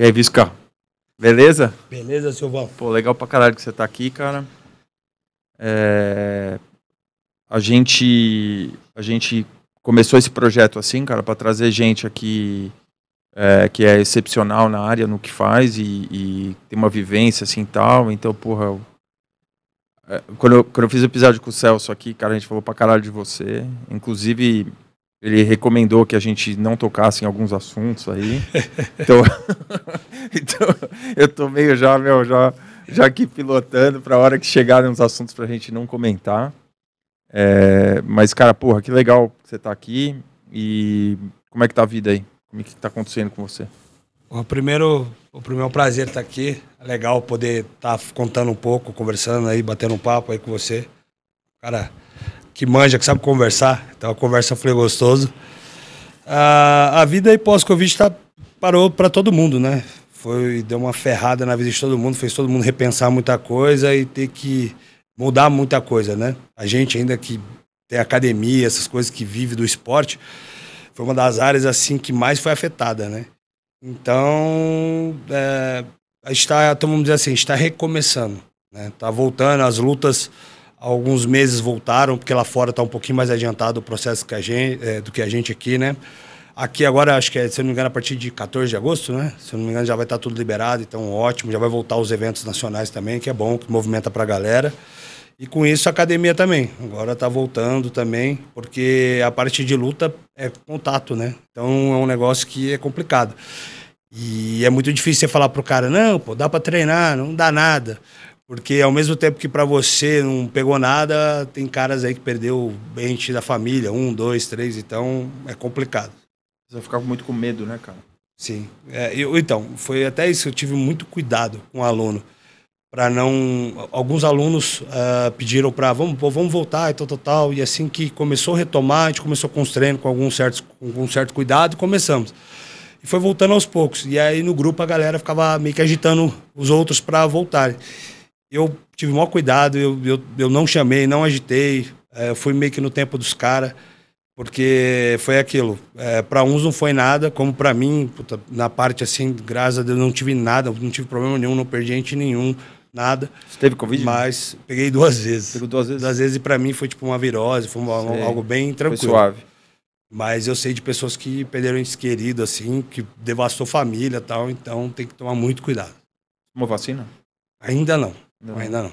E aí, Visca? Beleza? Beleza, Val. Pô, legal pra caralho que você tá aqui, cara. É... A gente a gente começou esse projeto assim, cara, para trazer gente aqui é, que é excepcional na área, no que faz e, e tem uma vivência assim tal. Então, porra, eu... É, quando, eu, quando eu fiz o episódio com o Celso aqui, cara, a gente falou pra caralho de você. Inclusive, ele recomendou que a gente não tocasse em alguns assuntos aí. então, então eu tô meio já, meu, já, já aqui pilotando para a hora que chegarem uns assuntos para a gente não comentar. É, mas, cara, porra, que legal que você tá aqui. E como é que tá a vida aí? O é que tá acontecendo com você? O primeiro, o primeiro é prazer estar tá aqui. É legal poder estar tá contando um pouco, conversando aí, batendo um papo aí com você. Cara, que manja, que sabe conversar. Então a conversa foi gostoso. A, a vida aí pós-Covid tá, parou para todo mundo, né? Foi, deu uma ferrada na vida de todo mundo, fez todo mundo repensar muita coisa e ter que mudar muita coisa, né? A gente ainda que tem academia, essas coisas que vive do esporte, foi uma das áreas assim que mais foi afetada, né? Então, é, a gente está, vamos dizer assim, está recomeçando, né? está voltando as lutas alguns meses voltaram, porque lá fora está um pouquinho mais adiantado o processo que a gente, é, do que a gente aqui, né? Aqui agora, acho que, é, se eu não me engano, a partir de 14 de agosto, né? Se eu não me engano, já vai estar tá tudo liberado, então ótimo. Já vai voltar os eventos nacionais também, que é bom, que movimenta para a galera. E com isso a academia também. Agora está voltando também, porque a parte de luta é contato, né? Então é um negócio que é complicado. E é muito difícil você falar pro cara, não, pô, dá para treinar, não dá nada. Porque ao mesmo tempo que para você não pegou nada, tem caras aí que perdeu gente da família, um, dois, três, então é complicado. Você ficava muito com medo, né, cara? Sim. É, eu, então, foi até isso, eu tive muito cuidado com o aluno. para não. Alguns alunos uh, pediram para vamos, vamos voltar e tal, tal, tal. E assim que começou a retomar, a gente começou com os treinos com algum certo, com algum certo cuidado e começamos. E foi voltando aos poucos. E aí no grupo a galera ficava meio que agitando os outros para voltarem eu tive o maior cuidado, eu, eu, eu não chamei, não agitei, é, fui meio que no tempo dos caras, porque foi aquilo. É, para uns não foi nada, como para mim, puta, na parte assim, graças a Deus, não tive nada, não tive problema nenhum, não perdi gente nenhum, nada. Você teve Covid? Mas peguei duas vezes. Pegou duas vezes? Duas vezes e para mim foi tipo uma virose, foi uma, algo bem tranquilo. Foi suave. Mas eu sei de pessoas que perderam entes queridos, assim, que devastou família tal, então tem que tomar muito cuidado. Uma vacina? Ainda não. Não. Ainda não.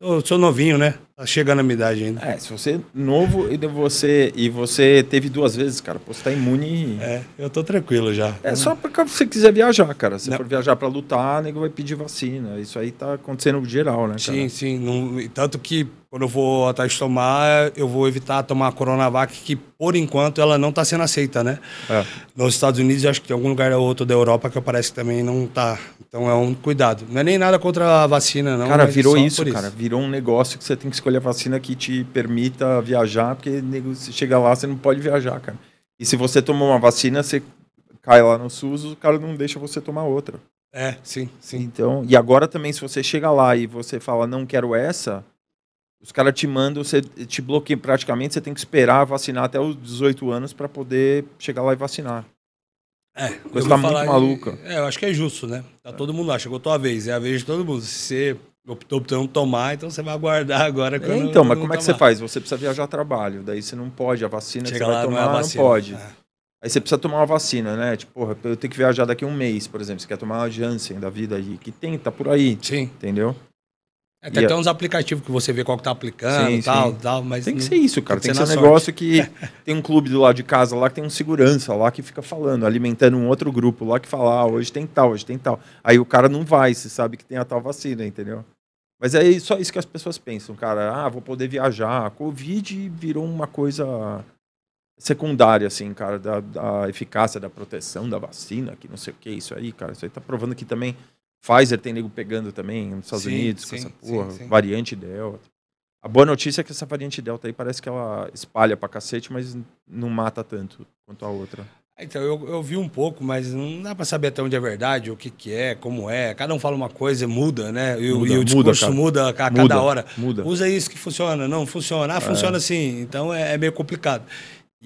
Eu sou novinho, né? Tá chegando a minha idade ainda. É, se você é novo e você e você teve duas vezes, cara, você tá imune. É, eu tô tranquilo já. É só porque você quiser viajar, cara. Se não. for viajar para lutar, nego vai pedir vacina. Isso aí tá acontecendo geral, né? Cara? Sim, sim. Não, tanto que quando eu vou atrás de tomar, eu vou evitar tomar a Coronavac, que por enquanto ela não está sendo aceita, né? É. Nos Estados Unidos, acho que tem algum lugar ou outro da Europa que parece que também não está. Então é um cuidado. Não é nem nada contra a vacina, não. Cara, virou isso, isso, cara. Virou um negócio que você tem que escolher a vacina que te permita viajar, porque se chega lá, você não pode viajar, cara. E se você tomou uma vacina, você cai lá no SUS, o cara não deixa você tomar outra. É, sim, sim. Então, e agora também, se você chega lá e você fala, não quero essa, os caras te mandam, você te bloqueia praticamente, você tem que esperar vacinar até os 18 anos para poder chegar lá e vacinar. É, coisa tá falar, muito maluca. É, eu acho que é justo, né? Tá é. todo mundo lá, chegou tua vez, é a vez de todo mundo. Se você optou por não tomar, então você vai aguardar agora. É, então, mas como tomar. é que você faz? Você precisa viajar a trabalho, daí você não pode, a vacina Chega que você lá, vai é tomar não, é vacina, não pode. É. Aí você precisa tomar uma vacina, né? Tipo, porra, eu tenho que viajar daqui a um mês, por exemplo. Você quer tomar uma Janssen da vida aí, que tem, tá por aí. Sim. Entendeu? É, tem até é uns aplicativos que você vê qual que tá aplicando e tal, sim. tal, mas... Tem que não... ser isso, cara. Tem, tem que ser, um negócio que tem um clube do lado de casa lá que tem um segurança lá que fica falando, alimentando um outro grupo lá que fala, ah, hoje tem tal, hoje tem tal. Aí o cara não vai, se sabe que tem a tal vacina, entendeu? Mas é só isso que as pessoas pensam, cara. Ah, vou poder viajar. A Covid virou uma coisa secundária, assim, cara, da, da eficácia da proteção da vacina, que não sei o que, isso aí, cara. Isso aí tá provando que também Pfizer tem nego pegando também nos Estados sim, Unidos sim, com essa porra, sim, variante Delta. A boa notícia é que essa variante Delta aí parece que ela espalha pra cacete, mas não mata tanto quanto a outra. Ah, então, eu, eu vi um pouco, mas não dá para saber até onde é verdade, o que, que é, como é. Cada um fala uma coisa e muda, né? E, muda, e o discurso muda, muda a cada muda, hora. Muda. Usa isso que funciona. Não, funciona. Ah, é. funciona assim. Então, é, é meio complicado.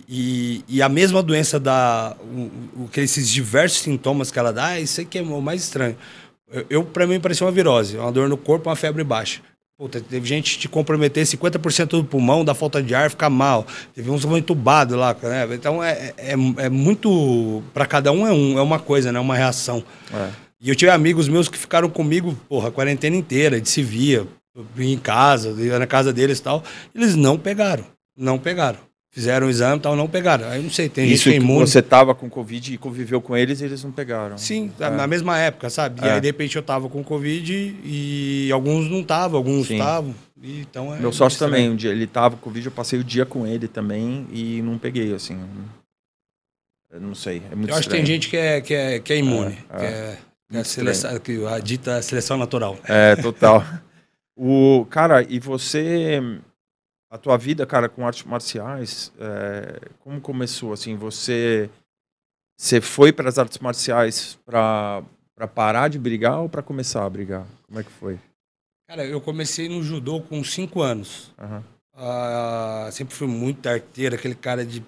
E, e, a mesma doença dá o, o, esses diversos sintomas que ela dá, isso que é o mais estranho. Eu, para mim, parecia uma virose, uma dor no corpo, uma febre baixa. Puta, teve gente te comprometer 50% do pulmão, da falta de ar, ficar mal. Teve uns entubados lá, né? Então é, é, é muito. Para cada um é um, é uma coisa, né? Uma reação. É. E eu tive amigos meus que ficaram comigo, porra, a quarentena inteira, de se via, em casa, na casa deles e tal. Eles não pegaram. Não pegaram. Fizeram o exame e tal, não pegaram. Aí não sei, tem Isso gente que é imune. você estava com Covid e conviveu com eles e eles não pegaram. Sim, tá, é. na mesma época, sabe? É. E aí, é. de repente, eu estava com Covid e alguns não estavam, alguns estavam. Então, é Meu sócio né? também, um dia ele estava com Covid, eu passei o dia com ele também e não peguei, assim. Eu não sei, é muito Eu acho estranho. que tem gente que é, que é, que é imune, é, que é, a, é, seleção, a dita seleção natural. É, total. o, cara, e você a tua vida, cara, com artes marciais, é, como começou? Assim, você, você foi para as artes marciais para parar de brigar ou para começar a brigar? Como é que foi? Cara, eu comecei no judô com 5 anos. Uhum. sempre fui muito arteiro, aquele cara de.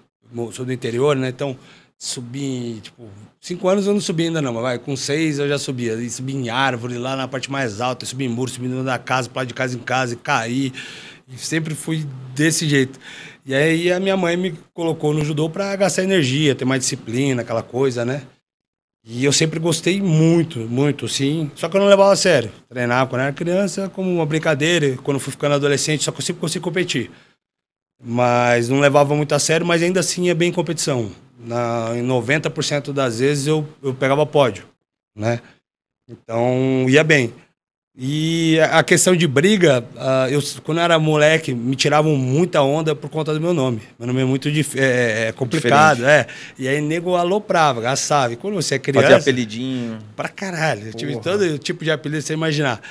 Sou do interior, né? Então, subi, tipo, cinco anos eu não subi ainda não, mas vai, com seis eu já subia. E subi em árvore, lá na parte mais alta, subi em muro, subi no da casa, para de casa em casa, e caí. Sempre fui desse jeito. E aí a minha mãe me colocou no judô para gastar energia, ter mais disciplina, aquela coisa, né? E eu sempre gostei muito, muito, sim. Só que eu não levava a sério. Treinava quando era criança como uma brincadeira, quando fui ficando adolescente, só que eu sempre consegui competir. Mas não levava muito a sério, mas ainda assim ia é bem em competição. Na, em 90% das vezes eu, eu pegava pódio, né? Então ia bem. E a questão de briga, ah, eu, quando eu era moleque, me tiravam muita onda por conta do meu nome. Meu nome é muito é, é, é complicado, Diferente. é. E aí nego aloprava, gastava. E quando você é criança. Fazia apelidinho. Pra caralho. Eu tive todo tipo de apelido que você imaginar.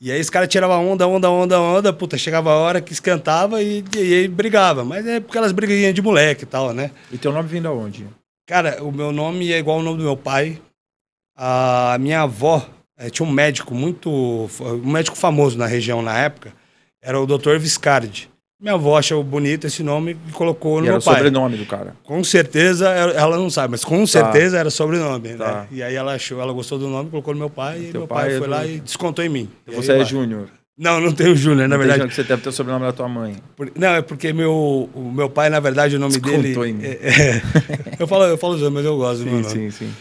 E aí os caras tiravam onda, onda, onda, onda, puta, chegava a hora que escantava e, e aí brigava. Mas é porque elas briguinhas de moleque e tal, né? E teu nome vem de onde? Cara, o meu nome é igual o nome do meu pai. A minha avó é, tinha um médico muito. Um médico famoso na região na época, era o Dr. Viscardi. Minha avó achou bonito esse nome e colocou e no era meu pai. Era o sobrenome do cara. Com certeza, ela não sabe, mas com tá. certeza era sobrenome, né? tá. né? E aí ela achou, ela gostou do nome, colocou no meu pai, e, e meu pai, pai é foi é do... lá e descontou em mim. Então você é aí, é lá. Júnior. Não, não tenho Júnior, na verdade verdade. Você deve ter o sobrenome da tua mãe. Por, não, é porque meu, o meu pai, na verdade, o nome Descontou dele. Em mim. É, é, eu falo, eu falo, mas eu gosto, sim, Sim, sim.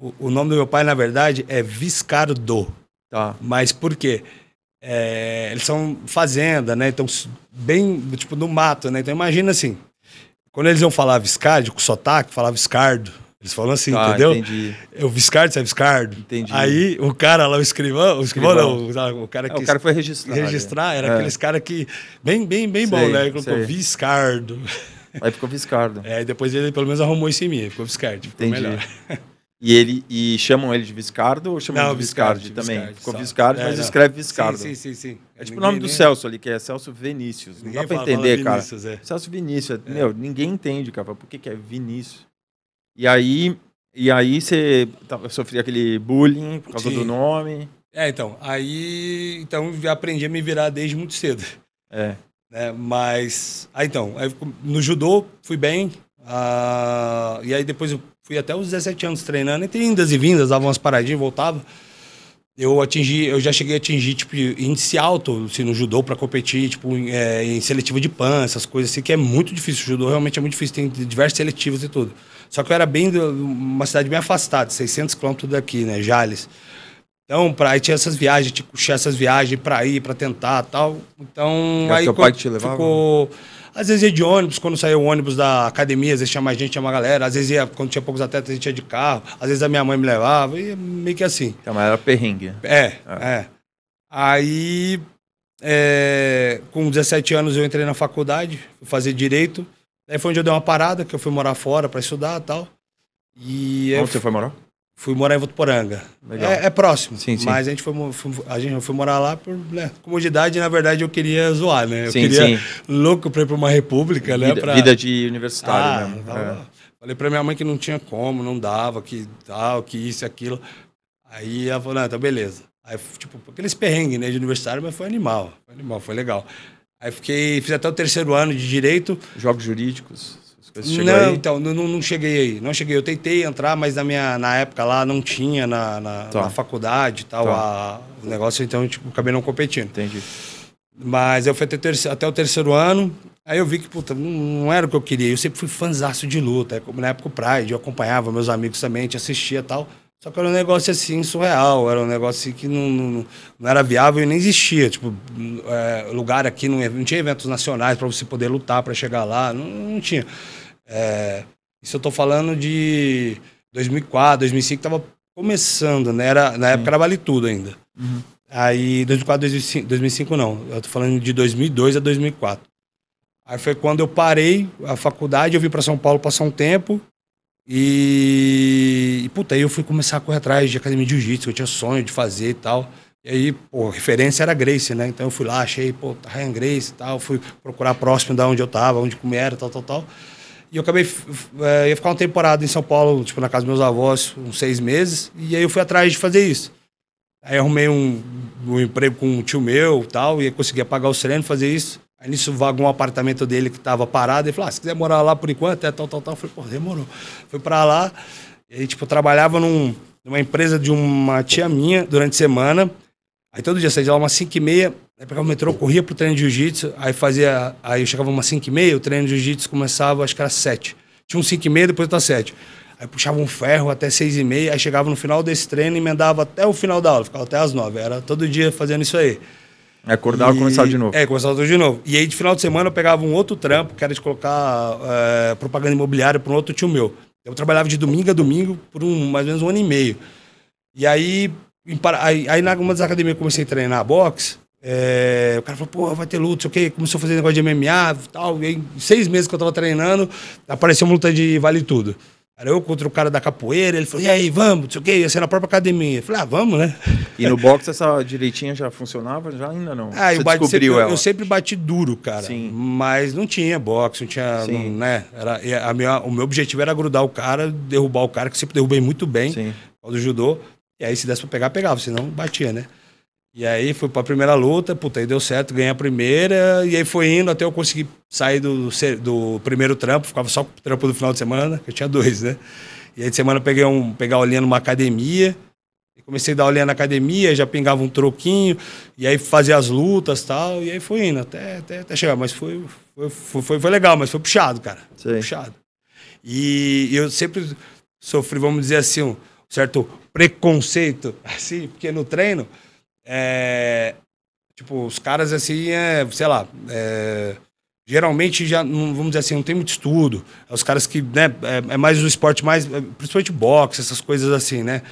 O, o, nome do meu pai, na verdade, é Viscardo. Tá. Mas por quê? É, eles são fazenda, né? Então, bem, tipo, no mato, né? Então, imagina assim, quando eles iam falar Viscardo, com sotaque, falava Viscardo. Eles falam assim, tá, entendeu? Entendi. Eu Viscardo, você é Viscardo. Entendi. Aí o cara lá, o escrivão, o escrivão, escrivão. não, o cara é, que. É, o cara foi registrar. Registrar, né? era é. aqueles caras que. Bem, bem, bem sei, bom, né? Ele colocou sei. Viscardo. Aí ficou Viscardo. É, depois ele pelo menos arrumou isso em mim, ficou Viscardo. Ficou Entendi. melhor. E, ele, e chamam ele de Viscardo ou chamam não, de Viscardi, Viscardi também? Viscardi, Ficou Viscardi, mas é, escreve Viscardo. Sim, sim, sim. sim. É tipo o nome do Celso ali, que é Celso Vinícius. Ninguém não dá pra entender, cara. Vinícius, é. Celso Vinícius. É. Meu, ninguém entende, cara. Por que, que é Vinícius? E aí, e aí você sofria aquele bullying por causa sim. do nome. É, então. Aí então já aprendi a me virar desde muito cedo. É. é mas. Aí então, aí, no judô fui bem. Ah, e aí depois eu fui até os 17 anos treinando, entre indas e vindas, dava umas paradinhas, voltava. Eu atingi, eu já cheguei a atingir tipo índice alto assim, no judô para competir, tipo, é, em seletivo de pan, essas coisas assim, que é muito difícil. O judô realmente é muito difícil, tem diversos seletivos e tudo. Só que eu era bem uma cidade bem afastada, 600 quilômetros daqui, né, Jales. Então, pra, aí tinha essas viagens, tinha que puxar essas viagens para ir, para tentar tal. Então. aí, teu pai te levava? Ficou... Né? Às vezes ia de ônibus, quando saía o ônibus da academia, às vezes tinha mais gente, tinha uma galera. Às vezes ia, quando tinha poucos atletas, a gente ia de carro. Às vezes a minha mãe me levava, e meio que assim. Então, mas era perrengue. É, ah. é. Aí, é, com 17 anos, eu entrei na faculdade, fui fazer direito. Aí foi onde eu dei uma parada, que eu fui morar fora para estudar e tal. E Onde eu... você foi morar? Fui morar em Votuporanga. É, é, próximo. Sim, sim. Mas a gente, foi, a gente foi morar lá por né, comodidade. Na verdade, eu queria zoar, né? Eu sim, queria sim. louco pra ir pra uma república, né, vida, né? Pra... Vida de universitário ah, mesmo. Então, é. Falei pra minha mãe que não tinha como, não dava, que tal, que isso e aquilo. Aí ela falou, não, tá beleza. Aí, tipo, aqueles perrengues, né, de universitário, mas foi animal. Foi animal, foi legal. Aí fiquei, fiz até o terceiro ano de direito. Jogos jurídicos. Você não, aí? então, não, não cheguei aí. Não cheguei. Eu tentei entrar, mas na, minha, na época lá não tinha na, na, tá. na faculdade tal, tá. a, o negócio, então tipo, acabei não competindo. Entendi. Mas eu fui até, até o terceiro ano, aí eu vi que, puta, não, não, era o que eu queria. Eu sempre fui fanzaço de luta. É na época o Pride, eu acompanhava meus amigos também, te assistia e tal. Só que era um negócio assim surreal, era um negócio que não, não, não era viável e nem existia. Tipo, é, lugar aqui, não, não tinha eventos nacionais para você poder lutar, para chegar lá, não, não tinha. É, isso eu estou falando de 2004, 2005, tava começando, né? Era, na época era Vale Tudo ainda. Uhum. Aí, 2004, 2005, 2005 não. Eu tô falando de 2002 a 2004. Aí foi quando eu parei a faculdade, eu vim para São Paulo passar um tempo. E, e, puta, aí eu fui começar a correr atrás de academia de jiu-jitsu, eu tinha sonho de fazer e tal. E aí, pô, referência era Grace, né? Então eu fui lá, achei, pô, Ryan Grace e tal, fui procurar próximo da onde eu tava, onde como era, tal, tal, tal. E eu acabei. É, ia ficar uma temporada em São Paulo, tipo, na casa dos meus avós, uns seis meses. E aí eu fui atrás de fazer isso. Aí arrumei um, um emprego com um tio meu tal, e consegui pagar o sereno, fazer isso. Aí nisso vagou um apartamento dele que tava parado. Ele falou: ah, se quiser morar lá por enquanto, é tal, tal, tal. Eu falei, pô, demorou. Fui pra lá. E tipo, trabalhava num, numa empresa de uma tia minha durante a semana. Aí todo dia saía de lá umas 5 e meia, Aí pegava o metrô, corria pro treino de jiu-jitsu, aí fazia. Aí eu chegava umas 5 e meia, o treino de jiu-jitsu começava, acho que era 7. Tinha um 5 e meia, depois outra tá 7. Aí puxava um ferro até 6 e meia, aí chegava no final desse treino e emendava até o final da aula, ficava até as 9. Era todo dia fazendo isso aí. É, acordava e começava de novo. É, começava tudo de novo. E aí, de final de semana, eu pegava um outro trampo, que era de colocar é, propaganda imobiliária para um outro tio meu. Eu trabalhava de domingo a domingo por um, mais ou menos um ano e meio. E aí, em, aí, aí, em algumas academias, eu comecei a treinar boxe. É, o cara falou, pô, vai ter luta, sei o quê. Começou a fazer negócio de MMA tal. E aí, seis meses que eu tava treinando, apareceu uma luta de vale tudo. Era eu contra o cara da capoeira, ele falou, e aí, vamos, não sei o quê, ia ser na própria academia. Eu falei, ah, vamos, né? E no boxe essa direitinha já funcionava? Já ainda não? Ah, Você eu, bati, sempre, ela. eu sempre bati duro, cara. Sim. Mas não tinha boxe, não tinha, não, né? Era, a minha, o meu objetivo era grudar o cara, derrubar o cara, que sempre derrubei muito bem, Sim. do judô. E aí se desse pra pegar, pegava, senão batia, né? E aí fui pra primeira luta, puta, aí deu certo, ganhei a primeira, e aí foi indo até eu conseguir sair do, do primeiro trampo, ficava só com o trampo do final de semana, que eu tinha dois, né? E aí de semana eu peguei um, pegar aulinha numa academia, comecei a dar olhinha na academia, já pingava um troquinho, e aí fazia as lutas e tal, e aí foi indo até, até, até chegar. Mas foi, foi, foi, foi, legal, mas foi puxado, cara. Foi puxado. E eu sempre sofri, vamos dizer assim, um certo preconceito, assim, porque no treino é, tipo, os caras assim, é, sei lá, é, geralmente já, não, vamos dizer assim, não tem muito estudo. É os caras que, né, é, é mais o esporte mais, é, principalmente boxe, essas coisas assim, né?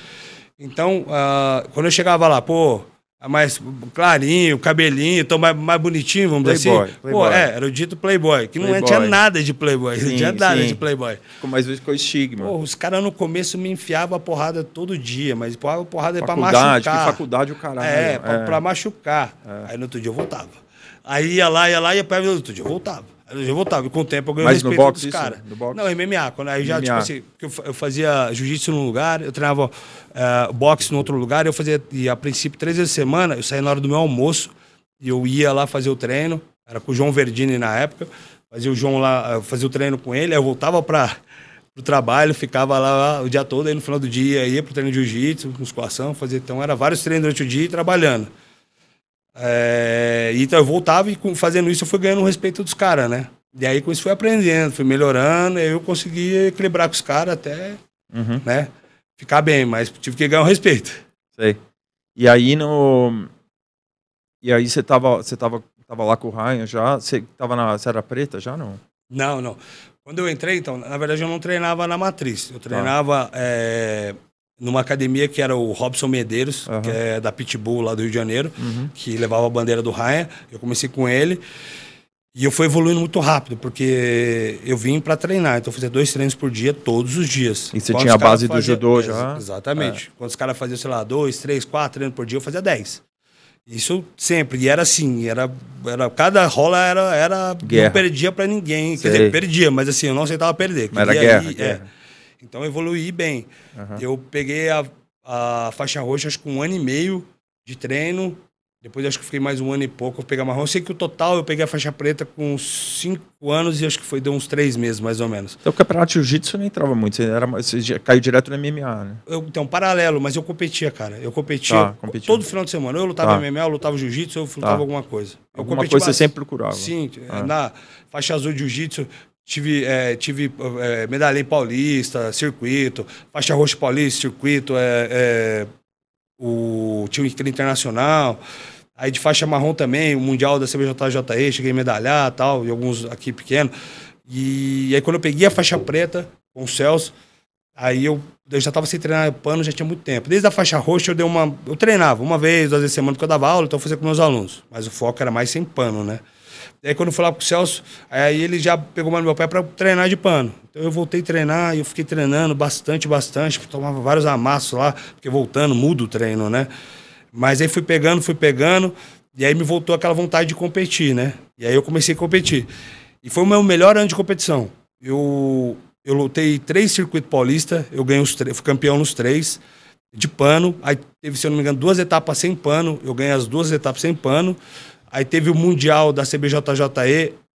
Então, uh, quando eu chegava lá, pô, mais clarinho, cabelinho, então mais, mais bonitinho, vamos playboy, dizer assim. Playboy. Pô, é, era o dito playboy, que é, playboy. não tinha nada de playboy, sim, não tinha nada sim. de playboy. Mas hoje ficou estigma. Pô, os caras no começo me enfiavam a porrada todo dia, mas porrada, porrada é pra machucar. Que faculdade o caralho. É, né? pra, pra é. machucar. É. Aí no outro dia eu voltava. Aí ia lá, ia lá, ia pra outro dia eu voltava. Eu voltava, tá, com o tempo eu ganhei Mas respeito boxe, dos caras. Não, MMA. Quando aí já, MMA. tipo assim, eu, fazia jiu-jitsu num lugar, eu treinava uh, boxe em outro lugar, eu fazia, e a princípio, três vezes por semana, eu saía na hora do meu almoço, e eu ia lá fazer o treino, era com o João Verdini na época, fazia o João lá, eh, fazia o treino com ele, aí eu voltava para o trabalho, ficava lá, o dia todo, aí no final do dia ia pro treino de jiu-jitsu, musculação, fazia, então era vários treinos durante o dia e trabalhando. É, então eu voltava e fazendo isso eu fui ganhando o respeito dos caras, né? E aí com isso fui aprendendo, fui melhorando, aí eu consegui equilibrar com os caras até, uhum. né? Ficar bem, mas tive que ganhar o respeito. Sei. E aí no. E aí você tava, você tava, tava lá com o Ryan já? Você tava na. Você era preta já, não? Não, não. Quando eu entrei, então, na verdade eu não treinava na matriz. Eu tá. treinava é, numa academia que era o Robson Medeiros, uhum. que é da Pitbull lá do Rio de Janeiro, uhum. que levava a bandeira do Raia. Eu comecei com ele. E eu fui evoluindo muito rápido, porque eu vim para treinar, então eu fazia dois treinos por dia, todos os dias. E você Quando tinha a base fazia... do judô já? Exatamente. É. Quando os caras faziam, sei lá, dois, três, quatro treinos por dia, eu fazia dez. Isso sempre. E era assim, era, era cada rola era, era guerra. não perdia para ninguém. Sei. Quer dizer, perdia, mas assim, eu não aceitava perder. Mas era guerra, ir, guerra. É, então evoluí bem. Uhum. Eu peguei a, a faixa roxa acho que um ano e meio de treino. Depois acho que fiquei mais um ano e pouco eu pegar marrom. Eu sei que o total eu peguei a faixa preta com cinco anos e acho que foi deu uns três meses, mais ou menos. Então o campeonato de jiu-jitsu não entrava muito, você, era, você caiu direto no MMA, né? Eu, então, paralelo, mas eu competia, cara. Eu competia, tá, competia. todo final de semana. Eu lutava tá. MMA, eu lutava jiu-jitsu, eu lutava tá. alguma coisa. Eu alguma coisa você sempre procurava. Sim, ah. na faixa azul de jiu-jitsu Tive, é, tive é, em paulista, circuito, faixa roxa paulista, circuito, é, é, o time é internacional. Aí de faixa marrom também, o Mundial da CBJJE, cheguei a medalhar tal, e alguns aqui pequenos. E, aí quando eu peguei a faixa preta com o Celso, aí eu, eu já estava sem treinar pano, já tinha muito tempo. Desde a faixa roxa eu dei uma. Eu treinava uma vez, duas vezes por semana, porque eu dava aula, então eu fazia com meus alunos. Mas o foco era mais sem pano, né? Daí quando eu falava com pro Celso, aí ele já pegou mais no meu pé para treinar de pano. Então eu voltei a treinar e eu fiquei treinando bastante, bastante. Tomava vários amassos lá, porque voltando, muda o treino, né? Mas aí fui pegando, fui pegando. E aí me voltou aquela vontade de competir, né? E aí eu comecei a competir. E foi o meu melhor ano de competição. Eu, eu lutei três circuitos paulista, eu ganhei os três, fui campeão nos três, de pano. Aí teve, se eu não me engano, duas etapas sem pano. Eu ganhei as duas etapas sem pano. Aí teve o Mundial da CBJJE.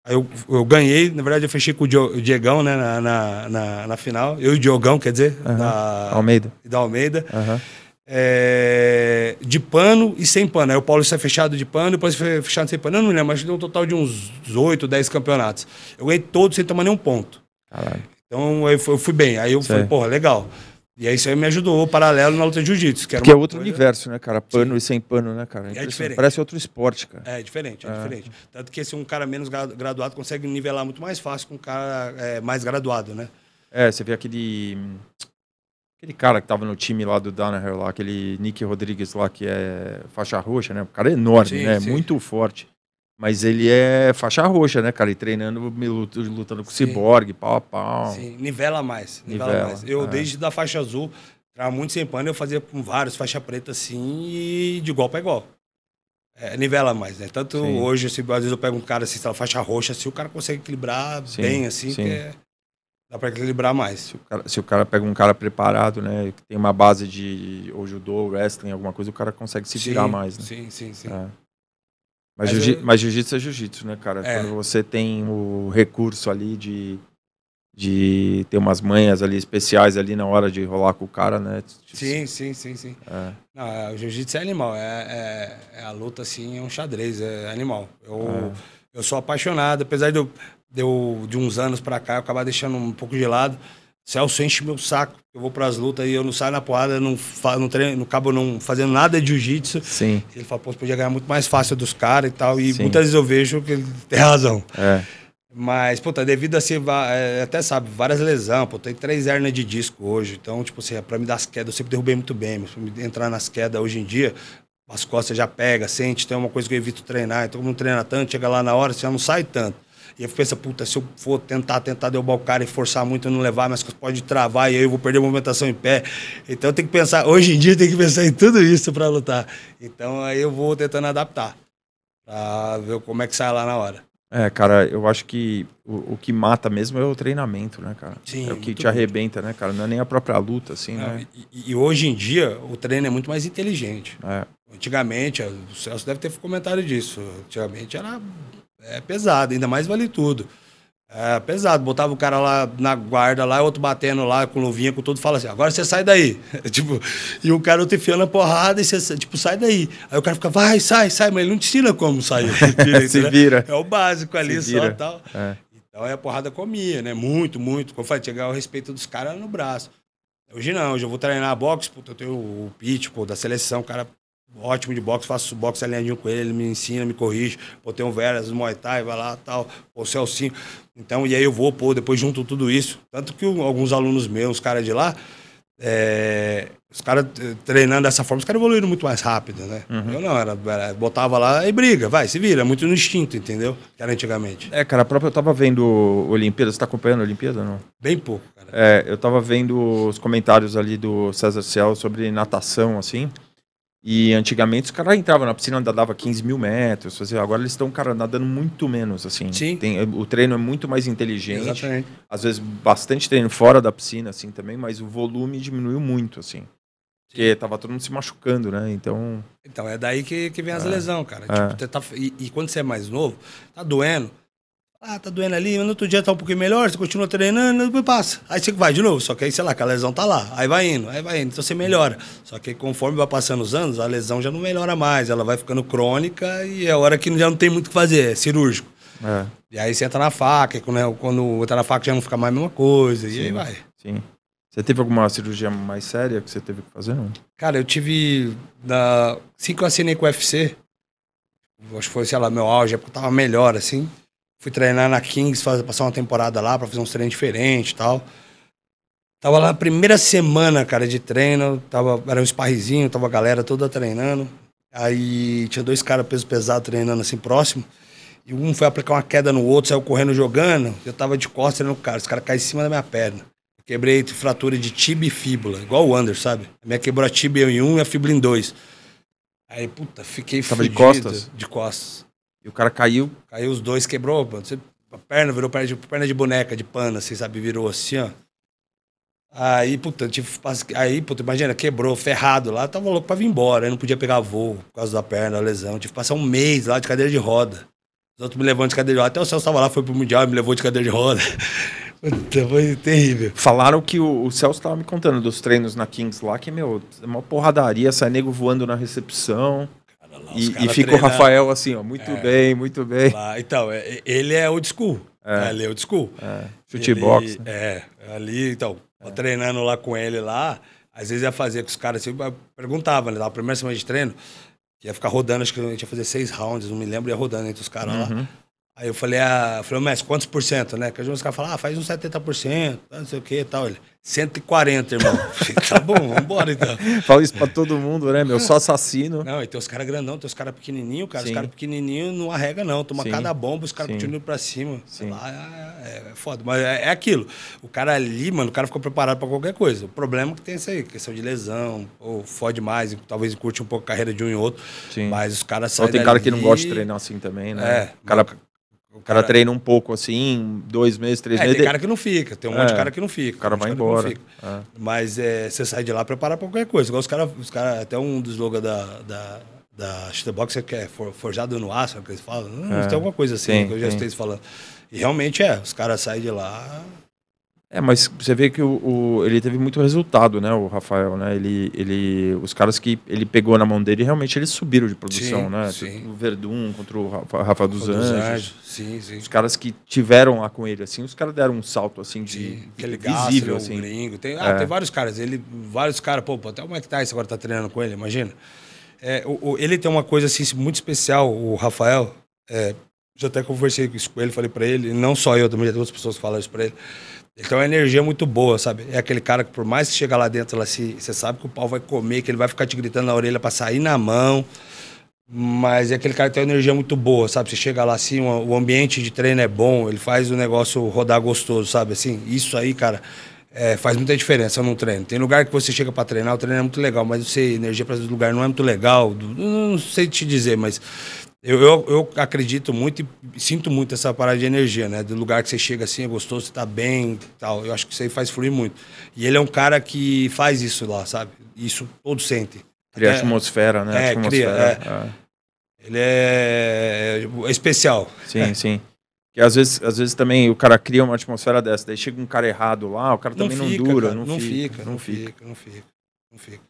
Aí eu, eu ganhei, na verdade eu fechei com o, Diegão, né, na, na, na, na, final. Eu e o Diogão, quer dizer, uhum. da Almeida. Da Almeida. Uhum. É, de pano e sem pano. Aí o Paulo é fechado de pano, depois foi fechado sem pano. Eu não lembro, mas deu um total de uns 8, 10 campeonatos. Eu ganhei todos sem tomar nenhum ponto. Caralho. Então eu fui, eu fui bem. Aí eu Sei. falei, porra, legal. E aí isso aí me ajudou paralelo na luta de jiu-jitsu. Que, que é outro coisa... universo, né, cara? Pano Sim. e sem pano, né, cara? É, é diferente. Parece outro esporte, cara. É, é diferente, é, é, diferente. Tanto que se um cara menos graduado consegue nivelar muito mais fácil com um cara é, mais graduado, né? É, você vê aquele... Aquele cara que tava no time lá do Danaher lá, aquele Nick Rodrigues lá, que é faixa roxa, né? O cara é enorme, sim, né? Sim. Muito forte. Mas ele é faixa roxa, né, cara? E treinando, lutando com ciborgue, pau a pau. Sim, nivela mais. Nivela, nivela mais. Eu, é. desde da faixa azul, tava muito sem pano, eu fazia com vários, faixa preta assim, e de golpe é igual. É, nivela mais, né? Tanto sim. hoje, assim, às vezes eu pego um cara assim, tá, faixa roxa, se assim, o cara consegue equilibrar sim, bem, assim, sim. É, dá pra equilibrar mais. Se o, cara, se o, cara, pega um cara preparado, né? Que tem uma base de ou judô, wrestling, alguma coisa, o cara consegue se virar mais, né? Sim, sim, sim. É. Mas, mas, eu... jiu-jitsu é jiu-jitsu, né, cara? É. Quando você tem o recurso ali de, de ter umas manhas ali especiais ali na hora de rolar com o cara, né? Tipo, sim, sim, sim, sim. É. Não, é, o jiu-jitsu é animal. É, é, é, a luta, assim, é um xadrez, é animal. Eu, é. eu sou apaixonado, apesar de eu, de, eu, de uns anos pra cá eu acabar deixando um pouco de lado. Celso enche meu saco. Eu vou pras lutas e eu não saio na porrada, não, não treino, não acabo não fazendo nada de jiu-jitsu. Sim. Ele fala, pô, você podia ganhar muito mais fácil dos caras e tal. E Sim. muitas vezes eu vejo que ele tem razão. É. Mas, puta, devido a ser, é, até sabe, várias lesões, pô, tem três hernias de disco hoje. Então, tipo assim, é, pra me dar as quedas, eu sempre derrubei muito bem, mas pra me entrar nas quedas hoje em dia, as costas já pega, sente, tem então é uma coisa que eu evito treinar. Então, não treina tanto, chega lá na hora, você já não sai tanto. E eu penso, puta, se eu for tentar, tentar derrubar o cara e forçar muito e não levar, mas pode travar e aí eu vou perder a movimentação em pé. Então eu tenho que pensar, hoje em dia eu tenho que pensar em tudo isso para lutar. Então aí eu vou tentando adaptar pra ver como é que sai lá na hora. É, cara, eu acho que o, o que mata mesmo é o treinamento, né, cara? Sim. É o que te arrebenta, né, cara? Não é nem a própria luta, assim, né? E, e, hoje em dia o treino é muito mais inteligente. É. Antigamente, o Celso deve ter comentado disso. Antigamente era é pesado, ainda mais vale tudo. É pesado, botava o cara lá na guarda, lá, outro batendo lá com luvinha, com tudo, fala assim, agora você sai daí. tipo, e o cara te enfiando a porrada e você, tipo, sai daí. Aí o cara fica, vai, sai, sai, mas ele não te ensina como sair. Ele Se né? vira. É o básico ali só e tal. É. Então aí a porrada comia, né? Muito, muito. Como eu falei, chegar o respeito dos caras no braço. Hoje não, hoje eu vou treinar boxe, puta, eu tenho o pitch, pô, da seleção, o cara ótimo de boxe, faço boxe alinhadinho com ele, ele me ensina, me corrige. Pô, tem um Veras, Muay Thai, vai lá, tal, é o Celcinho. Então, e aí eu vou, pô, depois junto tudo isso. Tanto que alguns alunos meus, os caras de lá, é, os caras treinando dessa forma, os caras evoluíram muito mais rápido, né? Uhum. Eu não, era, era, botava lá e briga, vai, se vira, muito no instinto, entendeu? Que era antigamente. É, cara, a própria eu tava vendo Olimpíada, você tá acompanhando a Olimpíada não? Bem pouco, cara. É, eu tava vendo os comentários ali do César Ciel sobre natação, assim. E antigamente os caras entravam na piscina, nadava 15 mil metros, fazia. agora eles estão, cara, nadando muito menos, assim. Sim. Tem, eh, o treino é muito mais inteligente. Exatamente. Às vezes bastante treino fora da piscina, assim, também, mas o volume diminuiu muito, assim. Porque tava todo mundo se machucando, né? Então. Então, é daí que, que vem as é. lesões, cara. É. Tipo, tá, e, e, quando você é mais novo, tá doendo. Ah, tá doendo ali, mas no outro dia tá um pouquinho melhor, você continua treinando, depois passa. Aí você vai de novo, só que aí, sei lá, que a lesão tá lá, aí vai indo, aí vai indo, então você melhora. Só que conforme vai passando os anos, a lesão já não melhora mais, ela vai ficando crônica e é a hora que já não tem muito o que fazer, é cirúrgico. É. E aí você entra na faca, e quando, é, quando entra tá na faca já não fica mais a mesma coisa, sim, e aí vai. Sim. Você teve alguma cirurgia mais séria que você teve que fazer, não? Cara, eu tive, da... assim que eu assinei com o UFC, acho que foi, sei lá, meu auge, é porque eu tava melhor, assim, Fui treinar na Kings, fazer, passar uma temporada lá pra fazer uns treinos diferentes e tal. Tava lá na primeira semana, cara, de treino. Tava, era um sparrezinho, tava a galera toda treinando. Aí tinha dois caras peso pesado treinando assim próximo. E um foi aplicar uma queda no outro, saiu correndo jogando. Eu tava de costas no o cara. Os caras caíram em cima da minha perna. quebrei fratura de tibia e fíbula, igual o Anders, sabe? A minha quebrou a tibia em um e a fíbula em dois. Aí, puta, fiquei Tava fudido, de costas? De costas. E o cara caiu. Caiu os dois, quebrou. A perna virou perna de, perna de boneca, de pana, assim, sabe? Virou assim, ó. Aí, puta, tive, aí, puta, imagina, quebrou, ferrado lá, tava louco pra vir embora, aí não podia pegar voo por causa da perna, da lesão. Tive que passar um mês lá de cadeira de roda. Os outros me levando de cadeira de roda. Até o Celso tava lá, foi pro Mundial, me levou de cadeira de roda. Puta, foi terrível. Falaram que o, o Celso tava me contando dos treinos na Kings lá, que, meu, uma é porradaria, sai nego voando na recepção. Lá, e, e fica o Rafael assim, ó, muito é, bem, muito bem. Lá, então, é, ele é old school. É. Né? Ele é old school. É. Shootbox. Né? É, ali, então, tá treinando lá com ele lá, às vezes ia fazer com os caras, assim, perguntava, né, na primeira semana de treino, ia ficar rodando, acho que a gente ia fazer seis rounds, não me lembro, ia rodando entre os caras uhum. lá. Aí eu falei, ah, falei, mas quantos por cento, né? Que os caras falam, ah, faz uns 70%, não sei o que e tal. Ele, 140, irmão. falei, tá bom, vambora então. Fala isso pra todo mundo, né, meu? Só assassino. Não, e tem os caras grandão, tem os caras pequenininhos, cara. Sim. Os caras pequenininhos não arrega, não. Toma Sim. cada bomba, os caras continuam pra cima. Sei Sim. lá, é, é, é, foda. Mas é, é, aquilo. O cara ali, mano, o cara ficou preparado pra qualquer coisa. O problema é que tem é isso aí, questão de lesão, ou fode mais, talvez curte um pouco a carreira de um e outro. Sim. Mas os caras saem. Só tem cara que não gosta de treinar assim também, né? É. O cara o cara treina um pouco assim, dois meses, três é, meses. Tem cara que não fica, tem um é, monte de é, cara que não fica. O cara um vai embora. É. Mas é, você sai de lá preparado para qualquer coisa. Igual os caras, os cara, até um dos logos da, da, da Shooterbox que é forjado no aço, é que eles falam. Hum, é, Tem alguma coisa assim, sim, que eu já sim. estou falando. E realmente é, os caras saem de lá é, mas você vê que o, o, ele teve muito resultado, né, o Rafael, né? Ele, ele, os caras que ele pegou na mão dele, realmente eles subiram de produção, sim, né? Sim. Tipo, o Verdun contra o Rafa, Rafa, Rafa dos, dos Anjos. Sim, sim. Os caras que tiveram lá com ele, assim, os caras deram um salto, assim, de sim, visível, assim. O gringo. Tem, ah, é. tem vários caras, ele, vários caras, pô, até o Mike Tyson agora tá treinando com ele, imagina. É, o, ele tem uma coisa, assim, muito especial, o Rafael, é, já até conversei com ele, falei para ele, não só eu, também já tem outras pessoas que falaram isso para ele, ele tem uma energia é muito boa, sabe? É aquele cara que, por mais que chegar lá dentro, ela se, você sabe que o pau vai comer, que ele vai ficar te gritando na orelha pra sair na mão. Mas é aquele cara que tem uma energia muito boa, sabe? Você chega lá assim, uma, o ambiente de treino é bom, ele faz o negócio rodar gostoso, sabe? Assim, isso aí, cara, é, faz muita diferença no treino. Tem lugar que você chega para treinar, o treino é muito legal, mas você, energia para esse lugar não é muito legal. Não, não sei te dizer, mas eu, eu, eu, acredito muito e sinto muito essa parada de energia, né? Do lugar que você chega assim, é gostoso, você tá bem tal. Eu acho que isso aí faz fluir muito. E ele é um cara que faz isso lá, sabe? Isso todos sentem. Cria Até, atmosfera, né? É, atmosfera. Cria, é. é. Ele é... é especial. Sim, é. sim. Que às vezes, às vezes também o cara cria uma atmosfera dessa, daí chega um cara errado lá, o cara não também fica, não dura, cara, não, não, fica, fica, não, fica, não fica, não fica, não fica.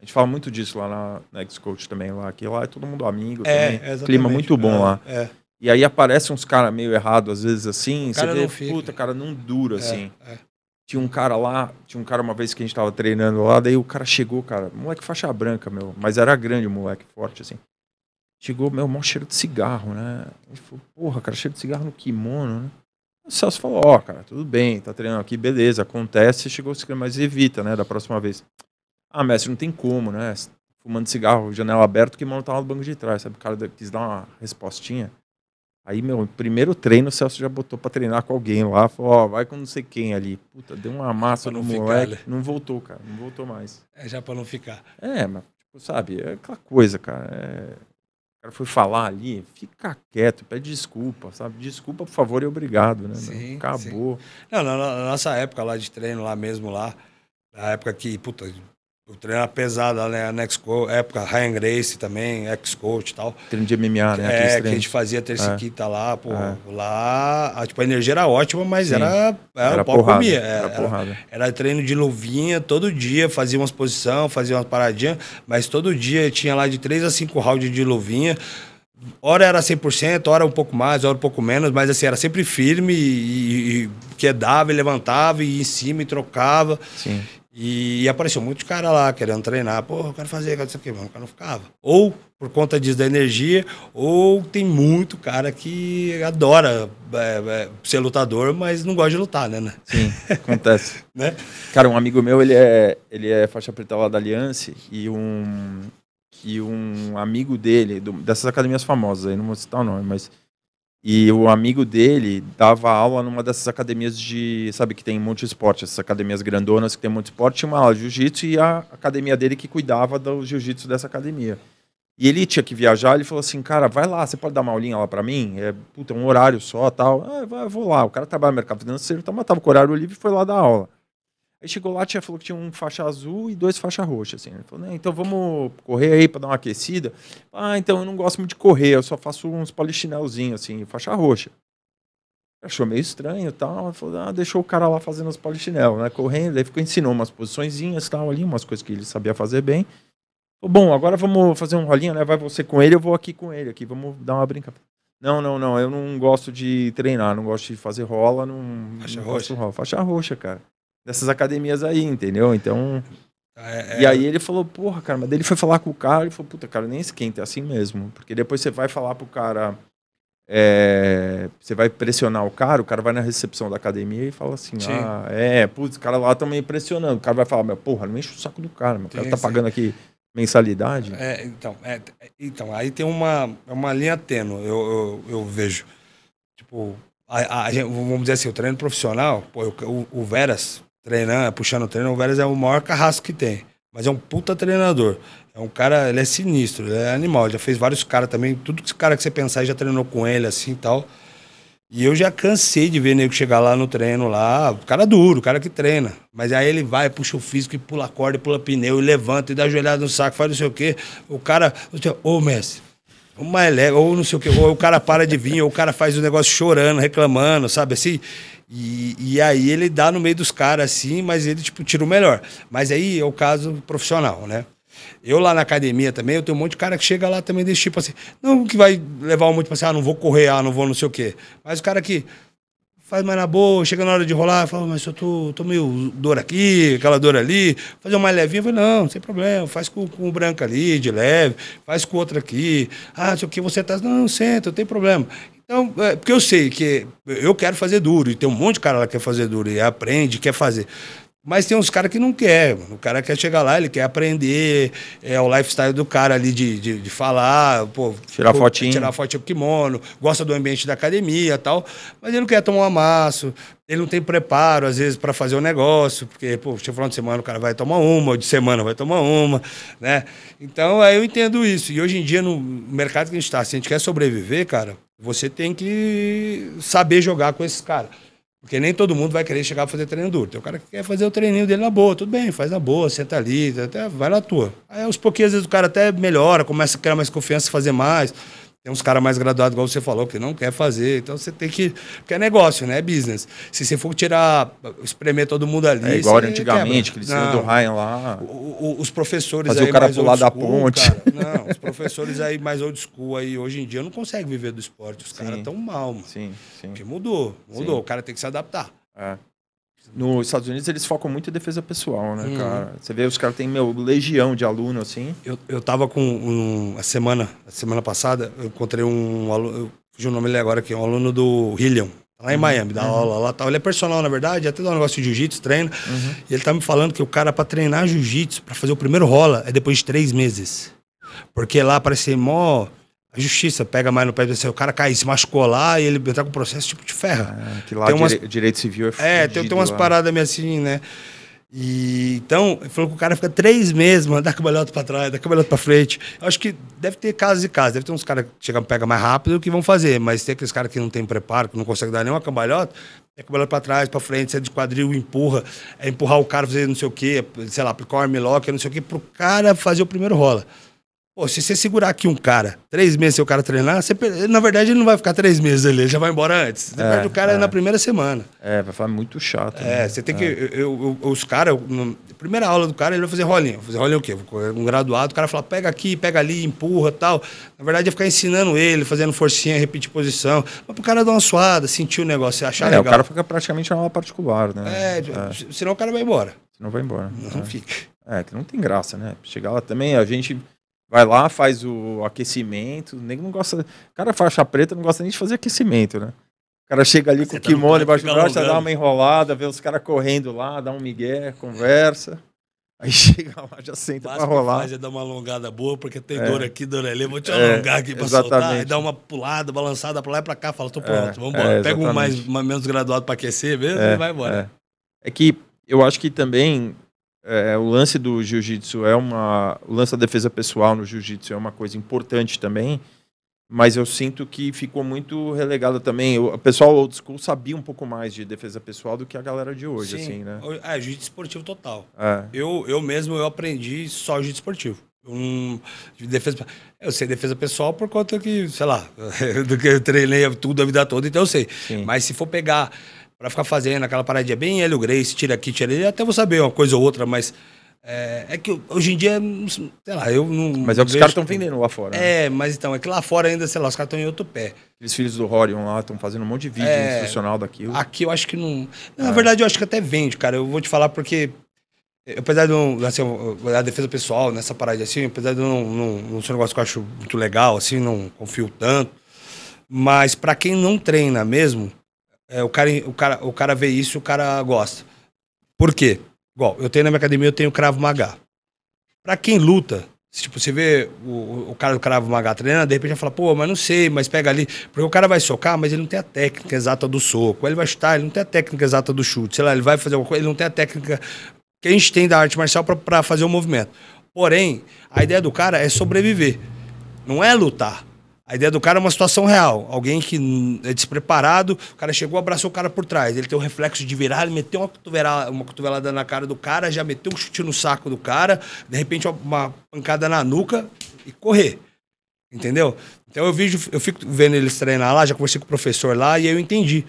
A gente fala muito disso lá na, na X-Coach também, lá, que lá é todo mundo amigo é, também. Clima muito bom é, lá. É. E aí aparecem uns caras meio errados, às vezes assim, o você vê, fica. puta, cara, não dura, é, assim. É. Tinha um cara lá, tinha um cara uma vez que a gente tava treinando lá, daí o cara chegou, cara, moleque faixa branca, meu, mas era grande o moleque, forte, assim. Chegou, meu, maior cheiro de cigarro, né? Ele falou, porra, cara, cheiro de cigarro no kimono, né? O Celso falou, ó, oh, cara, tudo bem, tá treinando aqui, beleza, acontece, chegou o mas evita, né, da próxima vez. Ah, mestre, não tem como, né? Fumando cigarro, janela aberta, que mano tava tá no banco de trás, sabe? O cara quis dar uma respostinha. Aí, meu, primeiro treino, o Celso já botou pra treinar com alguém lá. Falou, ó, oh, vai com não sei quem ali. Puta, deu uma massa no moleque. Né? Não voltou, cara. Não voltou mais. É já pra não ficar. É, mas, tipo, sabe? É aquela coisa, cara. É... O cara foi falar ali, fica quieto, pede desculpa, sabe? Desculpa, por favor, e obrigado, né? Sim, Acabou. Sim. Não, na, na nossa época lá de treino, lá mesmo, lá, na época que, puta, eu treino pesada, né? Next Coach, época Ryan Grace também, ex-coach e tal. Treino de MMA, né? É, que, a gente fazia terça e é. quinta lá, pô. É. Lá, a, tipo, a energia era ótima, mas Sim. era, era, era pau comia. Era, era, Era, era, treino de luvinha, todo dia, fazia umas posições, fazia umas paradinhas, mas todo dia tinha lá de 3 a 5 rounds de luvinha. Hora era 100%, hora um pouco mais, hora um pouco menos, mas assim, era sempre firme e, e, e quedava e levantava e em cima e trocava. Sim. E apareceu muitos caras lá querendo treinar. Pô, eu quero fazer, eu quero isso aqui, mas o cara não ficava. Ou por conta disso da energia, ou tem muito cara que adora é, é, ser lutador, mas não gosta de lutar, né? né? Sim, acontece. né? Cara, um amigo meu, ele é, ele é faixa preta lá da Aliança e um, e um amigo dele, do, dessas academias famosas, aí não vou citar o nome, mas e o amigo dele dava aula numa dessas academias de. Sabe, que tem muito esporte, essas academias grandonas que tem muito esporte, tinha uma aula de jiu-jitsu e a academia dele que cuidava do jiu-jitsu dessa academia. E ele tinha que viajar, ele falou assim: cara, vai lá, você pode dar uma aulinha lá para mim? É, puta, um horário só tal. Ah, vou lá. O cara trabalha no mercado financeiro, então matava com horário livre e foi lá dar aula. Aí chegou lá, tinha falou que tinha um faixa azul e dois faixa roxa, assim. Ele falou, né, então vamos correr aí para dar uma aquecida. Ah, então eu não gosto muito de correr, eu só faço uns polichinelzinhos, assim, faixa roxa. Achou meio estranho e tal. Falou, ah, deixou o cara lá fazendo os polichinelos, né? Correndo, aí ficou ensinou umas posiçõezinhas e tal ali, umas coisas que ele sabia fazer bem. Falou, Bom, agora vamos fazer um rolinho, né? Vai você com ele, eu vou aqui com ele aqui, vamos dar uma brincadeira. Não, não, não. Eu não gosto de treinar, não gosto de fazer rola, não. Faixa não roxa. Rola. Faixa roxa, cara dessas academias aí, entendeu? Então. É, e é. aí ele falou, porra, cara, mas daí ele foi falar com o cara e falou, puta, cara, nem esquenta, é assim mesmo. Porque depois você vai falar pro cara. É, você vai pressionar o cara, o cara vai na recepção da academia e fala assim: sim. ah, é, putz, o cara lá tá me pressionando. O cara vai falar, meu, porra, não enche o saco do cara, meu, o cara sim, tá pagando aqui mensalidade. É, então, é, então, aí tem uma, é uma linha tênue, eu, eu, eu vejo. Tipo, a, a, vamos dizer assim, o treino profissional, pô, o, o Veras, treinando, é, puxando treino. O Vélez é o maior carrasco que tem. Mas é um puta treinador. É um cara, ele é sinistro, ele é animal. já fez vários caras também. Tudo que cara que você pensar já treinou com ele, assim e tal. E eu já cansei de ver nego chegar lá no treino lá, o cara duro, o cara que treina. Mas aí ele vai, puxa o físico, e pula a corda, e pula pneu, e levanta, e dá joelhada no saco, faz não sei o quê. O cara, ô oh, mestre, Uma mais ou não sei o quê, ou o cara para de vir, ou o cara faz o negócio chorando, reclamando, sabe assim? E, e aí ele dá no meio dos caras assim, mas ele tipo tira o melhor. Mas aí é o caso profissional, né? Eu lá na academia também, eu tenho um monte de cara que chega lá também desse tipo assim, não que vai levar um monte pra assim, ah, não vou correr, ah, não vou não sei o quê. Mas o cara que faz mais na boa, chega na hora de rolar, fala, mas eu tô, tô meio dor aqui, aquela dor ali, fazer uma mais levinha, eu falo, não, sem problema, faz com, com o branco ali, de leve, faz com outra aqui, ah, sei o que, você tá, não, senta, não tem problema. Então, é, porque eu sei que eu quero fazer duro, e tem um monte de cara lá que quer fazer duro, e aprende, quer fazer. Mas tem uns caras que não quer. O cara quer chegar lá, ele quer aprender. É o lifestyle do cara ali de, de, de falar, pô, tirar fotinho. Tirar fotinho kimono, gosta do ambiente da academia tal. Mas ele não quer tomar um amasso, ele não tem preparo, às vezes, para fazer o um negócio, porque, pô, eu falar de semana o cara vai tomar uma, de semana vai tomar uma, né? Então, aí é, eu entendo isso. E hoje em dia, no mercado que a gente está, se a gente quer sobreviver, cara, você tem que saber jogar com esses caras. Porque nem todo mundo vai querer chegar a fazer treino duro. Tem o cara que quer fazer o treininho dele na boa, tudo bem, faz na boa, senta ali, até vai na tua. Aí aos pouquinhos, às vezes, o cara até melhora, começa a criar mais confiança, fazer mais. Tem uns caras mais graduados, igual você falou, que não quer fazer. Então você tem que. Porque é negócio, né? É business. Se você for tirar, espremer todo mundo ali. É igual antigamente, aquele senhor do Ryan lá. O, o, os professores fazer aí. o cara pular da ponte. Cara, não, os professores aí mais old school aí, hoje em dia, não conseguem viver do esporte. Os caras tão mal, mano. Sim, sim. Porque mudou, mudou. Sim. O cara tem que se adaptar. É. Nos Estados Unidos eles focam muito em defesa pessoal, né, hum. cara? Você vê, os caras têm, meu, legião de aluno, assim. Eu, eu tava com um, a semana, a semana passada, eu encontrei um aluno, fugiu o nome dele agora aqui, é um aluno do Hillion lá em uhum. Miami, dá uhum. aula lá tal. Ele é personal, na verdade, é até dá um negócio de jiu-jitsu, treina. Uhum. E ele tá me falando que o cara, pra treinar jiu-jitsu, pra fazer o primeiro rola, é depois de três meses. Porque lá parece mó a justiça pega mais no pé do assim, o cara cai, se machucou lá e ele entrar tá com o processo tipo de ferra. Ah, que lá tem umas... direito civil é É, tem, tem umas paradas meio assim, né? E, então, ele falou que o cara fica três meses, mano, dá cambalhota pra trás, dá cambalhota pra frente. Eu acho que deve ter casos e casos. Deve ter uns caras que chegam pega mais rápido que vão fazer, mas tem aqueles caras que não tem preparo, que não consegue dar nenhuma cambalhota, é cambalhota pra trás, pra frente, sai de quadril, empurra, é empurrar o cara, fazer não sei o quê, sei lá, aplicar um armlock, não sei o quê, pro cara fazer o primeiro rola. Pô, se você segurar aqui um cara, três meses seu cara treinar, você, na verdade ele não vai ficar três meses ali, ele já vai embora antes. Você é, perde o cara é. na primeira semana. É, vai ficar muito chato. É, né? você tem é. que. Eu, eu, os caras, primeira aula do cara, ele vai fazer rolinho. Vai fazer rolinho o quê? Um graduado, o cara fala, pega aqui, pega ali, empurra tal. Na verdade é ficar ensinando ele, fazendo forcinha, repetir posição. Mas pro cara dar uma suada, sentir o negócio, achar é, legal. o cara fica praticamente na aula particular, né? É, é, senão o cara vai embora. Senão vai embora. Não né? fica. É, que não tem graça, né? Chegar lá também, a gente Vai lá, faz o aquecimento. O nego não gosta. O cara faixa preta não gosta nem de fazer aquecimento, né? O cara chega ali Você com tá o kimono embaixo do braço, dá uma enrolada, vê os caras correndo lá, dá um migué, conversa. Aí chega lá, já senta pra rolar. Faz é dar uma alongada boa, porque tem é. dor aqui, dor ali. Vou te é, alongar é, aqui pra exatamente. soltar. Aí dá uma pulada, balançada pra lá e pra cá. Fala, tô é, pronto, é, vambora. Pega um mais, mais menos graduado pra aquecer mesmo é, e vai embora. É. que eu acho que também é, o lance do jiu-jitsu é uma. O lance da defesa pessoal no jiu-jitsu é uma coisa importante também, mas eu sinto que ficou muito relegado também. O pessoal old school sabia um pouco mais de defesa pessoal do que a galera de hoje, Sim. assim, né? É, jiu-jitsu esportivo total. É. Eu, eu mesmo eu aprendi só jiu-jitsu esportivo. Um, de defesa, eu sei defesa pessoal por conta que, sei lá, do que eu treinei tudo a vida toda, então eu sei. Sim. Mas se for pegar para ficar fazendo aquela paradinha bem Hélio Grace, tira aqui, tira ali. Até vou saber uma coisa ou outra, mas é, é, que hoje em dia, sei lá, eu não. Mas é o que os caras estão vendendo lá fora. Né? É, né? mas então, é que lá fora ainda, sei lá, os caras estão em outro pé. Aqueles filhos do Horion lá estão fazendo um monte de vídeo é, institucional daquilo. Aqui eu acho que não. Na ah. verdade, é. eu acho que até vende, cara. Eu vou te falar porque. Apesar de não. Assim, a defesa pessoal nessa parada assim, apesar de não, não, não ser um negócio que eu acho muito legal, assim, não confio tanto. Mas para quem não treina mesmo, é, o, cara, o, cara, o cara vê isso o cara gosta. Por quê? Igual, eu tenho na minha academia, eu tenho Cravo Magá. Pra quem luta, se, tipo, você vê o, o cara do Cravo Magá treinando, de repente ele fala pô, mas não sei, mas pega ali. Porque o cara vai socar, mas ele não tem a técnica exata do soco. Ele vai chutar, ele não tem a técnica exata do chute. Sei lá, ele vai fazer alguma coisa, ele não tem a técnica que a gente tem da arte marcial para fazer o movimento. Porém, a ideia do cara é sobreviver, não é lutar. A ideia do cara é uma situação real. Alguém que é despreparado, o cara chegou, abraçou o cara por trás. Ele tem o reflexo de virar, ele meteu uma cotovelada, uma cotovelada na cara do cara, já meteu um chute no saco do cara, de repente uma pancada na nuca e correr. Entendeu? Então eu vejo, eu fico vendo eles treinar lá, já conversei com o professor lá e eu entendi.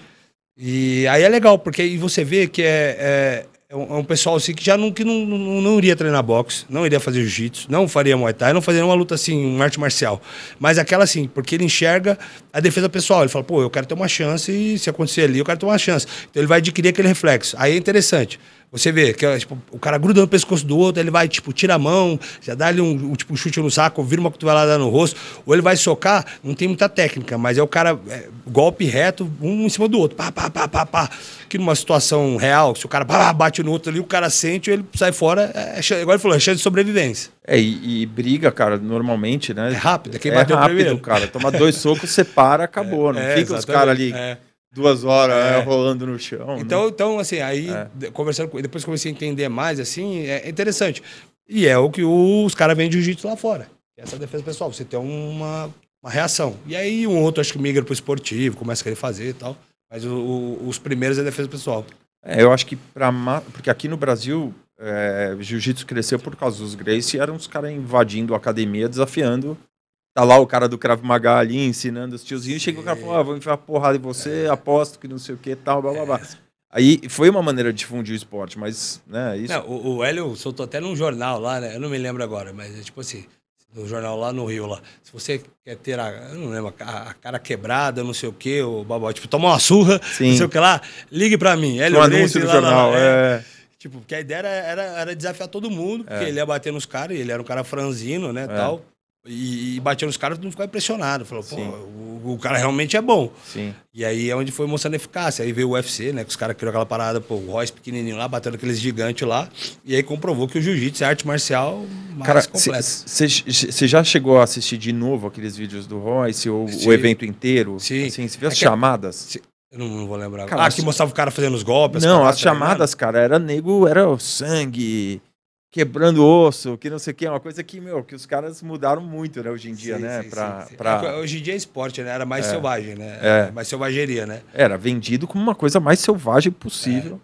E aí é legal, porque aí você vê que é, é é um, é um pessoal assim que já não, que não, não, não, iria treinar boxe, não iria fazer jiu-jitsu, não faria muay thai, não faria uma luta assim, um arte marcial. Mas aquela assim, porque ele enxerga a defesa pessoal. Ele fala, pô, eu quero ter uma chance e se acontecer ali, eu quero ter uma chance. Então ele vai adquirir aquele reflexo. Aí é interessante. Você vê que tipo, o cara gruda no pescoço do outro, ele vai, tipo, tira a mão, já dá ele um, um, tipo, chute no saco, vira uma cotovelada no rosto, ou ele vai socar, não tem muita técnica, mas é o cara é, golpe reto, um em cima do outro, pá, pá, pá, pá, pá. Que numa situação real, se o cara pá, bate no outro ali, o cara sente, ele sai fora, é, é igual ele falou, é chance de sobrevivência. É, e, e briga, cara, normalmente, né? É rápido, é quem é rápido, primeiro. cara. Toma dois socos, separa, acabou. É, não é, fica os caras ali é duas horas é. é. rolando no chão. Né? Então, né? então assim, aí é. conversando com depois comecei a entender mais, assim, é interessante. E é o que os caras vêm de jiu-jitsu lá fora. É essa defesa pessoal, você tem uma, uma reação. E aí um outro acho que migra pro esportivo, começa a querer fazer e tal. Mas o, o, os primeiros é defesa pessoal. É, eu acho que para porque aqui no Brasil é, jiu-jitsu cresceu por causa dos e eram os caras invadindo a academia, desafiando Tá lá o cara do Krav Maga ali ensinando os tiozinhos. Chega o cara e fala, ah, vou enfiar porrada em você, é. aposto que não sei o que tal, blá blá blá. É, Aí foi uma maneira de difundir o esporte, mas, né, isso... Não, o, o Hélio soltou até num jornal lá, né? Eu não me lembro agora, mas é tipo assim, no jornal lá no Rio lá. Se você quer ter a, não lembro, a, cara quebrada, não sei o que o babó, tipo, tomar uma surra, Sim. não sei o que lá, ligue para mim. Hélio um anúncio no lá, jornal, lá, é. é. Tipo, porque a ideia era, era, era desafiar todo mundo, porque é. ele ia bater nos caras, ele era um cara franzino, né, é. tal. E, e batia nos caras, todo mundo ficava impressionado. Falou, pô, o, o, cara realmente é bom. Sim. E aí é onde foi mostrando a eficácia. Aí veio o UFC, né? Que os caras criaram aquela parada, pô, o Royce pequenininho lá, batendo aqueles gigantes lá. E aí comprovou que o jiu-jitsu é arte marcial mais cara, completa. Você já chegou a assistir de novo aqueles vídeos do Royce ou Sim. o evento inteiro? Sim. Assim, você viu é as é chamadas? Eu não, não, vou lembrar. Cara, ah, que mostrava o cara fazendo os golpes. Não, as tá chamadas, cara, era nego, era o sangue, quebrando osso, que não sei o que, é uma coisa que, meu, que os caras mudaram muito, né, hoje em dia, sim, né? Sim, pra, sim, pra... É, hoje em dia é esporte, né? Era mais é. selvagem, né? É. Mais selvageria, né? Era vendido como uma coisa mais selvagem possível.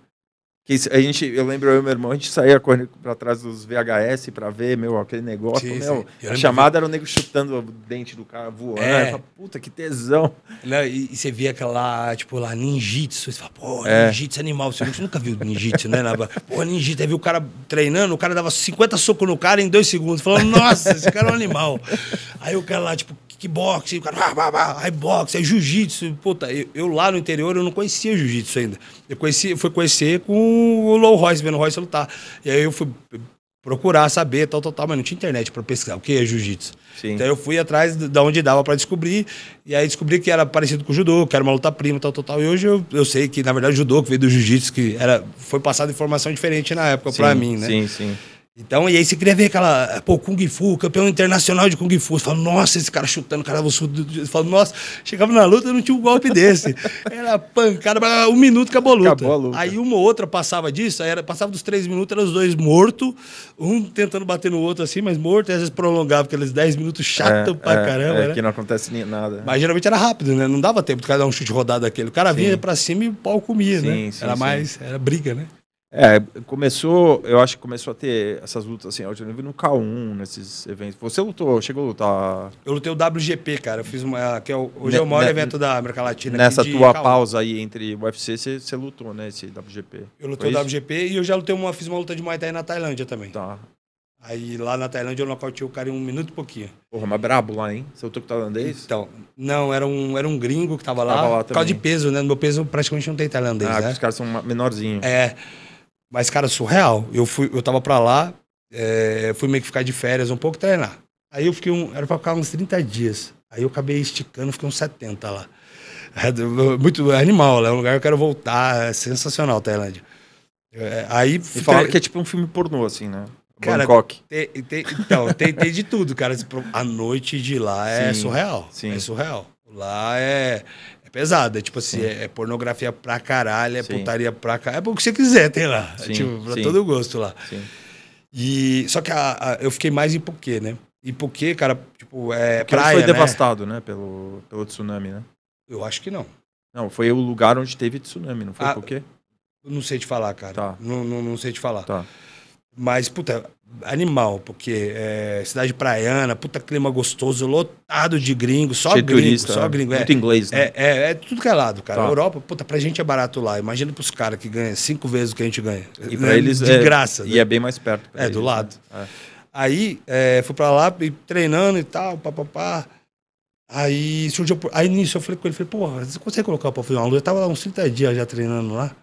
Que a gente, eu lembro eu e meu irmão, a gente saía correndo para trás dos VHS para ver, meu, aquele negócio, sim, meu. Sim. A chamada era o nego chutando o dente do cara voando. É. Falava, Puta, que tesão. Não, e, e, você via aquela, tipo, lá, ninjitsu. Você fala, pô, é. ninjitsu é animal. Você, você nunca viu ninjitsu, né? Pô, ninjitsu. Aí viu o cara treinando, o cara dava 50 socos no cara em dois segundos. Falando, nossa, esse cara é um animal. Aí o cara lá, tipo, kickboxing, o cara, bah, bah, aí boxe, aí jiu-jitsu. Puta, eu, eu, lá no interior eu não conhecia jiu-jitsu ainda. Eu conheci, fui conhecer com o Low Royce, vendo o Royce lutar. E aí eu fui procurar saber, tal, tal, tal, mas não tinha internet para pesquisar o que é jiu-jitsu. Então eu fui atrás da onde dava para descobrir, e aí descobri que era parecido com o judô, que era uma luta prima, tal, tal, tal. E hoje eu, eu sei que, na verdade, o judô que veio do jiu-jitsu, que era, foi passada informação diferente na época para mim, né? Sim, sim. Então, e aí você queria ver aquela, pô, Kung Fu, campeão internacional de Kung Fu. Você fala, nossa, esse cara chutando, o cara, do Você fala, nossa, chegava na luta, e não tinha um golpe desse. Era pancada, um minuto acabou a luta. Acabou a luta. Aí uma outra passava disso, era, passava dos três minutos, eram os dois mortos, um tentando bater no outro assim, mas morto, e às vezes prolongava, aqueles dez minutos chato é, pra é, caramba. É, né? que não acontece nem nada. Mas geralmente era rápido, né? Não dava tempo de cada um chute rodado daquele. O cara sim. vinha pra cima e o pau comia, sim, né? Sim, era mais, era briga, né? É, começou, eu acho que começou a ter essas lutas assim, ao nível no K1, nesses eventos. Você lutou, chegou a lutar. Eu lutei o WGP, cara. Eu fiz uma. Que é o, hoje é o maior ne, evento da América Latina. Nessa tua K1. pausa aí entre o UFC, você lutou, né? Esse WGP. Eu lutei Foi o isso? WGP e eu já lutei uma, fiz uma luta de Muay Thai na Tailândia também. Tá. Aí lá na Tailândia eu nocautei o cara em um minuto e pouquinho. Porra, mas brabo lá, hein? Você lutou com tailandês? Então, não, era um, era um gringo que tava lá. Tava lá por causa de peso, né? No meu peso praticamente não tem tailandês, ah, né? os caras são menorzinhos. É. Mas, cara, surreal. Eu fui, eu tava pra lá, é, fui meio que ficar de férias um pouco treinar. Aí eu fiquei um. Era pra ficar uns 30 dias. Aí eu acabei esticando, fiquei uns 70 lá. É, muito animal, né? é um lugar que eu quero voltar. É sensacional, Tailândia. É, aí. Você fala que é tipo um filme pornô, assim, né? Cara, Bangkok. Tem, tem, então, tem, tem, de tudo, cara. Tipo, a noite de lá é sim, surreal. Sim. É surreal. Lá é, é pesada. É tipo assim, é, é, pornografia pra caralho, é sim. putaria pra caralho. É pro que você quiser, tem lá. É sim, é tipo, pra sim. todo gosto lá. Sim. E, só que a, a, eu fiquei mais em porquê, né? E porquê, cara, tipo, é Porque praia, foi né? devastado, né, pelo, pelo tsunami, né? Eu acho que não. Não, foi o lugar onde teve tsunami, não foi ah, porquê? Não sei te falar, cara. Tá. Não, não, não sei te falar. Tá. Mas, puta, animal, porque é, cidade praiana, puta clima gostoso, lotado de gringo, só Cheio gringo, turista, só né? gringo. É, muito inglês, né? É, é, é tudo que é lado, cara. Tá. Europa, puta, pra gente é barato lá. Imagina pros caras que ganham cinco vezes o que a gente ganha. E pra eles De é graça. E né? é bem mais perto. É, eles, do né? lado. Né? Aí, é, fui pra lá, treinando e tal, papapá. Aí surgiu... Aí nisso eu falei com ele, falei, porra, você consegue colocar pra fazer uma luta? Eu tava lá uns 30 dias já treinando lá.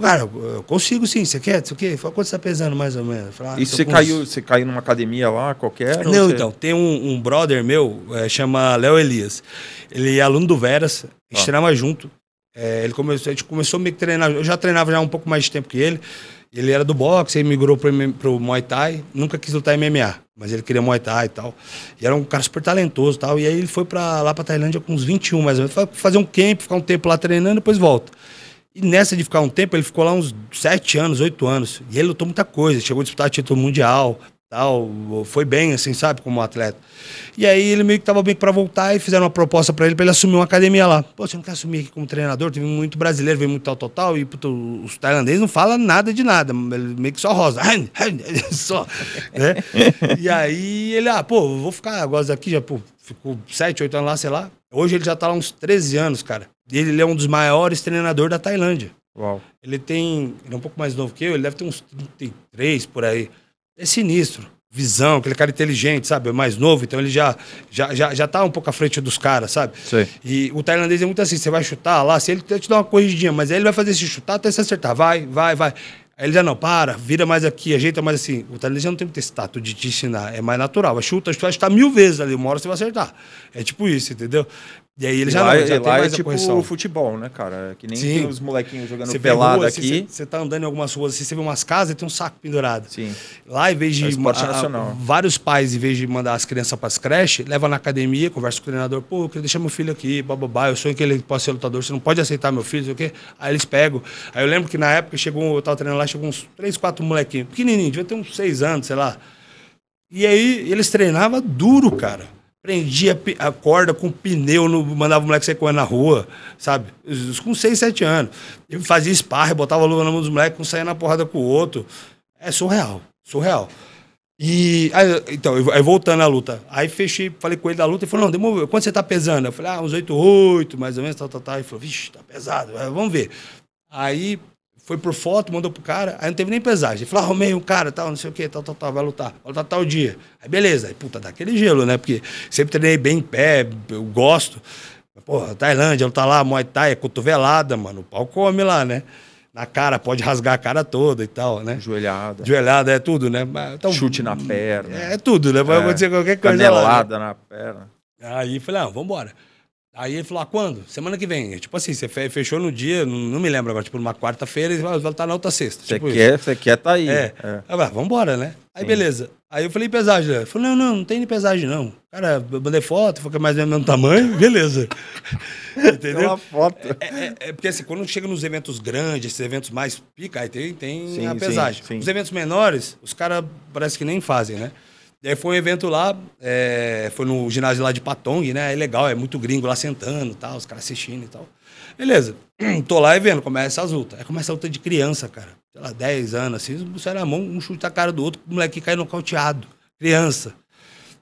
Cara, eu consigo sim, você quer? Você quer? Fala, quanto você está pesando mais ou menos? Fala, ah, e você, caiu, você caiu numa academia lá, qualquer? Não, você... então, tem um, um brother meu, é, chama Léo Elias. Ele é aluno do Veras, a gente ah. treinava junto. É, ele começou, a gente começou a me treinar, eu já treinava já um pouco mais de tempo que ele. Ele era do boxe, ele migrou pro, pro Muay Thai, nunca quis lutar MMA, mas ele queria Muay Thai e tal. E era um cara super talentoso e tal. E aí ele foi pra, lá pra Tailândia com uns 21 mais ou menos, fazer um camp, ficar um tempo lá treinando, depois volta. E nessa de ficar um tempo, ele ficou lá uns sete anos, oito anos. E ele lutou muita coisa, chegou a disputar título mundial, tal, foi bem, assim, sabe, como atleta. E aí ele meio que tava bem para voltar e fizeram uma proposta para ele para ele assumir uma academia lá. Pô, você não quer assumir aqui como treinador? Teve muito brasileiro, veio muito tal, tal, tal. E puto, os tailandeses não falam nada de nada, ele meio que só rosa. só, né? E aí ele, ah, pô, vou ficar, agora daqui, já, pô, ficou 7, 8 anos lá, sei lá. Hoje ele já tá lá uns 13 anos, cara. Ele é um dos maiores treinadores da Tailândia. Uau. Ele tem. Ele é um pouco mais novo que eu, ele deve ter uns 33 por aí. É sinistro. Visão, aquele cara inteligente, sabe? É mais novo, então ele já, já, já, já tá um pouco à frente dos caras, sabe? Sim. E o tailandês é muito assim: você vai chutar lá, se ele te dar uma corridinha, mas aí ele vai fazer esse chutar até se acertar. Vai, vai, vai. Aí ele já não, para, vira mais aqui, ajeita mais assim. O Thalys já não tem ter esse tato de te ensinar, é mais natural. É chuta, chuta, chuta mil vezes ali, uma hora você vai acertar. É tipo isso, entendeu? E aí ele já lá, não, já lá é tipo correção. futebol, né, cara? É que nem Sim. tem os molequinhos jogando você pelado aqui. Você tá andando em algumas ruas, assim, você vê umas casas e tem um saco pendurado. Sim. Lá, em vez de... É a, vários pais, em vez de mandar as crianças para as creches, levam na academia, conversa com o treinador. Pô, eu queria deixar meu filho aqui, bababá, eu sonho que ele possa ser lutador, você não pode aceitar meu filho, sei o quê. Aí eles pegam. Aí eu lembro que na época chegou, eu tava treinando lá, chegou uns três, quatro molequinhos, pequenininho, devia ter uns seis anos, sei lá. E aí eles treinavam duro, cara. Prendia a corda com pneu, no, mandava o moleque sair correndo na rua, sabe? Com seis, sete anos. Eu fazia esparra, botava luva na mão dos moleques, um saía na porrada com o outro. É surreal, surreal. E aí, então, aí voltando à luta. Aí fechei, falei com ele da luta, ele falou, não, demorou, quanto você tá pesando? Eu falei, ah, uns oito oito, mais ou menos, tal, tal, tal. Ele falou, vixe, tá pesado, é, vamos ver. Aí foi por foto, mandou pro cara, aí não teve nem pesagem. Ele falou, ah, arrumei um cara, tal, não sei o que, tal, tal, tal, vai lutar, vai lutar tal dia. Aí beleza, aí puta, dá aquele gelo, né? Porque sempre treinei bem em pé, eu gosto. Porra, Tailândia, lutar lá, Muay Thai, é cotovelada, mano, o pau come lá, né? Na cara, pode rasgar a cara toda e tal, né? Joelhada. Joelhada, é tudo, né? Então, Chute na perna. É, é tudo, né? Pode é, acontecer qualquer coisa. Canelada lá, né? na perna. Aí falei, ah, vambora. Aí ele falou, ah, quando? Semana que vem. Tipo assim, você fechou no dia, não me lembro agora, tipo numa quarta-feira e vai estar na outra sexta. Você tipo quer, você quer tá aí. É. é. Aí, ah, vamos né? Aí Sim. beleza. Aí eu falei pesagem, né? Falei, não, não, não tem nem pesagem não. Cara, eu mandei foto, foi é mais ou menos mesmo tamanho, beleza. Entendeu? uma foto. É, é, é, é, porque assim, quando chega nos eventos grandes, esses eventos mais pica, aí tem, tem sim, a pesagem. Sim, sim. Os eventos menores, os caras parece que nem fazem, né? Daí foi um evento lá, é, foi no ginásio lá de Patong, né? É legal, é muito gringo lá sentando tal, os caras assistindo e tal. Beleza, tô lá e é vendo, começa as lutas. Aí começa a luta de criança, cara. Sei lá, 10 anos, assim, sai na mão, um chute na cara do outro, o moleque cai nocauteado. Criança.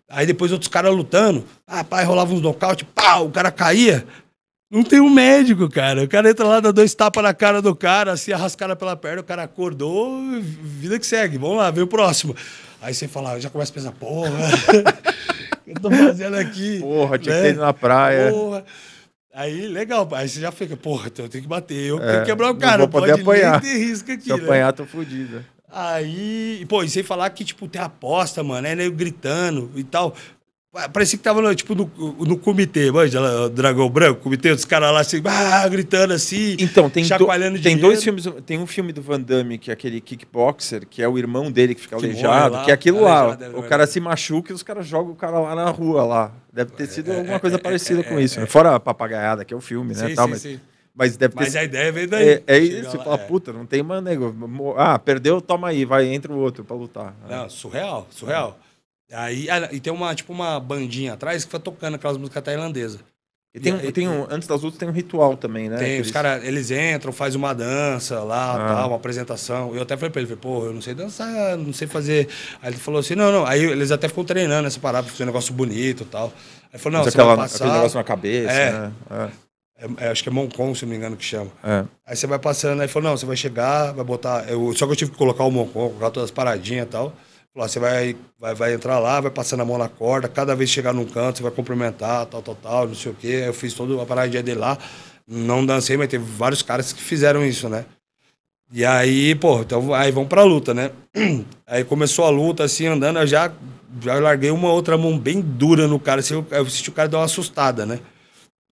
Aí depois outros caras lutando, rapaz rolava uns nocaute, pau, o cara caía. Não tem um médico, cara. O cara entra lá, dá dois tapas na cara do cara, assim, arrascada pela perna, o cara acordou, vida que segue. Vamos lá, vem o próximo. Aí você fala, já começa a pensar, porra, eu tô fazendo aqui? Porra, tinha né? que ter né? ido na praia. Porra. Aí, legal, aí você já fica, porra, então eu tenho que bater, eu é, tenho que quebrar o cara, não vou poder pode apanhar. nem ter risco aqui. Se né? apanhar, tô fodido. Aí, pô, e sem falar que, tipo, tem aposta, mano, é né, gritando e tal. Parecia que tava no, tipo, no, no comitê, manja, Dragão Branco, comitê, os caras lá assim, ah, gritando assim, então, tem chacoalhando Tem dois filmes, tem um filme do Van Damme, que é aquele kickboxer, que é o irmão dele que fica que aleijado, lá, que é aquilo lá, o né? cara se machuca e os caras jogam o cara lá na rua, lá. Deve ter é, sido é, alguma é, coisa é, parecida é, com é, isso, né? Fora a papagaiada, que é o filme, né, sim, tal, sim, mas... Sim. Mas deve ter. Mas a ideia veio daí. É, é isso, lá, fala, é. puta, não tem uma nego. Ah, perdeu, toma aí, vai, entra o outro pra lutar. Não, surreal, surreal. É. Aí, ah, e tem uma, tipo, uma bandinha atrás que foi tocando aquelas músicas tailandesas. E tem, e, tem um, antes das lutas tem um ritual também, né? Tem, os caras, eles entram, faz uma dança lá, ah. tal, uma apresentação. Eu até falei pra ele, pô, eu não sei dançar, não sei fazer. Aí ele falou assim, não, não. Aí eles até ficam treinando essa parada, fazer um negócio bonito e tal. Aí falou, não, Mas você aquela, vai passar... Aquele negócio na cabeça, é. né? É. É, é acho que é Moncon, se não me engano, que chama. É. Aí você vai passando, aí falou, não, você vai chegar, vai botar... Eu, só que eu tive que colocar o Moncon, colocar todas as paradinhas e tal. Falou, ah, você vai, vai, vai entrar lá, vai passando a mão na corda, cada vez chegar num canto, você vai cumprimentar, tal, tal, tal, não sei o quê. Eu fiz toda a paradinha dele lá. Não dancei, mas teve vários caras que fizeram isso, né? E aí, pô, então aí vamos pra luta, né? Aí começou a luta, assim, andando, eu já, já larguei uma outra mão bem dura no cara, assim, eu, eu senti o cara dar uma assustada, né?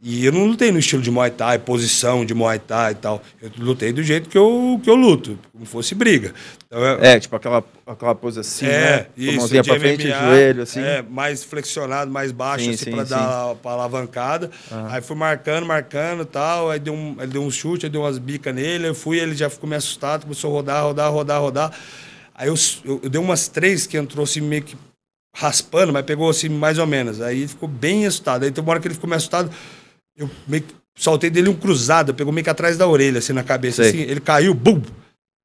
E eu não lutei no estilo de Muay Thai, posição de Muay Thai e tal. Eu lutei do jeito que eu, que eu luto, como fosse briga. Então, eu... É, é, tipo aquela, aquela pose assim, é, né? Isso, mãozinha pra MMA, joelho, assim. É, mais flexionado, mais baixo, sim, assim, sim, pra sim. dar pra alavancada. Ah. Aí fui marcando, marcando e tal. Aí deu um, ele deu um chute, aí deu umas bicas nele. Eu fui, ele já ficou me assustado, começou a rodar, rodar, rodar, rodar. Aí eu, eu, eu dei umas três que entrou assim meio que raspando, mas pegou assim mais ou menos. Aí ficou bem assustado. Aí tem uma hora que ele ficou me assustado. Eu meio que soltei dele um cruzado, pegou meio que atrás da orelha, assim, na cabeça. Assim, ele caiu, bum!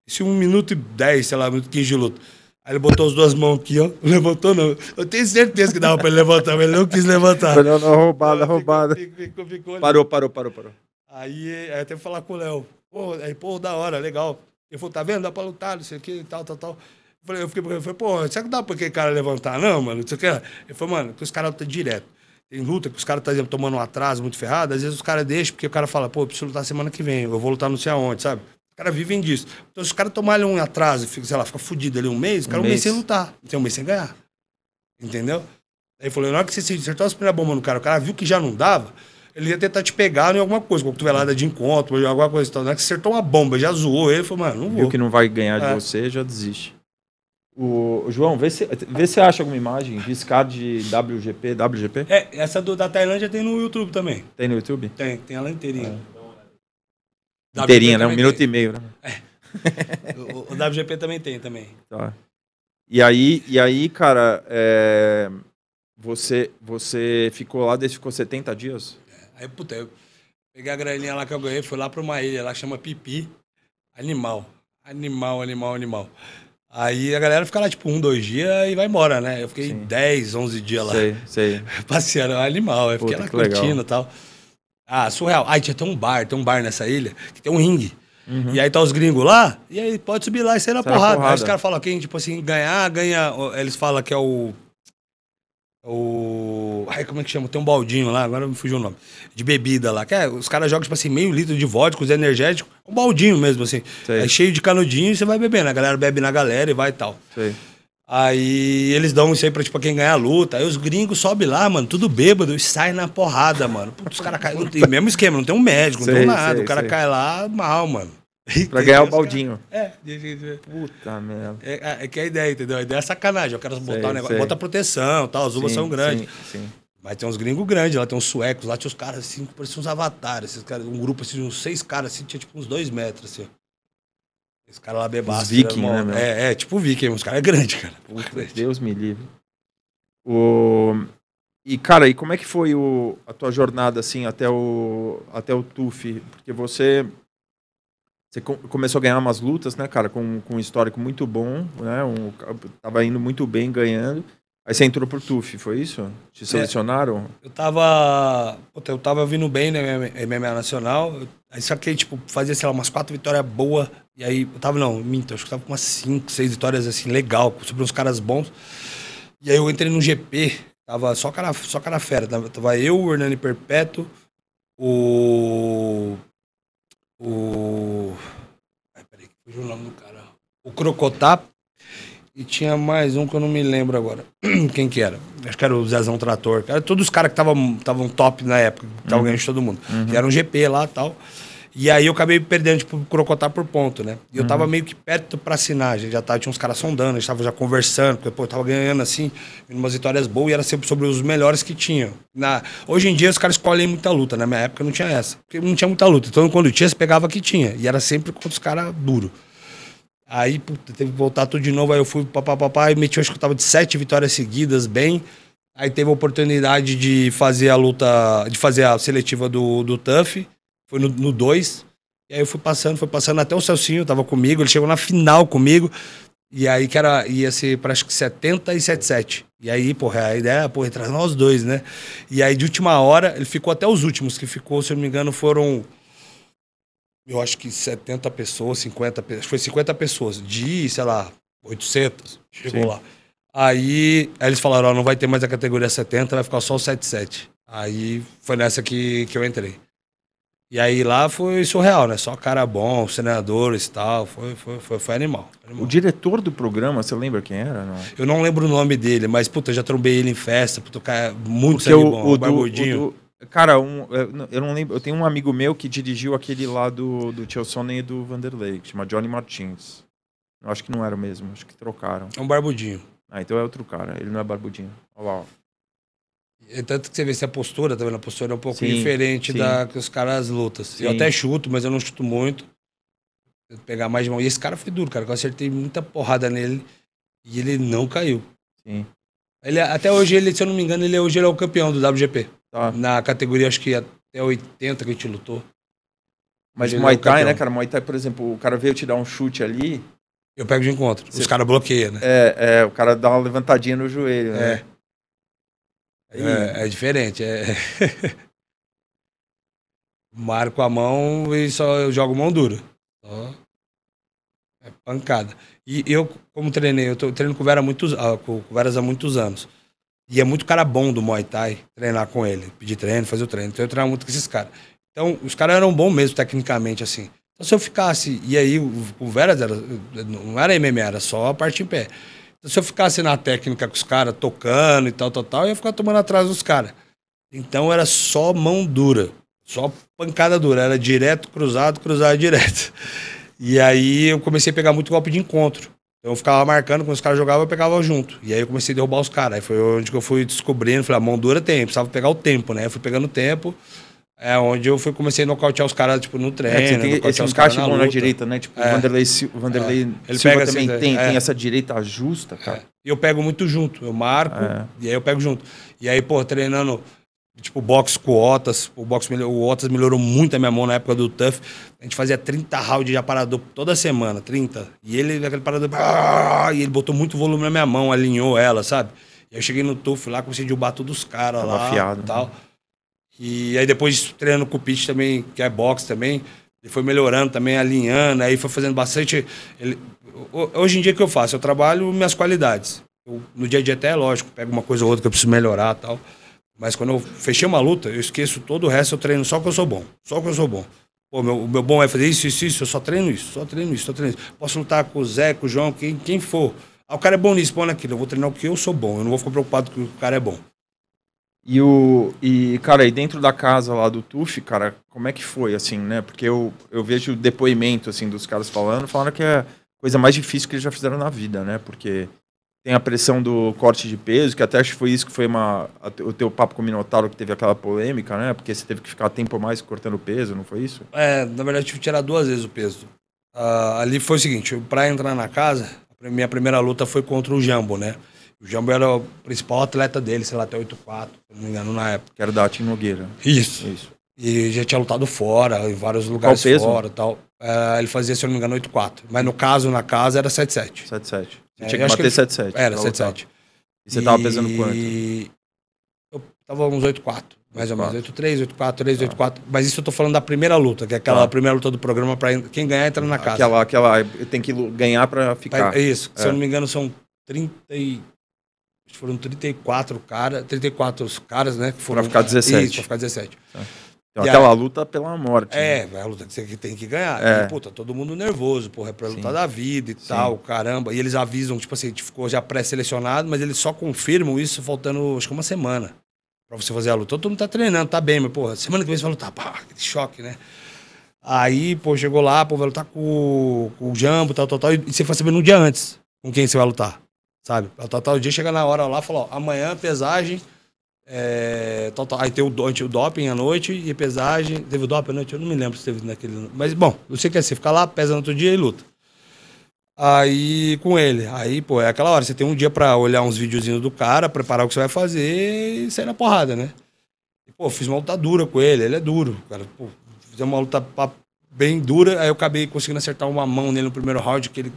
Isso um minuto e dez, sei lá, um minuto e quinze de luta. Aí ele botou as duas mãos aqui, ó. Levantou, não. Eu tenho certeza que dava pra ele levantar, mas ele não quis levantar. Não, não, roubada, roubada. Ficou, ficou, ficou, parou, parou, parou, parou. Aí, aí até falar com o Léo. Pô, aí, pô, da hora, legal. Ele falou, tá vendo? Dá pra lutar, não sei o que e tal, tal, tal. Eu fiquei, eu falei, pô, será que dá pra aquele cara levantar? Não, mano, não sei o que. Ele falou, mano, que os caras lutam direto. Tem luta que os caras estão tá exemplo tomando um atraso muito ferrado, às vezes os caras deixam, porque o cara fala, pô, eu preciso lutar semana que vem, eu vou lutar não sei aonde, sabe? Os caras vivem disso. Então, se os caras tomarem um atraso, fica, sei lá, fica fudido ali um mês, o cara um, um mês. mês sem lutar, tem um mês sem ganhar. Entendeu? Aí falou, na hora que você se acertou as primeiras bombas no cara, o cara viu que já não dava, ele ia tentar te pegar em alguma coisa, como lá de encontro, alguma coisa e tal. Na hora que você acertou uma bomba, já zoou ele, falou, mano, não vou. Viu que não vai ganhar de é. você, já desiste. O, João, vê se, vê se acha alguma imagem. Riscar de WGP, WGP. É, essa do, da Tailândia tem no YouTube também. Tem no YouTube? Tem, tem ela inteirinha. É. Inteirinha, né? Um tem. minuto e meio, né? É. O, o, WGP também tem também. Tá. E aí, e aí cara, é... você, você ficou lá, desde ficou 70 dias? É. Aí, puta, eu peguei a graninha lá que eu ganhei, fui lá pra uma ilha lá chama Pipi. Animal. Animal, animal, animal. Aí a galera fica lá, tipo, um, dois dias e vai embora, né? Eu fiquei 10, 11 dias lá. Sei, sei. Passeando, é animal. Eu Puta, fiquei lá curtindo legal. e tal. Ah, surreal. Aí tinha até um bar, tem um bar nessa ilha, que tem um ringue. Uhum. E aí tá os gringos lá, e aí pode subir lá e sair na Sai porrada. porrada. Aí os caras falam quem, tipo assim, ganhar, ganha. Eles falam que é o o. Ai, como é que chama? Tem um baldinho lá, agora me fugiu o nome. De bebida lá. Que é, os caras jogam, tipo assim, meio litro de vodka, os energéticos. Um baldinho mesmo, assim. Sei. É cheio de canudinho e você vai bebendo. A galera bebe na galera e vai e tal. Sei. Aí eles dão isso aí pra, tipo, quem ganhar a luta. Aí os gringos sobem lá, mano, tudo bêbado, e sai na porrada, mano. Putz, os caras caem. E mesmo esquema, não tem um médico, não sei, tem nada. Sei, o cara cai lá mal, mano. Pra ganhar o baldinho. É, Puta merda. É, é, é que é a ideia, entendeu? A ideia é sacanagem. Eu quero botar o um negócio, bota proteção tal. As uvas são grandes. Sim, sim. Mas tem uns gringos grandes lá, tem uns suecos lá, tinha uns caras assim, pareciam uns avatares. Esses caras, um grupo assim, uns seis caras assim, tinha tipo uns dois metros assim. Esse cara lá bebaço. Viking, né, mano É, é, tipo viking. Os caras é grande, cara. Puta, Deus me livre. O... E, cara, e como é que foi o... a tua jornada, assim, até o, até o TUF? Porque você você começou a ganhar umas lutas, né, cara, com, com um histórico muito bom, né? Um, tava indo muito bem ganhando. Aí você entrou pro TUF, foi isso? Te é. selecionaram? É, eu tava. Puta, eu tava vindo bem na MMA, MMA Nacional. Aí só que, tipo, fazia, sei lá, umas quatro vitórias boas. E aí, eu tava, não, minto, acho que eu tava com umas cinco, seis vitórias, assim, legal, sobre uns caras bons. E aí eu entrei no GP, tava só cara, só cara fera. Tava, tava eu, o Hernani Perpétuo, o. O o nome do cara. O Crocotap. E tinha mais um que eu não me lembro agora. Quem que era? Acho que era o Zezão Trator. Era todos os caras que estavam top na época, que estavam uhum. ganhando de todo mundo. Uhum. Era um GP lá e tal. E aí eu acabei perdendo, tipo, Crocotar por ponto, né? E eu uhum. tava meio que perto pra assinar, a gente já tava, tinha uns caras sondando, a gente tava já conversando, porque, pô, eu tava ganhando, assim, umas vitórias boas e era sempre sobre os melhores que tinha. Na, hoje em dia os caras escolhem muita luta, né? na minha época não tinha essa. Porque não tinha muita luta, então quando tinha, você pegava que tinha. E era sempre contra os caras duro. Aí, puta, teve que voltar tudo de novo, aí eu fui, papapá, e meti, acho que eu tava de sete vitórias seguidas, bem... Aí teve a oportunidade de fazer a luta, de fazer a seletiva do, do TUF. Foi no 2. E aí eu fui passando, fui passando até o Celcinho, tava comigo, ele chegou na final comigo. E aí que era, ia ser para acho que 70 e 77. E aí, porra, a ideia, porra, entrar nós dois, né? E aí de última hora, ele ficou até os últimos que ficou, se eu não me engano, foram eu acho que 70 pessoas, 50 pessoas, foi 50 pessoas de, sei lá, 800, chegou Sim. lá. Aí, aí, eles falaram, ó, não vai ter mais a categoria 70, vai ficar só o 77. Aí foi nessa que, que eu entrei. E aí lá foi surreal, né? Só cara bom, senadores e tal. Foi, foi, foi, foi animal, animal, O diretor do programa, você lembra quem era? Não? Eu não lembro o nome dele, mas, puta, eu já trombei ele em festa, puta, cara, é muito sangue bom, o, barbudinho. Do, o do, cara, um, eu não lembro. Eu tenho um amigo meu que dirigiu aquele lá do, do Tio Sonnen e do Vanderlei, que chama Johnny Martins. Eu acho que não era o mesmo, acho que trocaram. É um barbudinho. Ah, então é outro cara, ele não é barbudinho. Olha lá, ó. É tanto que você vê se a postura, tá vendo? A postura é um pouco sim, diferente sim. da que os caras lutam. Sim. Eu até chuto, mas eu não chuto muito. Eu pegar mais de mão. E esse cara foi duro, cara. Eu acertei muita porrada nele e ele não caiu. Sim. Ele, é, até hoje, ele, se eu não me engano, ele é hoje ele é o campeão do WGP. Tá. Na categoria, acho que até 80 que a gente lutou. Mas ele Muay Thai, é né, cara? Muay Thai, por exemplo, o cara veio te dar um chute ali. Eu pego de encontro. Você... Os caras bloqueiam, né? É, é, o cara dá uma levantadinha no joelho, né? É. É, é diferente. É... Marco a mão e só eu jogo mão dura. Só... É pancada. E eu, como treinei, eu, tô, treino com o Vera há muitos, ah, com Veras há muitos anos. E é muito cara bom do Muay Thai treinar com ele, pedir treino, fazer o treino. Então eu treinava muito com esses caras. Então os caras eram bons mesmo tecnicamente, assim. Então se eu ficasse. E aí o, o Veras era, não era MMA, era só a parte em pé. Se eu ficasse na técnica com os caras, tocando e tal, tal, tal, eu ia ficar tomando atrás dos caras. Então era só mão dura, só pancada dura, era direto, cruzado, cruzado, direto. E aí eu comecei a pegar muito golpe de encontro. Então eu ficava marcando, quando os caras jogavam, eu pegava junto. E aí eu comecei a derrubar os caras. Aí foi onde eu fui descobrindo, falei, a ah, mão dura tem, precisava pegar o tempo, né? Eu fui pegando o tempo, é, onde eu fui, comecei a nocautear os caras, tipo, no é, treino. É, tem esse encaixe bom na, direita, né? Tipo, o é, Vanderlei, Vanderlei é. Ele Silva pega também assim, tem, tem é. essa direita justa, cara. É. E eu pego muito junto. Eu marco e aí eu pego junto. E aí, pô, treinando, tipo, boxe com o Otas. O, boxe, o Otas melhorou muito a minha mão na época do Tuff. A gente fazia 30 rounds de aparador toda semana, 30. E ele, aquele parador... E ele botou muito volume na minha mão, alinhou ela, sabe? E aí eu cheguei no Tuff lá, comecei a derrubar todos os caras lá. Afiado, tal. Né? E aí depois treinando com o Pete também, que é boxe também, ele foi melhorando também, alinhando, aí foi fazendo bastante. Ele... hoje em dia o que eu faço? Eu trabalho minhas qualidades. Eu, no dia a dia até é lógico, pego uma coisa ou outra que eu preciso melhorar tal. Mas quando eu fechei uma luta, eu esqueço todo o resto, eu treino só que eu sou bom. Só que eu sou bom. Pô, meu, meu bom é fazer isso, isso, isso, eu só treino isso, só treino isso, só treino isso. Posso lutar com o Zé, com o João, quem, quem for. Ah, o cara é bom nisso, bom naquilo. Eu vou treinar o que eu sou bom. Eu não vou ficar preocupado que o cara é bom. E o e cara, e dentro da casa lá do Tuf, cara, como é que foi assim, né? Porque eu, eu vejo depoimento assim dos caras falando, falando que é a coisa mais difícil que eles já fizeram na vida, né? Porque tem a pressão do corte de peso, que até acho que foi isso que foi uma o teu papo com o Minotauro que teve aquela polêmica, né? Porque você teve que ficar tempo mais cortando peso, não foi isso? É, na verdade eu tive que tirar duas vezes o peso. Uh, ali foi o seguinte, para entrar na casa, minha primeira luta foi contra o Jambo, né? O Jambo era o principal atleta dele, sei lá, até 8-4, se não me engano, na época. Que era o Datin Nogueira. Isso. Isso. E já tinha lutado fora, em vários lugares Qual peso? fora e tal. É, ele fazia, se eu não me engano, 8-4. Mas no caso, na casa, era 7-7. 7-7. Você é, tinha que bater 7-7. Era 7-7. E você tava pesando quanto? Eu tava uns 8-4. Mais ou menos, 8-3, 8-4, 3, 8-4. Mas isso eu tô falando da primeira luta, que é aquela tá. primeira luta do programa para quem ganhar entra na casa. Aquela, aquela tem que ganhar para ficar. Pra, isso, é. se eu é. não me engano, são 30 e foram 34 caras, 34 caras, né? Que foram, pra ficar 17. Isso, pra ficar 17. Tá. Então, aquela aí, luta pela morte. É, né? É a luta que você tem que ganhar. É. E, puta, todo mundo nervoso, porra, é pra Sim. lutar da vida e Sim. tal, caramba. E eles avisam, tipo assim, a gente ficou já pré-selecionado, mas eles só confirmam isso faltando, acho que uma semana pra você fazer a luta. Então, todo mundo tá treinando, tá bem, mas, porra, semana que vem você vai lutar, pá, que choque, né? Aí, pô, chegou lá, pô, vai lutar com, com o Jambo, tal, tal, tal. E você foi sabendo um dia antes com quem você vai lutar. Sabe? Pra tal, tal dia chega na hora lá e fala, ó, amanhã pesagem, é, tal, tal. Aí tem o, o doping à noite e pesagem. Teve o doping à noite? Eu não me lembro se teve naquele. Mas bom, você quer você fica lá, pesa no outro dia e luta. Aí com ele. Aí, pô, é aquela hora. Você tem um dia pra olhar uns videozinhos do cara, preparar o que você vai fazer e sair na porrada, né? E, pô, fiz uma luta dura com ele. Ele é duro, cara. Pô, uma luta bem dura. Aí eu acabei conseguindo acertar uma mão nele no primeiro round que ele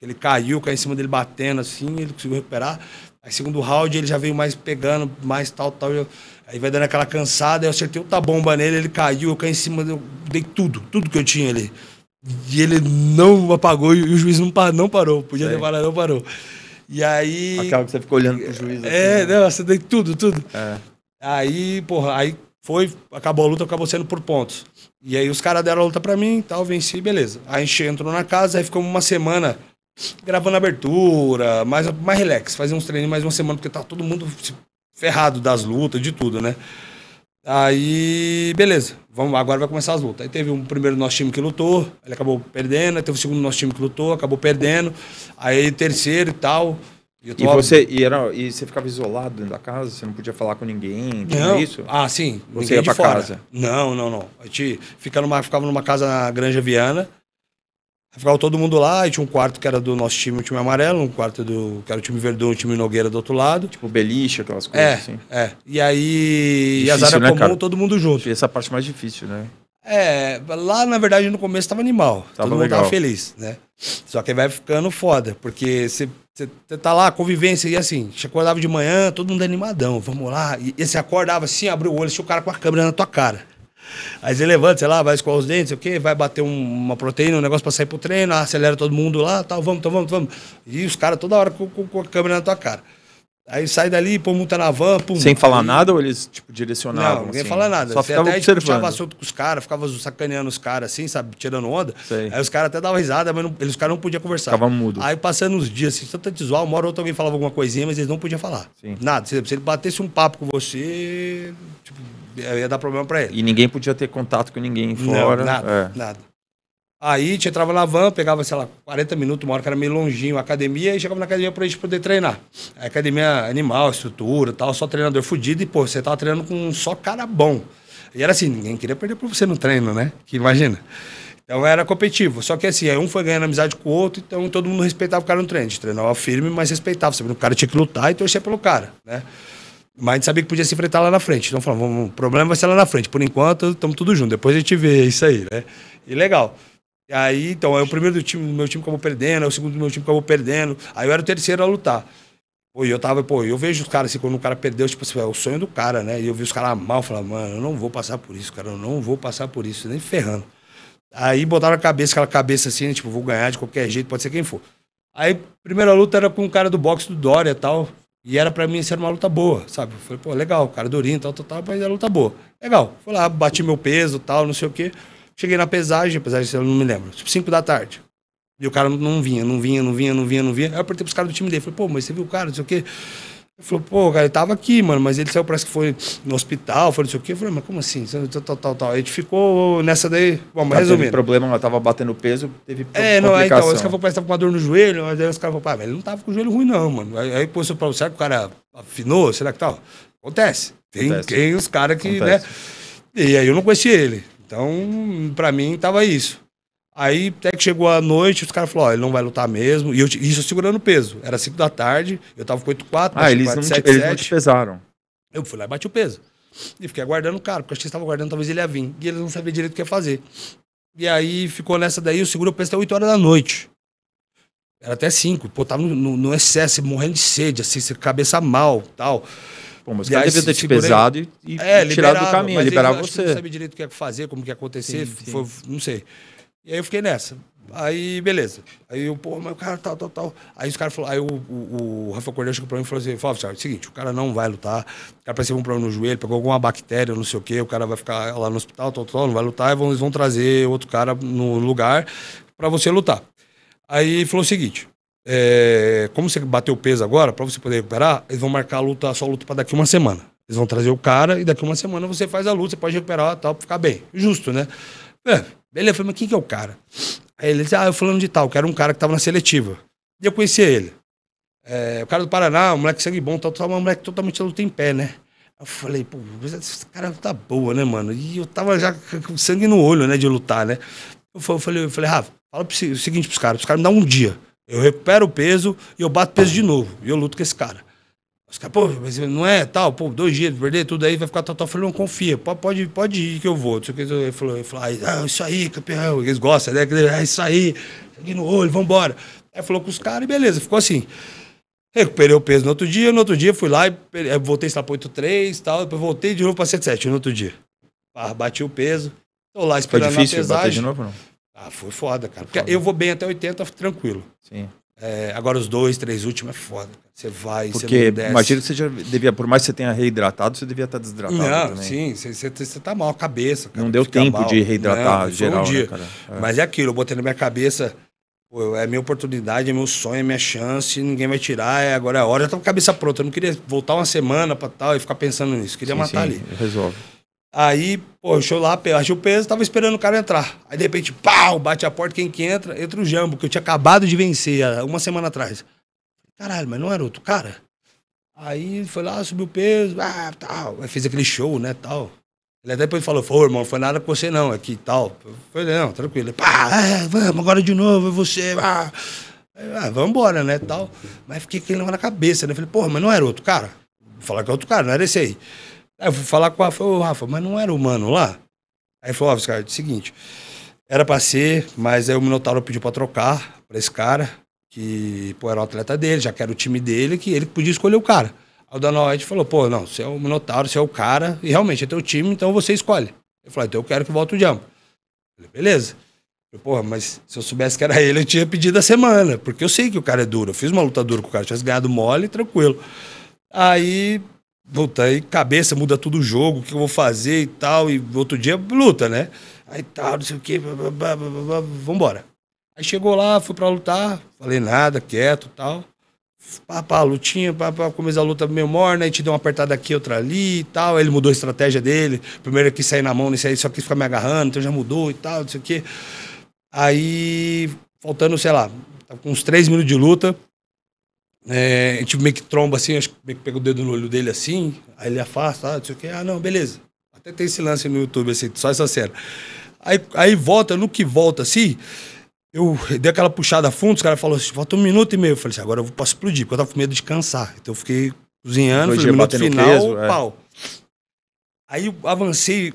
ele caiu, caiu em cima dele batendo assim, ele conseguiu recuperar. Aí, segundo round, ele já veio mais pegando, mais tal, tal. Eu... Aí vai dando aquela cansada, eu acertei outra bomba nele, ele caiu, eu caí em cima, eu dei tudo, tudo que eu tinha ali. E ele não apagou e o juiz não, parou, não parou, podia levar, não parou. E aí. Acaba que você ficou olhando pro juiz. É, assim, é, né? não, você dei tudo, tudo. É. Aí, porra, aí foi, acabou a luta, acabou sendo por pontos. E aí os caras deram a luta pra mim e tal, venci, beleza. Aí a gente entrou na casa, aí ficamos uma semana gravando abertura, mais, mais relax, fazer uns treinos mais uma semana, porque tá todo mundo ferrado das lutas, de tudo, né? Aí, beleza, vamos, agora vai começar as lutas. Aí teve um primeiro nosso time que lutou, ele acabou perdendo, aí teve o um segundo nosso time que lutou, acabou perdendo, aí terceiro e tal. E, e você, e, era, e você ficava isolado dentro da casa? Você não podia falar com ninguém? Tinha não. isso? Ah, sim. Você ia pra casa? Não, não, não. A gente fica numa, ficava numa casa na Granja Viana, Ficava todo mundo lá, e tinha um quarto que era do nosso time, o time amarelo, um quarto do, que era o time verdão, o time Nogueira do outro lado. Tipo beliche, aquelas é, coisas é, assim. É, e aí, difícil, e as áreas né, comum, todo mundo junto. Essa é parte mais difícil, né? É, lá na verdade no começo tava animal, tava todo mundo tava feliz, né? Só que vai ficando foda, porque você tá lá, convivência, e assim, você acordava de manhã, todo mundo animadão, vamos lá, e, e você acordava assim, abriu o olho, tinha assim, o cara com a câmera na tua cara. Aí você levanta, sei lá, vai escovar os dentes, sei o quê, vai bater um, uma proteína, um negócio pra sair pro treino, ah, acelera todo mundo lá, tal, vamos, então vamos, vamos. E os caras toda hora com, com, com, a câmera na tua cara. Aí sai dali, pô, multa na van, pum. Sem falar aí... nada ou eles, tipo, direcionavam? Não, ninguém assim? fala nada. Só você ficava até tipo, observando. assunto com os caras, ficava sacaneando os caras, assim, sabe, tirando onda. Sei. Aí os caras até davam risada, mas não, eles, os caras não podiam conversar. Ficava mudo. Aí passando os dias, assim, tanto zoar, uma hora ou outra alguém falava alguma coisinha, mas eles não podiam falar. Sim. Nada. Se, se ele batesse um papo com você, tipo, ia dar problema para ele. E ninguém podia ter contato com ninguém fora. Não, nada, é. nada. Aí a entrava na van, pegava, sei lá, 40 minutos, uma hora que era meio longinho a academia, e chegava na academia pra gente poder treinar. A academia é animal, estrutura tal, só treinador fudido, e, pô, você tava treinando com só cara bom. E era assim, ninguém queria perder pra você no treino, né? Que imagina. Então era competitivo. Só que assim, aí um foi ganhando amizade com o outro, então todo mundo respeitava o cara no treino. A gente treinava firme, mas respeitava, sabendo que o cara tinha que lutar e torcer pelo cara, né? Mas a gente sabia que podia se enfrentar lá na frente. Então falamos, vamos, o problema vai ser lá na frente. Por enquanto, estamos tudo junto. Depois a gente vê isso aí, né? E legal. E aí, então, é o primeiro do time, do meu time que acabou perdendo, é o segundo do meu time que acabou perdendo. Aí eu era o terceiro a lutar. Pô, eu tava, pô, eu vejo os caras assim, quando o cara perdeu, tipo assim, é o sonho do cara, né? E eu vi os caras mal, falava, mano, eu não vou passar por isso, cara, eu não vou passar por isso, nem ferrando. Aí botaram a cabeça, aquela cabeça assim, né, tipo, vou ganhar de qualquer jeito, pode ser quem for. Aí, primeira luta era com o cara do boxe do Dória e tal. E era para mim ser assim, uma luta boa, sabe? Eu falei, pô, legal, cara é durinho, tal, tal, tal, mas era luta boa. Legal. Fui lá, bati meu peso, tal, não sei o quê. Cheguei na pesagem, pesagem, eu não me lembro, tipo 5 da tarde. E o cara não vinha, não vinha, não vinha, não vinha, não vinha. Aí eu apertei pros caras do time dele, falei, pô, mas você viu o cara, não sei o quê. Ele falou, pô, cara, ele tava aqui, mano, mas ele saiu, parece que foi no hospital, foi não sei o quê. Eu falei, mas como assim? Tal, tal, tal. A gente ficou nessa daí, vamos, tá, resumindo. Teve problema, ela tava batendo peso, teve É, não, aí, então, os caras falaram, parece que tá com uma dor no joelho, mas aí os caras falaram, pá, ele não tava com o joelho ruim não, mano. Aí, aí pô, pra será que o cara afinou, será que tal? Acontece. Tem, Acontece. tem os caras que, né? Acontece. né? E aí eu não conheci ele. Então, pra mim, tava isso. Aí até que chegou a noite, os caras falaram, ó, ele não vai lutar mesmo. E eu, isso segurando o peso. Era 5 da tarde, eu tava com 8,4, ah, eles, 4, não 7, eles 7. não te pesaram. Eu fui lá e bati o peso. E fiquei aguardando o cara, porque acho que eles estavam aguardando, talvez ele ia vir. E ele não sabia direito o que ia fazer. E aí ficou nessa daí, eu seguro o peso até 8 horas da noite. Era até 5. Pô, tava no, no, no excesso, morrendo de sede, assim, cabeça mal tal. Pô, mas o cara devia ter te pesado e, e é, tirado do caminho, liberar você. Não sabia direito o que ia fazer, como que ia acontecer, sim, sim. não sei. E aí eu fiquei nessa. Aí, beleza. Aí eu, pô, mas o cara tal, tal, tal. Aí os caras falaram, aí o, o, o Rafa Cordeiro chegou pra mim e falou assim: Flávio, é seguinte, o cara não vai lutar. O cara percebeu um problema no joelho, pegou alguma bactéria, não sei o quê, o cara vai ficar lá no hospital, tal, tal, não vai lutar, e vão, eles vão trazer outro cara no lugar para você lutar. Aí falou o seguinte: é, como você bateu peso agora, para você poder recuperar, eles vão marcar a luta, só a luta para daqui uma semana. Eles vão trazer o cara e daqui uma semana você faz a luta, você pode recuperar tal, pra ficar bem. Justo, né? É, Beleza, eu falei, mas quem que é o cara? Aí ele disse, ah, eu é falando de tal, que era um cara que tava na seletiva. E eu conhecia ele. É, o cara do Paraná, um moleque sangue bom, tal, tal, mas um moleque totalmente luta em pé, né? Eu falei, pô, esse cara tá boa, né, mano? E eu tava já com sangue no olho, né, de lutar, né? Eu falei, eu falei Rafa, fala o seguinte pros caras, os caras me dão um dia. Eu recupero o peso e eu bato peso de novo. E eu luto com esse cara. Os caras, pô, mas não é tal, pô, dois dias, perder tudo aí, vai ficar tal, tal. Eu falei, não, confia, pode, pode ir que eu vou. Ele falou, ele falou ah, é isso aí, campeão, eles gostam, né? Ah, é isso aí, aqui no olho, vambora. Aí falou com os caras e beleza, ficou assim. Recuperei o peso no outro dia, no outro dia fui lá e eh, voltei lá para 83 e tal, depois voltei de novo para 77 no outro dia. Ah, bati o peso, tô lá esperando a foi difícil a pesagem. Bater de novo, não? Ah, foi foda, cara. Porque foda. eu vou bem até 80 tranquilo. Sim. É, agora os dois, três últimos é foda. Você vai, Porque, você Imagina que você já devia, por mais que você tenha reidratado, você devia estar desidratado. Não, também. sim, você, você, você tá mal, a cabeça. Cara, não deu tempo mal. de reidratar não, geral. Um né, dia. Né, é. Mas é aquilo, eu botei na minha cabeça, pô, é minha oportunidade, é meu sonho, é minha chance, ninguém vai tirar, é, agora é a hora. Eu tava com a cabeça pronta, eu não queria voltar uma semana para tal e ficar pensando nisso, queria sim, matar sim, ali. Resolve. Aí, pô, eu lá, achei o peso, tava esperando o cara entrar. Aí, de repente, pau, bate a porta, quem que entra? Entra o Jambo, que eu tinha acabado de vencer uma semana atrás. Caralho, mas não era outro cara? Aí, foi lá, subiu o peso, ah, tal. Aí fez aquele show, né, tal. Ele até depois falou, pô, irmão, foi nada com você não, aqui e tal. Foi, não, tranquilo. Pá, é, vamos agora de novo, é você, ah. Ah, vamos embora, né, tal. Mas fiquei com ele na cabeça, né? Falei, porra, mas não era outro cara? Falar que é outro cara, não era esse aí. Aí eu fui falar com o Rafa, Rafa, mas não era humano lá? Aí ele falou, ó, cara, é o seguinte, era pra ser, mas aí o Minotauro pediu pra trocar pra esse cara, que, pô, era o atleta dele, já que era o time dele, que ele podia escolher o cara. Aí o Danoide falou, pô, não, você é o Minotauro, você é o cara, e realmente é teu time, então você escolhe. Ele falou, ah, então eu quero que volte o Jamba. Falei, beleza. Eu, porra, mas se eu soubesse que era ele, eu tinha pedido a semana, porque eu sei que o cara é duro, eu fiz uma luta dura com o cara, eu tinha ganhado mole, tranquilo. Aí puta, aí cabeça, muda tudo o jogo, o que eu vou fazer e tal. E outro dia, luta, né? Aí tal, tá, não sei o quê, vambora. Aí chegou lá, fui pra lutar, falei nada, quieto tal. Pá, pá, lutinha, pá, pá, começo a luta meio morna, aí te deu uma apertada aqui, outra ali e tal. Aí ele mudou a estratégia dele. Primeiro aqui sair na mão, nesse aí, só que ficar me agarrando, então já mudou e tal, não sei o quê. Aí, faltando, sei lá, tá com uns três minutos de luta, é, a gente meio que tromba assim, acho que meio que pega o dedo no olho dele assim, aí ele afasta, ah, não sei o que, ah, não, beleza. Até tem esse lance no YouTube, assim, só essa cena. Aí, aí volta, no que volta assim, eu dei aquela puxada fundo, os caras falaram assim, falta um minuto e meio. Eu falei assim, agora eu posso explodir, porque eu tava com medo de cansar. Então eu fiquei cozinhando, falei, minuto final, peso, é. pau. Aí eu avancei,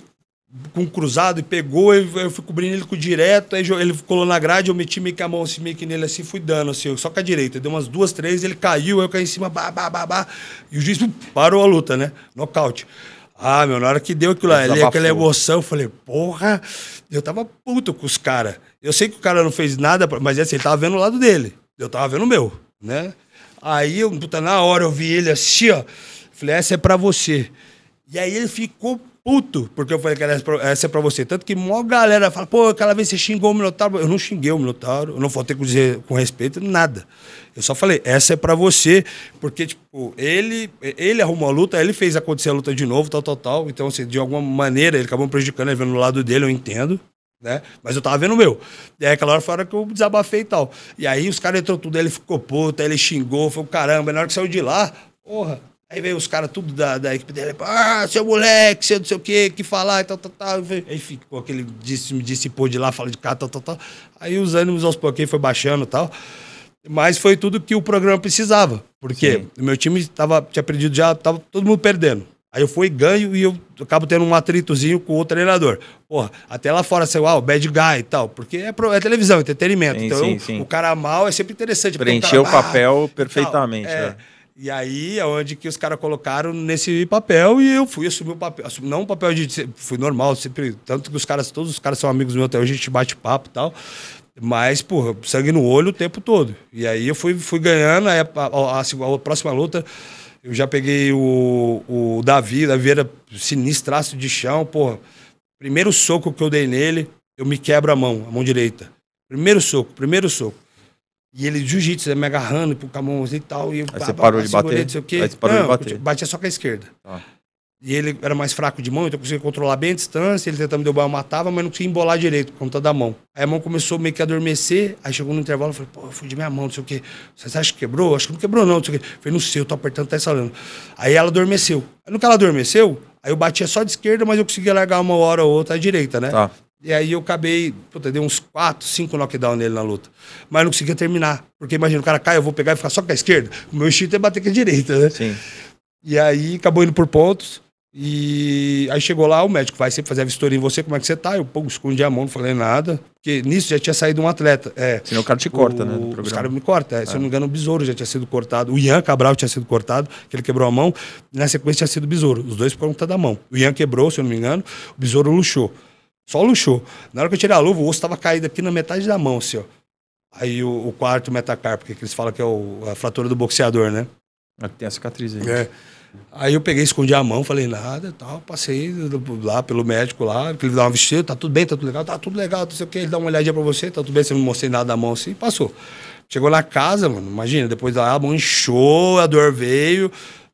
com cruzado e pegou, eu, eu fui cobrindo ele com direto, aí ele colou na grade, eu meti meio que a mão assim, meio que nele assim, fui dando assim, só com a direita. Deu umas duas, três, ele caiu, eu caí em cima, bah, bah, bah, bah, e o juiz parou a luta, né? Nocaute. Ah, meu, na hora que deu aquilo lá, ele, aquela emoção, eu falei, porra, eu tava puto com os caras. Eu sei que o cara não fez nada, mas assim, ele tava vendo o lado dele, eu tava vendo o meu, né? Aí, eu, puta, na hora eu vi ele assim, ó, falei, essa é pra você. E aí ele ficou puto, porque eu falei que é essa é pra você. Tanto que uma galera fala, pô, aquela vez você xingou o Minotauro. Eu não xinguei o Minotauro, eu não faltei com, dizer, com respeito, nada. Eu só falei, essa é pra você, porque, tipo, ele, ele arrumou a luta, ele fez acontecer a luta de novo, tal, tal, tal. Então, assim, de alguma maneira, ele acabou me prejudicando, ele vendo no lado dele, eu entendo. Né? Mas eu tava vendo o meu. E aí aquela hora foi a hora que eu desabafei e tal. E aí os caras entrou tudo, ele ficou puto, aí ele xingou, foi o caramba, na hora que saiu de lá, porra, Aí veio os caras tudo da, da equipe dele, ah, seu moleque, seu não sei o quê, que falar e tal, tal, tal. Aí ficou aquele disse, me disse pô de lá, fala de cá, tal, tal, tal. Aí os ânimos aos pouquinhos foi baixando e tal. Mas foi tudo que o programa precisava. Porque o meu time tava, tinha perdido já, tava todo mundo perdendo. Aí eu fui ganho e eu acabo tendo um atritozinho com o treinador. Porra, até lá fora você, assim, uau, bad guy e tal. Porque é, pro, é televisão, entretenimento. Sim, então sim, sim. o cara mal é sempre interessante. Preencheu o, o papel ah, perfeitamente. Tal, é. Né? E aí é onde que os caras colocaram nesse papel e eu fui assumir o papel. Assumi, não um papel de. Fui normal, sempre. Tanto que os caras, todos os caras são amigos meus até hoje, a gente bate papo e tal. Mas, porra, sangue no olho o tempo todo. E aí eu fui, fui ganhando, a, a, a, a próxima luta. Eu já peguei o, o Davi, Davi era sinistraço de chão, porra. Primeiro soco que eu dei nele, eu me quebro a mão, a mão direita. Primeiro soco, primeiro soco. E ele, jiu-jitsu, né, me agarrando pro camões e tal. E eu, aí você parou de bater? não Aí você parou de bater? Batia só com a esquerda. Ah. E ele era mais fraco de mão, então eu conseguia controlar bem a distância. Ele tentava me derrubar, eu matava, mas não conseguia embolar direito por conta da mão. Aí a mão começou meio que a adormecer. Aí chegou no intervalo, eu falei, pô, eu de minha mão, não sei o quê. Você acha que quebrou? Acho que não quebrou, não, não sei o quê. Eu falei, não sei, eu tô apertando, tá instalando. Aí ela adormeceu. Aí no que ela adormeceu, aí eu batia só de esquerda, mas eu conseguia largar uma hora ou outra à direita, né? Tá. E aí eu acabei, puta, dei uns 4, 5 knockdown nele na luta. Mas não conseguia terminar. Porque imagina, o cara cai, eu vou pegar e ficar só com a esquerda. O meu instinto é bater com a direita, né? Sim. E aí acabou indo por pontos. E aí chegou lá, o médico vai sempre fazer a vistoria em você, como é que você tá? Eu pô, escondi a mão, não falei nada. Porque nisso já tinha saído um atleta. É, Senão o cara te o, corta, né? Os caras me cortam. É, é. Se é. eu não me engano, o Besouro já tinha sido cortado. O Ian Cabral tinha sido cortado, que ele quebrou a mão. na sequência tinha sido o Besouro. Os dois por conta da mão. O Ian quebrou, se eu não me engano. O Besouro luxou. Só luxou. Na hora que eu tirei a luva, o osso estava caído aqui na metade da mão, assim, ó. Aí o, o quarto metacarpo, que eles falam que é o, a fratura do boxeador, né? É que Tem a cicatriz aí. É. Aí eu peguei, escondi a mão, falei nada e tal. Passei lá pelo médico lá, que ele dá uma vestida, tá tudo bem, tá tudo legal, tá tudo legal, não sei o que. Ele dá uma olhadinha pra você, tá tudo bem, você não mostrei nada da mão assim, passou. Chegou na casa, mano, imagina, depois da mão inchou, a dor veio.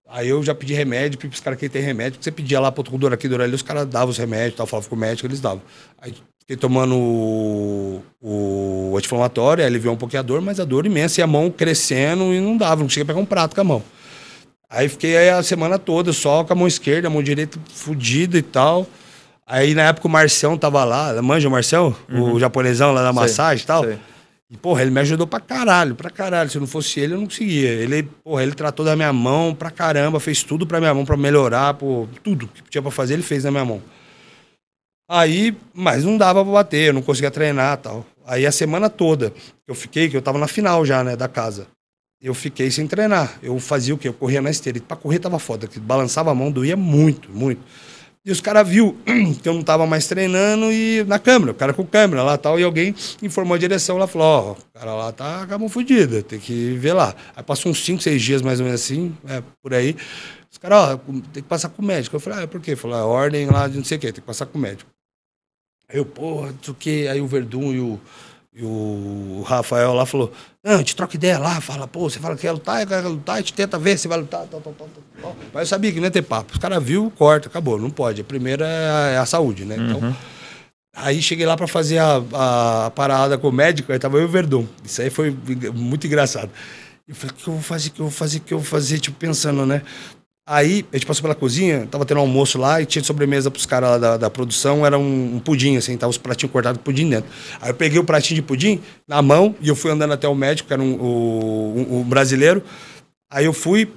Aí eu já pedi remédio, pedi pros caras que tem remédio, você pedia lá pro outro dor aqui, dor ali, os caras davam os remédios, tal, falava com o médico, eles davam. Aí fiquei tomando o, o anti-inflamatório, aí aliviou um pouquinho a dor, mas a dor imensa, e a mão crescendo e não dava, não conseguia pegar um prato com a mão. Aí fiquei aí a semana toda só com a mão esquerda, a mão direita fodida e tal. Aí na época o Marcião tava lá, manja o Marcião? Uhum. O japonesão lá da massagem e tal. Sei. E, porra, ele me ajudou pra caralho, pra caralho. Se não fosse ele, eu não conseguia. Ele, porra, ele tratou da minha mão pra caramba, fez tudo pra minha mão, pra melhorar, por tudo que tinha pra fazer, ele fez na minha mão. Aí, mas não dava pra bater, eu não conseguia treinar tal. Aí a semana toda eu fiquei, que eu tava na final já, né, da casa. Eu fiquei sem treinar. Eu fazia o quê? Eu corria na esteira. E pra correr tava foda, que balançava a mão, doía muito, muito. E os caras viu que eu não estava mais treinando e na câmera, o cara com câmera lá tal, e alguém informou a direção lá, falou, ó, oh, o cara lá tá com a mão fodida, tem que ver lá. Aí passou uns 5, 6 dias mais ou menos assim, é, por aí. Os caras, ó, oh, tem que passar com o médico. Eu falei, ah, é por quê? Falou, é ordem lá de não sei o quê, tem que passar com o médico. Aí eu, porra, do que? Aí o Verdun e o e o Rafael lá falou: Não, te troca ideia lá, fala, pô, você fala que quer lutar, quer lutar, a gente tenta ver se vai lutar, tal, tal, tal, tal. Mas eu sabia que não ia ter papo. Os caras viu, corta, acabou, não pode. A primeira é a, é saúde, né? Então. Uhum. Aí cheguei lá para fazer a, a, parada com o médico, aí tava eu e o Verdun. Isso aí foi muito engraçado. Eu falei, o que eu vou fazer, o que eu vou fazer, o que eu vou fazer? Tipo, pensando, né? Aí a gente passou pela cozinha, tava tendo um almoço lá e tinha sobremesa pros caras lá da, da produção, era um, um, pudim, assim, tava os pratinhos cortados pudim dentro. Aí eu peguei o pratinho de pudim na mão e eu fui andando até o médico, que era um, um, um brasileiro. Aí eu fui,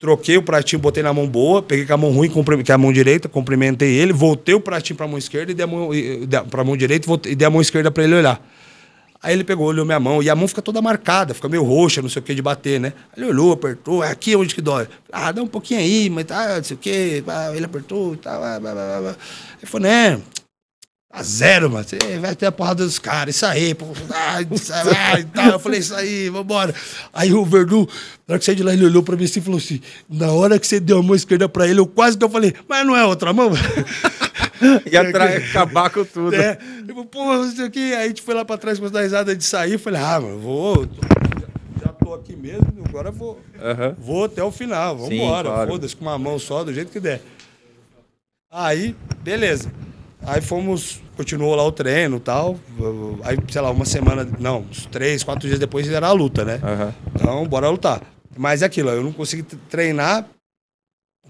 troquei o pratinho, botei na mão boa, peguei com a mão ruim, que é a mão direita, cumprimentei ele, voltei o pratinho pra mão esquerda e dei a mão, e, pra mão direita e dei a mão esquerda para ele olhar. Aí ele pegou, olhou minha mão, e a mão fica toda marcada, fica meio roxa, não sei o que, de bater, né? Aí ele olhou, apertou, é aqui onde que dói. Ah, dá um pouquinho aí, mas tá, não sei o que, ele apertou e tal, blá, blá, blá, blá. Ele falou, né, a tá zero, mano. Você vai ter a porrada dos caras. Isso aí, pô. Ah, isso aí, Eu falei, isso aí, vambora. Aí o Verdu, na hora que saiu de lá, ele olhou pra mim assim e falou assim: na hora que você deu a mão esquerda pra ele, eu quase que eu falei, mas não é outra mão? e é, acabar com tudo. É, tipo, porra, não sei o que. Aí a gente foi lá pra trás, com a risada de sair. Falei, ah, mano, vou. Já, já tô aqui mesmo, agora vou. Vou até o final, vamos embora. Claro. Foda-se, com uma mão só, do jeito que der. Aí, beleza. Aí fomos, continuou lá o treino e tal. Aí, sei lá, uma semana, não, uns três, quatro dias depois era a luta, né? Uhum. Então, bora lutar. Mas é aquilo, eu não consegui treinar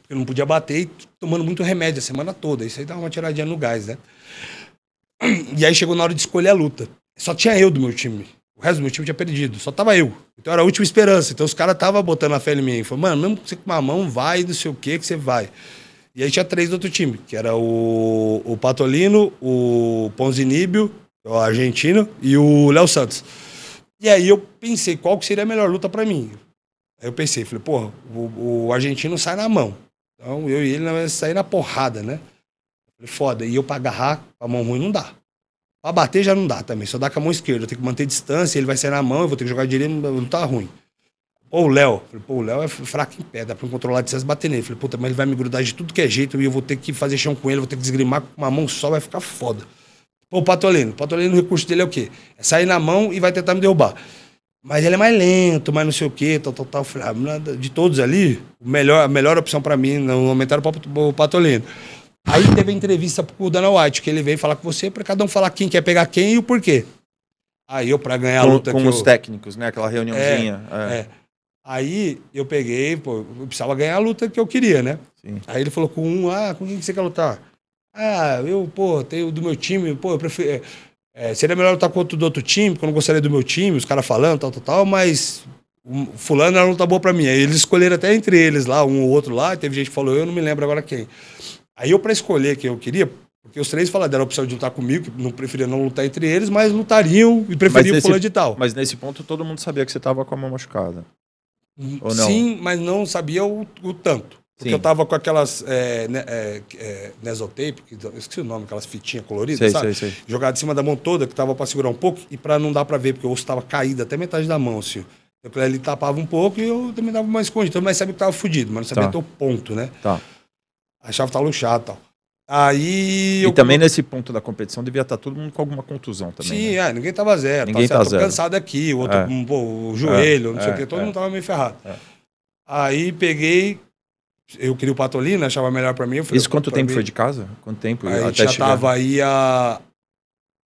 porque não podia bater e tomando muito remédio a semana toda. Isso aí dava uma tiradinha no gás, né? E aí chegou na hora de escolher a luta. Só tinha eu do meu time. O resto do meu time tinha perdido, só tava eu. Então era a última esperança. Então os caras estavam botando a fé em mim. Falou, mano, mesmo que você com uma mão, vai, não sei o que, que você vai. E aí tinha três do outro time, que era o, o Patolino, o Ponzinibio, o argentino, e o Léo Santos. E aí eu pensei, qual que seria a melhor luta para mim? Aí eu pensei, falei, porra, o, o argentino sai na mão. Então, eu e ele, nós sair na porrada, né? Falei, foda. E eu pra agarrar com a mão ruim não dá. Pra bater já não dá também, só dá com a mão esquerda. Eu tenho que manter distância, ele vai sair na mão, eu vou ter que jogar direito, não, tá ruim. Pô, o Léo. Falei, pô, o Léo é fraco em pé, dá pra controlar de vocês bater nele. Falei, puta, mas ele vai me grudar de tudo que é jeito e eu vou ter que fazer chão com ele, vou ter que desgrimar com uma mão só, vai ficar foda. Pô, o Patolino. O Patolino, o recurso dele é o quê? É sair na mão e vai tentar me derrubar. Mas ele é mais lento, mais não sei o quê, tal, tal, tal. Falei, ah, de todos ali, melhor, a melhor opção para mim, não aumentar o Patolino. Aí teve a entrevista pro Dana White, que ele veio falar com você, para cada um falar quem quer pegar quem e o porquê. Aí eu, para ganhar a luta Com os eu... técnicos, né? Aquela reuniãozinha. É, é. É. Aí eu peguei, pô, eu precisava ganhar a luta que eu queria, né? Sim. Aí ele falou com um, ah, com quem você quer lutar? Ah, eu, pô, tenho do meu time, pô, eu prefiro é, seria melhor lutar contra o do outro time, porque eu não gostaria do meu time, os caras falando, tal, tal, tal, mas o fulano não tá boa pra mim. Aí eles escolheram até entre eles lá, um ou outro lá, teve gente que falou, eu não me lembro agora quem. Aí eu, para escolher quem eu queria, porque os três falaram, deram a opção de lutar comigo, que não preferia não lutar entre eles, mas lutariam e preferiam o fulano de tal. Mas nesse ponto todo mundo sabia que você tava com a mão machucada. Hum, sim, mas não sabia o, o tanto. Porque Sim. eu tava com aquelas é, né, é, é, Nesotape, esqueci o nome, aquelas fitinhas coloridas, sei, sabe? Sei, sei. Jogada em cima da mão toda, que tava para segurar um pouco e para não dar para ver, porque o osso tava caído até metade da mão, assim. Eu, ele tapava um pouco e eu também dava uma escondida. Então, mas sabia que tava fudido, mas não sabia tá. o ponto, né? Tá. Achava que tava luxado e tal. Aí. E também nesse ponto da competição devia estar tá todo mundo com alguma contusão também. Sim, né? é, ninguém tava zero. Tá ninguém tava, tá zero. cansado aqui, o outro, é. um, pô, o joelho, é. não sei o quê, é, todo é. mundo tava meio ferrado. É. Aí peguei, eu queria o Patolina, achava melhor para mim. Falei, Isso quanto tempo mim? foi de casa? Quanto tempo? Aí, a gente já chegar... tava aí há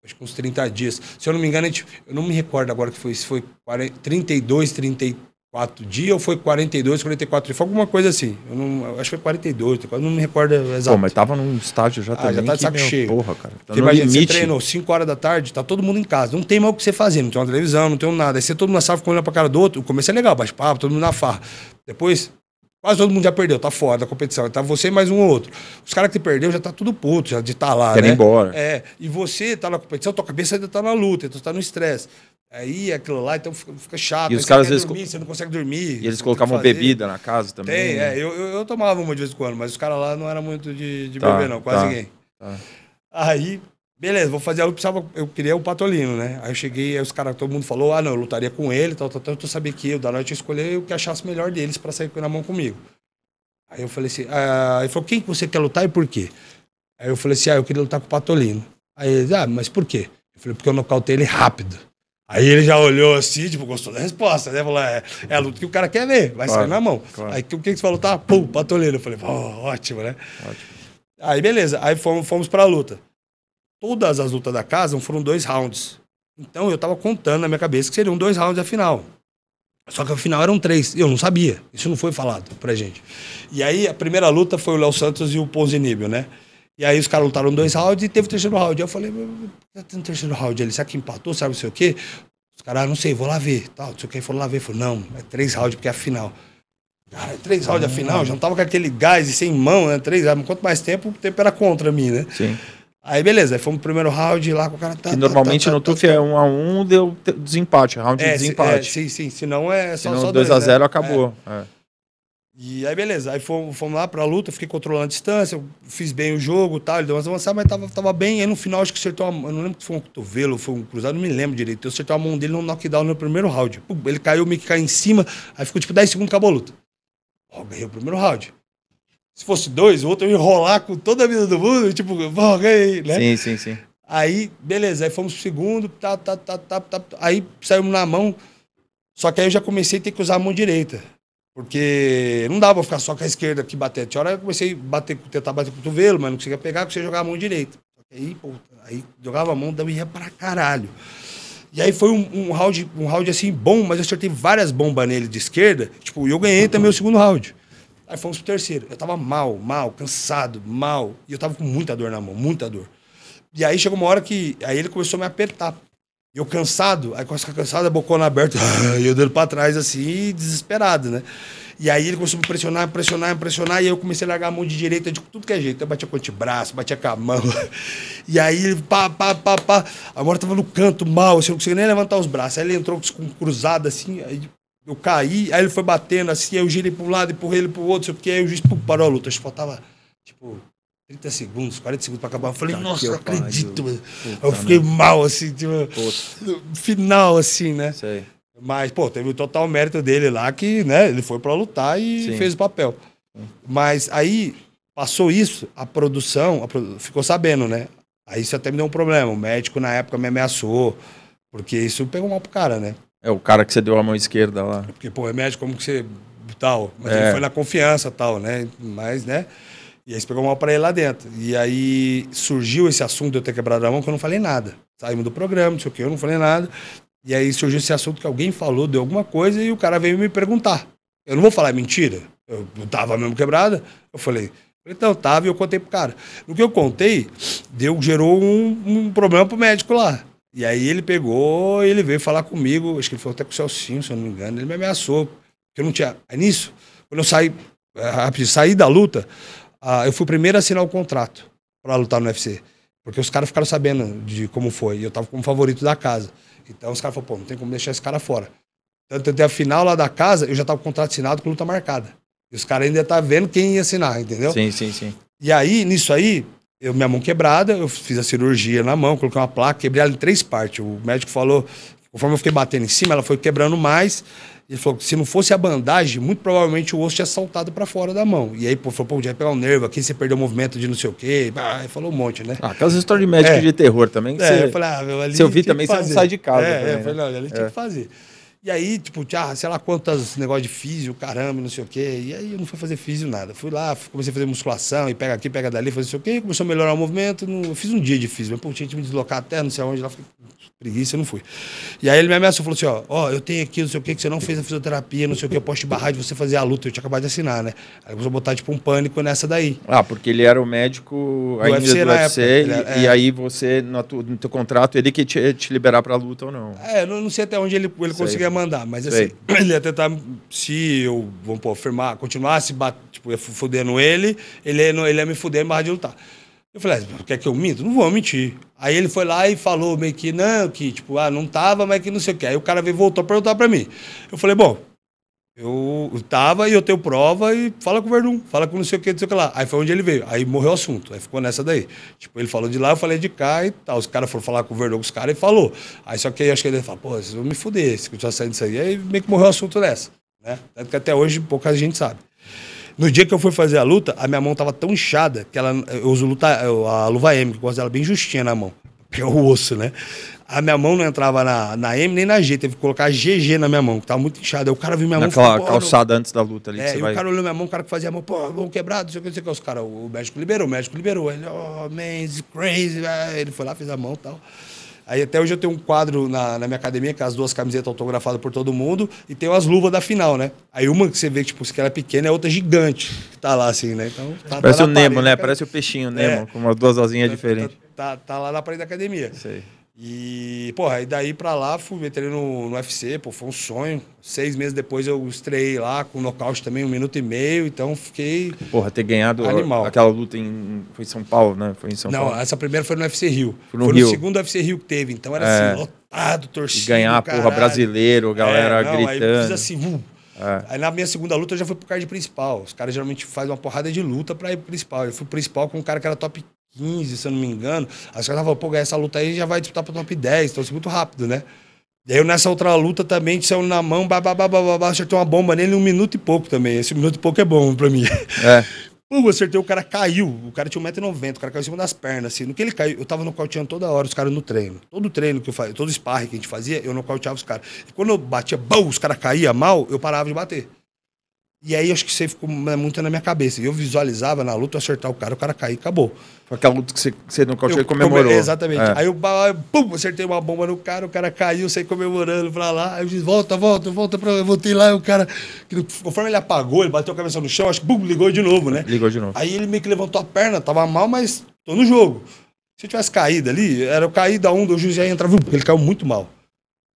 acho que uns 30 dias. Se eu não me engano, gente, eu não me recordo agora que foi, se foi 40, 32, 34 dias ou foi 42, 44 dias. Foi alguma coisa assim. Eu não, eu acho que foi 42, eu não me recordo exato. Pô, mas tava num estágio já ah, também. Já tá de saco cheio. Porra, cara. Tá você imagina, limite. você treinou 5 horas da tarde, tá todo mundo em casa. Não tem mais o que você fazer, não tem uma televisão, não tem nada. Aí você todo mundo na sala ficando olhando pra cara do outro. O começo é legal, bate papo, todo mundo na farra. Depois, Quase todo mundo já perdeu, tá fora da competição. Tá você mais um ou outro. Os caras que te perdeu já tá tudo puto, já de estar tá lá. Querem né? embora. É. E você tá na competição, tua cabeça ainda tá na luta, então tá no estresse. Aí é aquilo lá, então fica, fica chato. E os caras às vezes. Dormir, co... você não consegue dormir. E eles colocavam bebida na casa também. Tem, né? é. Eu, eu, eu, tomava uma de vez em quando, mas os caras lá não era muito de, de tá, beber, não, quase tá, ninguém. Tá. Aí Beleza, vou fazer a luta, eu queria o Patolino, né? Aí eu cheguei, aí os caras, todo mundo falou, ah, não, eu lutaria com ele, tal, tal, tal. Eu sabia que eu, da noite, eu escolher o que achasse melhor deles para sair na mão comigo. Aí eu falei assim, ah, ele falou, quem que você quer lutar e por quê? Aí eu falei assim, ah, eu queria lutar com o Patolino. Aí ele, ah, mas por quê? Eu falei, porque eu nocautei ele rápido. Aí ele já olhou assim, tipo, gostou da resposta, né? Falou, é, é a luta que o cara quer ver, vai claro, sair na mão. Claro. Aí o que, que você falou? lutar? pum, patolino. Eu falei, ótimo, né? Ótimo. Aí beleza, aí fomos, fomos pra luta todas as lutas da casa foram dois rounds. Então eu tava contando na minha cabeça que seriam dois rounds a final. Só que a final eram três. Eu não sabia. Isso não foi falado pra gente. E aí a primeira luta foi o Léo Santos e o Ponzinibio, né? E aí os caras lutaram dois rounds e teve o terceiro round. Eu falei, tá tendo terceiro round ali, será que empatou, sabe não sei o quê? Os caras, ah, não sei, vou lá ver. Tal, não sei o que, foram lá ver. Falei, não, é três rounds porque é a final. Cara, três rounds a ah. final, já não tava com aquele gás e sem mão, né? Três rounds. Quanto mais tempo, o tempo era contra mim, né? Sim. Aí beleza, aí fomos pro primeiro round lá com o cara. Tá, que tá, normalmente tá, no tá, tá. é 1x1, um, deu desempate, round é, de desempate. é, sim, sim, senão é só, senão só 2x0 né? acabou. É. é. E aí beleza, aí fomos, fomos lá pra luta, fiquei controlando a distância, fiz bem o jogo e tal, ele deu umas avançadas, mas tava, tava bem. Aí no final acho que acertou uma, eu não lembro se foi um cotovelo, foi um cruzado, não me lembro direito. Eu acertei a mão dele no knockdown no primeiro round. Ele caiu, meio que caiu em cima, aí ficou tipo 10 segundos, acabou a luta. Ó, ganhei o primeiro round. Se fosse dois, o outro ia enrolar com toda a vida do mundo, tipo, vamos ganhei, né? Sim, sim, sim. Aí, beleza, aí fomos pro segundo, tá, tá, tá, tá, tá, tá, aí saímos na mão. Só que aí eu já comecei a ter que usar a mão direita. Porque não dava pra ficar só com a esquerda aqui bater. Tinha hora eu comecei a bater, tentar bater o cotovelo, mas não conseguia pegar, conseguia jogar a mão direita. Aí, pô, aí jogava a mão, daí ia pra caralho. E aí foi um, um, round, um round assim bom, mas eu acertei várias bombas nele de esquerda. Tipo, e eu ganhei também o segundo round. Aí fomos pro terceiro. Eu tava mal, mal, cansado, mal. E eu tava com muita dor na mão, muita dor. E aí chegou uma hora que. Aí ele começou a me apertar. Eu cansado, aí com essa cansada, bocona aberta, e eu dando pra trás assim, desesperado, né? E aí ele começou a me pressionar, me pressionar, me pressionar, e eu comecei a largar a mão de direita de tudo que é jeito. Eu batia com o antebraço, batia com a mão. E aí ele pá, pá, pá, pá. Agora tava no canto mal, assim, eu não conseguia nem levantar os braços. Aí ele entrou com cruzado assim, aí eu caí, aí ele foi batendo assim, eu girei para um lado, empurrei ele para o outro, sei o que, aí o juiz pum, parou a luta. Acho que faltava, tipo, 30 segundos, 40 segundos para acabar. Eu falei, tá nossa, eu não acredito. Pai, eu, eu fiquei né? mal, assim, tipo, final, assim, né? Sei. Mas, pô, teve o total mérito dele lá que, né, ele foi para lutar e Sim. fez o papel. Mas aí, passou isso, a produção, a ficou sabendo, né? Aí isso até me deu um problema. O médico, na época, me ameaçou, porque isso pegou mal pro cara, né? É o cara que você deu a mão esquerda lá. Porque, pô, é médico, como que você. tal. Mas é. ele foi na confiança tal, né? Mas, né? E aí você pegou mal pra ele lá dentro. E aí surgiu esse assunto de eu ter quebrado a mão que eu não falei nada. Saímos do programa, não sei o que, eu não falei nada. E aí surgiu esse assunto que alguém falou, deu alguma coisa, e o cara veio me perguntar. Eu não vou falar mentira. Eu, eu tava mesmo quebrada. Eu falei, então tava, e eu contei pro cara. No que eu contei, deu, gerou um, um problema pro médico lá. E aí ele pegou ele veio falar comigo, acho que ele falou até com o Celcinho, se eu não me engano, ele me ameaçou, porque eu não tinha... Aí é nisso, quando eu saí, é, rápido, saí da luta, eu fui o primeiro a assinar o contrato para lutar no UFC. Porque os caras ficaram sabendo de como foi. E eu tava como favorito da casa. Então os caras falaram, pô, não tem como deixar esse cara fora. Tanto até a final lá da casa, eu já tava com o contrato assinado com luta marcada. E os caras ainda tá vendo quem ia assinar, entendeu? Sim, sim, sim. E aí, nisso aí, eu, minha mão quebrada, eu fiz a cirurgia na mão, coloquei uma placa, quebrei ela em três partes. O médico falou, conforme eu fiquei batendo em cima, ela foi quebrando mais. Ele falou que se não fosse a bandagem, muito provavelmente o osso tinha saltado para fora da mão. E aí, pô, falou, pô, já pegar um nervo aqui, você perdeu o movimento de não sei o quê. Aí ah, falou um monte, né? Ah, aquelas histórias de médico é. de terror também. é, você, eu falei, ah, meu, ali. Se eu vi também, você não sai de casa. É, também, né? é, né? falei, não, ali é. tinha que fazer. E aí, tipo, tinha, sei lá quantas negócio de físio, caramba, não sei o quê. E aí eu não fui fazer físio nada. Fui lá, comecei a fazer musculação e pega aqui, pega dali, fazer não sei o quê. Começou a melhorar o movimento. Não... Eu fiz um dia de físio, mas pô, tinha que me deslocar até não sei aonde lá. preguiça, eu não fui. E aí ele me ameaçou, falou assim: ó, ó, eu tenho aqui, não sei o quê, que você não fez a fisioterapia, não sei o quê, eu posso te barrar de você fazer a luta. Eu tinha acabado de assinar, né? Aí começou a botar, tipo, um pânico nessa daí. Ah, porque ele era o médico do UFC, do UFC. e, era, é... e, aí você, no, no teu contrato, ele que te, te liberar pra luta ou não. É, eu não, sei até onde ele, ele conseguia ia mandar, mas assim, ele ia tentar, se eu, vamos pôr, continuar continuasse, bat, tipo, ia fudendo ele, ele ia, ele ia me fuder em barra de lutar. Eu falei, ah, quer que eu minto? Não vou mentir. Aí ele foi lá e falou meio que, não, que tipo, ah, não tava, mas que não sei o quê. Aí o cara veio voltou a perguntar pra mim. Eu falei, bom, eu tava e eu tenho prova e fala com o Verdun, fala com não sei o que, não sei o que lá. Aí foi onde ele veio, aí morreu o assunto, aí ficou nessa daí. Tipo, ele falou de lá, eu falei de cá e tal. Os caras foram falar com o Verdun, com os caras e falou. Aí só que aí acho que ele fala, pô, vocês vão me fuder se continuar saindo disso aí. Aí meio que morreu o assunto nessa, né? Tanto que até hoje pouca gente sabe. No dia que eu fui fazer a luta, a minha mão tava tão inchada que ela, eu uso luta, a luva M, que eu gosto dela bem justinha na mão, que é o osso, né? A minha mão não entrava na, na M nem na G, teve que colocar GG na minha mão, que tava muito inchada. Aí o cara viu minha Naquela mão. Naquela calçada antes da luta ali. É, e vai... o cara olhou minha mão, o cara que fazia a mão, pô, mão quebrado, não sei o que, que. Os caras, o médico liberou, o médico liberou. Ele, oh, man, it's crazy. Ah, ele foi lá, fez a mão e tal. Aí até hoje eu tenho um quadro na, na minha academia com as duas camisetas autografadas por todo mundo e tem as luvas da final, né? Aí uma que você vê, tipo, que ela é pequena é outra gigante que tá lá assim, né? Então, tá, tá Parece tá o Nemo, parede, né? Cara... Parece o peixinho é. Nemo, é, com umas duas asinhas tá, tá, diferentes. Tá, tá, lá na parede da academia. Sei. E, porra, e daí pra lá fui, entrei no, no UFC, pô, foi um sonho. Seis meses depois eu estreiei lá com nocaute também, um minuto e meio, então fiquei. Porra, ter ganhado animal. aquela luta em. Foi em São Paulo, né? Foi em São Não, Paulo. essa primeira foi no UFC Rio. Foi no, foi Rio. segundo UFC Rio que teve, então era é. assim, lotado, torcida. ganhar, caralho. porra, brasileiro, galera é, não, gritando. Aí assim, é. Aí na minha segunda luta eu já fui pro card principal. Os caras geralmente fazem uma porrada de luta pra ir pro principal. Eu fui pro principal com um cara que era top 15, se eu não me engano. As caras falaram, pô, ganhar essa luta aí já vai disputar pro top 10, então é muito rápido, né? Eu nessa outra luta também, saiu na mão, babá, acertei uma bomba nele em um minuto e pouco também. Esse minuto e pouco é bom pra mim. É. Pô, acertei, o cara caiu. O cara tinha 1,90m, o cara caiu em cima das pernas. Assim. No que ele caiu, eu tava nocauteando toda hora os caras no treino. Todo treino que eu fazia, todo sparring que a gente fazia, eu nocauteava os caras. E quando eu batia, bum, os caras caíam mal, eu parava de bater. E aí acho que você ficou muito na minha cabeça. eu visualizava na luta, eu acertar o cara, o cara cair, acabou. Foi aquela luta que você, não no cautivo comemorou. Exatamente. É. Aí eu pum, acertei uma bomba no cara, o cara caiu, saí comemorando pra lá. Aí eu disse, volta, volta, volta. Pra... Eu voltei lá e o cara, conforme ele apagou, ele bateu a cabeça no chão, acho que pum ligou de novo, né? Ligou de novo. Aí ele meio que levantou a perna, tava mal, mas tô no jogo. Se eu tivesse caído ali, era eu cair da um, o juiz já entrava, ele caiu muito mal.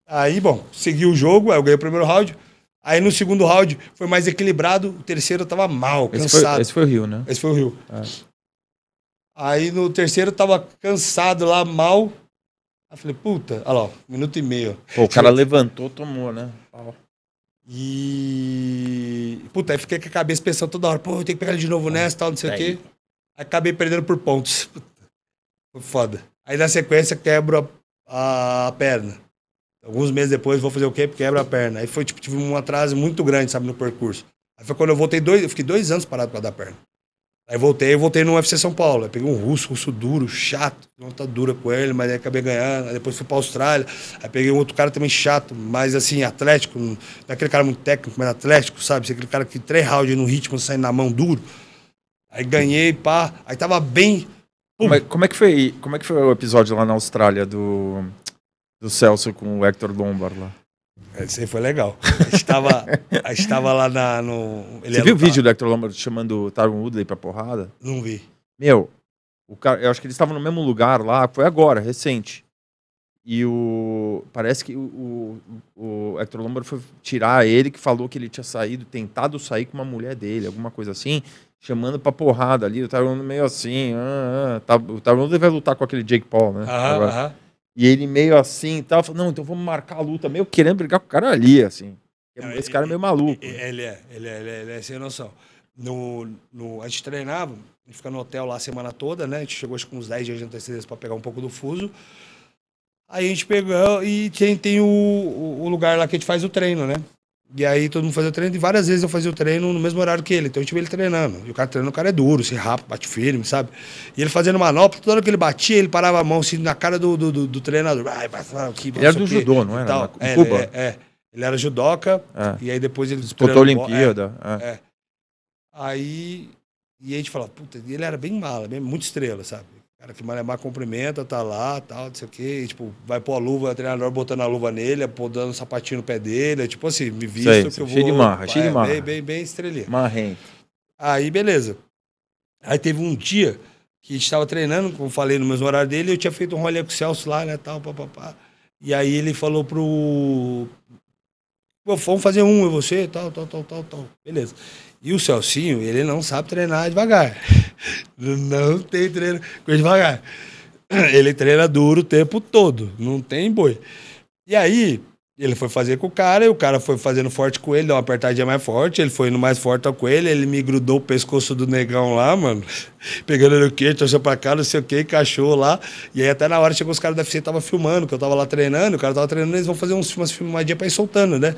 Aí, bom, segui o jogo, aí eu ganhei o primeiro round. Aí no segundo round foi mais equilibrado, o terceiro tava mal, cansado. Esse foi, esse foi o Rio, né? Esse foi o Rio. É. Aí no terceiro tava cansado lá, mal. Aí falei, puta, olha lá, minuto e meio. Pô, o cara levantou, tomou, né? E. Puta, aí fiquei com a cabeça pensando toda hora, pô, eu tenho que pegar ele de novo é. nessa, tal, não sei o quê. Aí acabei perdendo por pontos. Puta, foi foda. Aí na sequência quebro a, a perna. Alguns meses depois vou fazer o quê? Quebra a perna. Aí foi, tipo, tive um atraso muito grande, sabe, no percurso. Aí foi quando eu voltei dois, eu fiquei dois anos parado para dar perna. Aí voltei, voltei no UFC São Paulo. Aí peguei um russo, russo duro, chato, não tá dura com ele, mas aí acabei ganhando. Aí depois fui pra Austrália. Aí peguei um outro cara também chato, mas assim, atlético. Não é aquele cara muito técnico, mas atlético, sabe? aquele cara que três rounds no ritmo, saindo na mão duro. Aí ganhei, pá. Aí tava bem. como é como é que foi? Como é que foi o episódio lá na Austrália do do Celso com o Hector Lombard lá. Isso aí foi legal. estava, estava lá na, no. Você viu o vídeo do Hector Lombard chamando o Tyron Woodley pra porrada? Não vi. Meu, o cara, eu acho que eles estavam no mesmo lugar lá, foi agora, recente. E o. Parece que o, o, o Hector Lombard foi tirar ele, que falou que ele tinha saído, tentado sair com uma mulher dele, alguma coisa assim, chamando pra porrada ali. O Tyron meio assim. Ah, ah, tá, o Tyron vai lutar com aquele Jake Paul, né? Aham, aham. E ele meio assim e tal, falou, não, então vamos marcar a luta, meio querendo brigar com o cara ali, assim. É esse cara é meio maluco. Ele, né? ele, é, ele é, ele é, ele é sem noção. No, no, a gente treinava, a gente fica no hotel lá a semana toda, né? A gente chegou acho, com uns 10 dias de antecedência para pegar um pouco do fuso. Aí a gente pegou e tem, tem o, o, lugar lá que a gente faz o treino, né? E aí todo mundo fazia o treino, e várias vezes eu fazia o treino no mesmo horário que ele. Então eu tive ele treinando. E o cara treinando, o cara é duro, se rápido bate firme, sabe? E ele fazendo manopla, toda hora que ele batia, ele parava a mão assim na cara do, do, do, do treinador. Ai, aqui, ele era do judô, não era? em é, Cuba? É, é, Ele era judoca, é. e aí depois ele... Disputou a Olimpíada. É, é, é. Aí... E a gente falava, puta, ele era bem mala, bem, muito estrela, sabe? Cara, que Malemar cumprimenta, tá lá, tal, não sei o quê. E, tipo, vai pôr a luva, o treinador botando a luva nele, dando um sapatinho no pé dele. É, tipo assim, me visto sei, que sei, eu vou... Cheio de marra, cheio de é, marra. Bem, bem, bem estrelinha. Marrento. Aí, beleza. Aí teve um dia que a gente estava treinando, como falei, no mesmo horário dele, eu tinha feito um rolê com o Celso lá, né, tal, papapá. E aí ele falou pro... Pô, vamos fazer um, eu você, tal, tal, tal, tal, tal. Beleza. E o Celcinho, ele não sabe treinar devagar. Não tem treino com devagar. Ele treina duro o tempo todo, não tem boi. E aí, ele foi fazer com o cara, e o cara foi fazendo forte com ele, deu uma apertadinha mais forte, ele foi indo mais forte com ele, ele me grudou o pescoço do negão lá, mano, pegando ele o quê, torceu pra cá, não sei o quê, encaixou lá. E aí até na hora chegou os caras da FC tava filmando, que eu tava lá treinando, o cara tava treinando, eles vão fazer uns, umas filmadinhas pra ir soltando, né?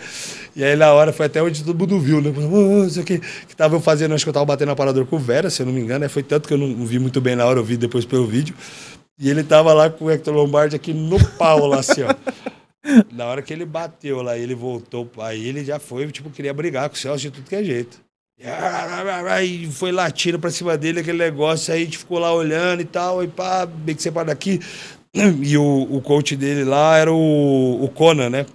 E aí na hora foi até onde todo mundo viu, né? Não sei o quê, que tava eu fazendo, acho que eu tava batendo a parador com o Vera, se eu não me engano, né? foi tanto que eu não vi muito bem na hora, eu vi depois pelo vídeo. E ele tava lá com o Hector Lombardi aqui no pau, lá assim, ó. Na hora que ele bateu lá, ele voltou, aí ele já foi, tipo, queria brigar com o Celso de tudo que é jeito. E foi latindo pra cima dele, aquele negócio, aí a gente ficou lá olhando e tal, e pá, bem que você para daqui. E o, o coach dele lá era o, o Conan, né?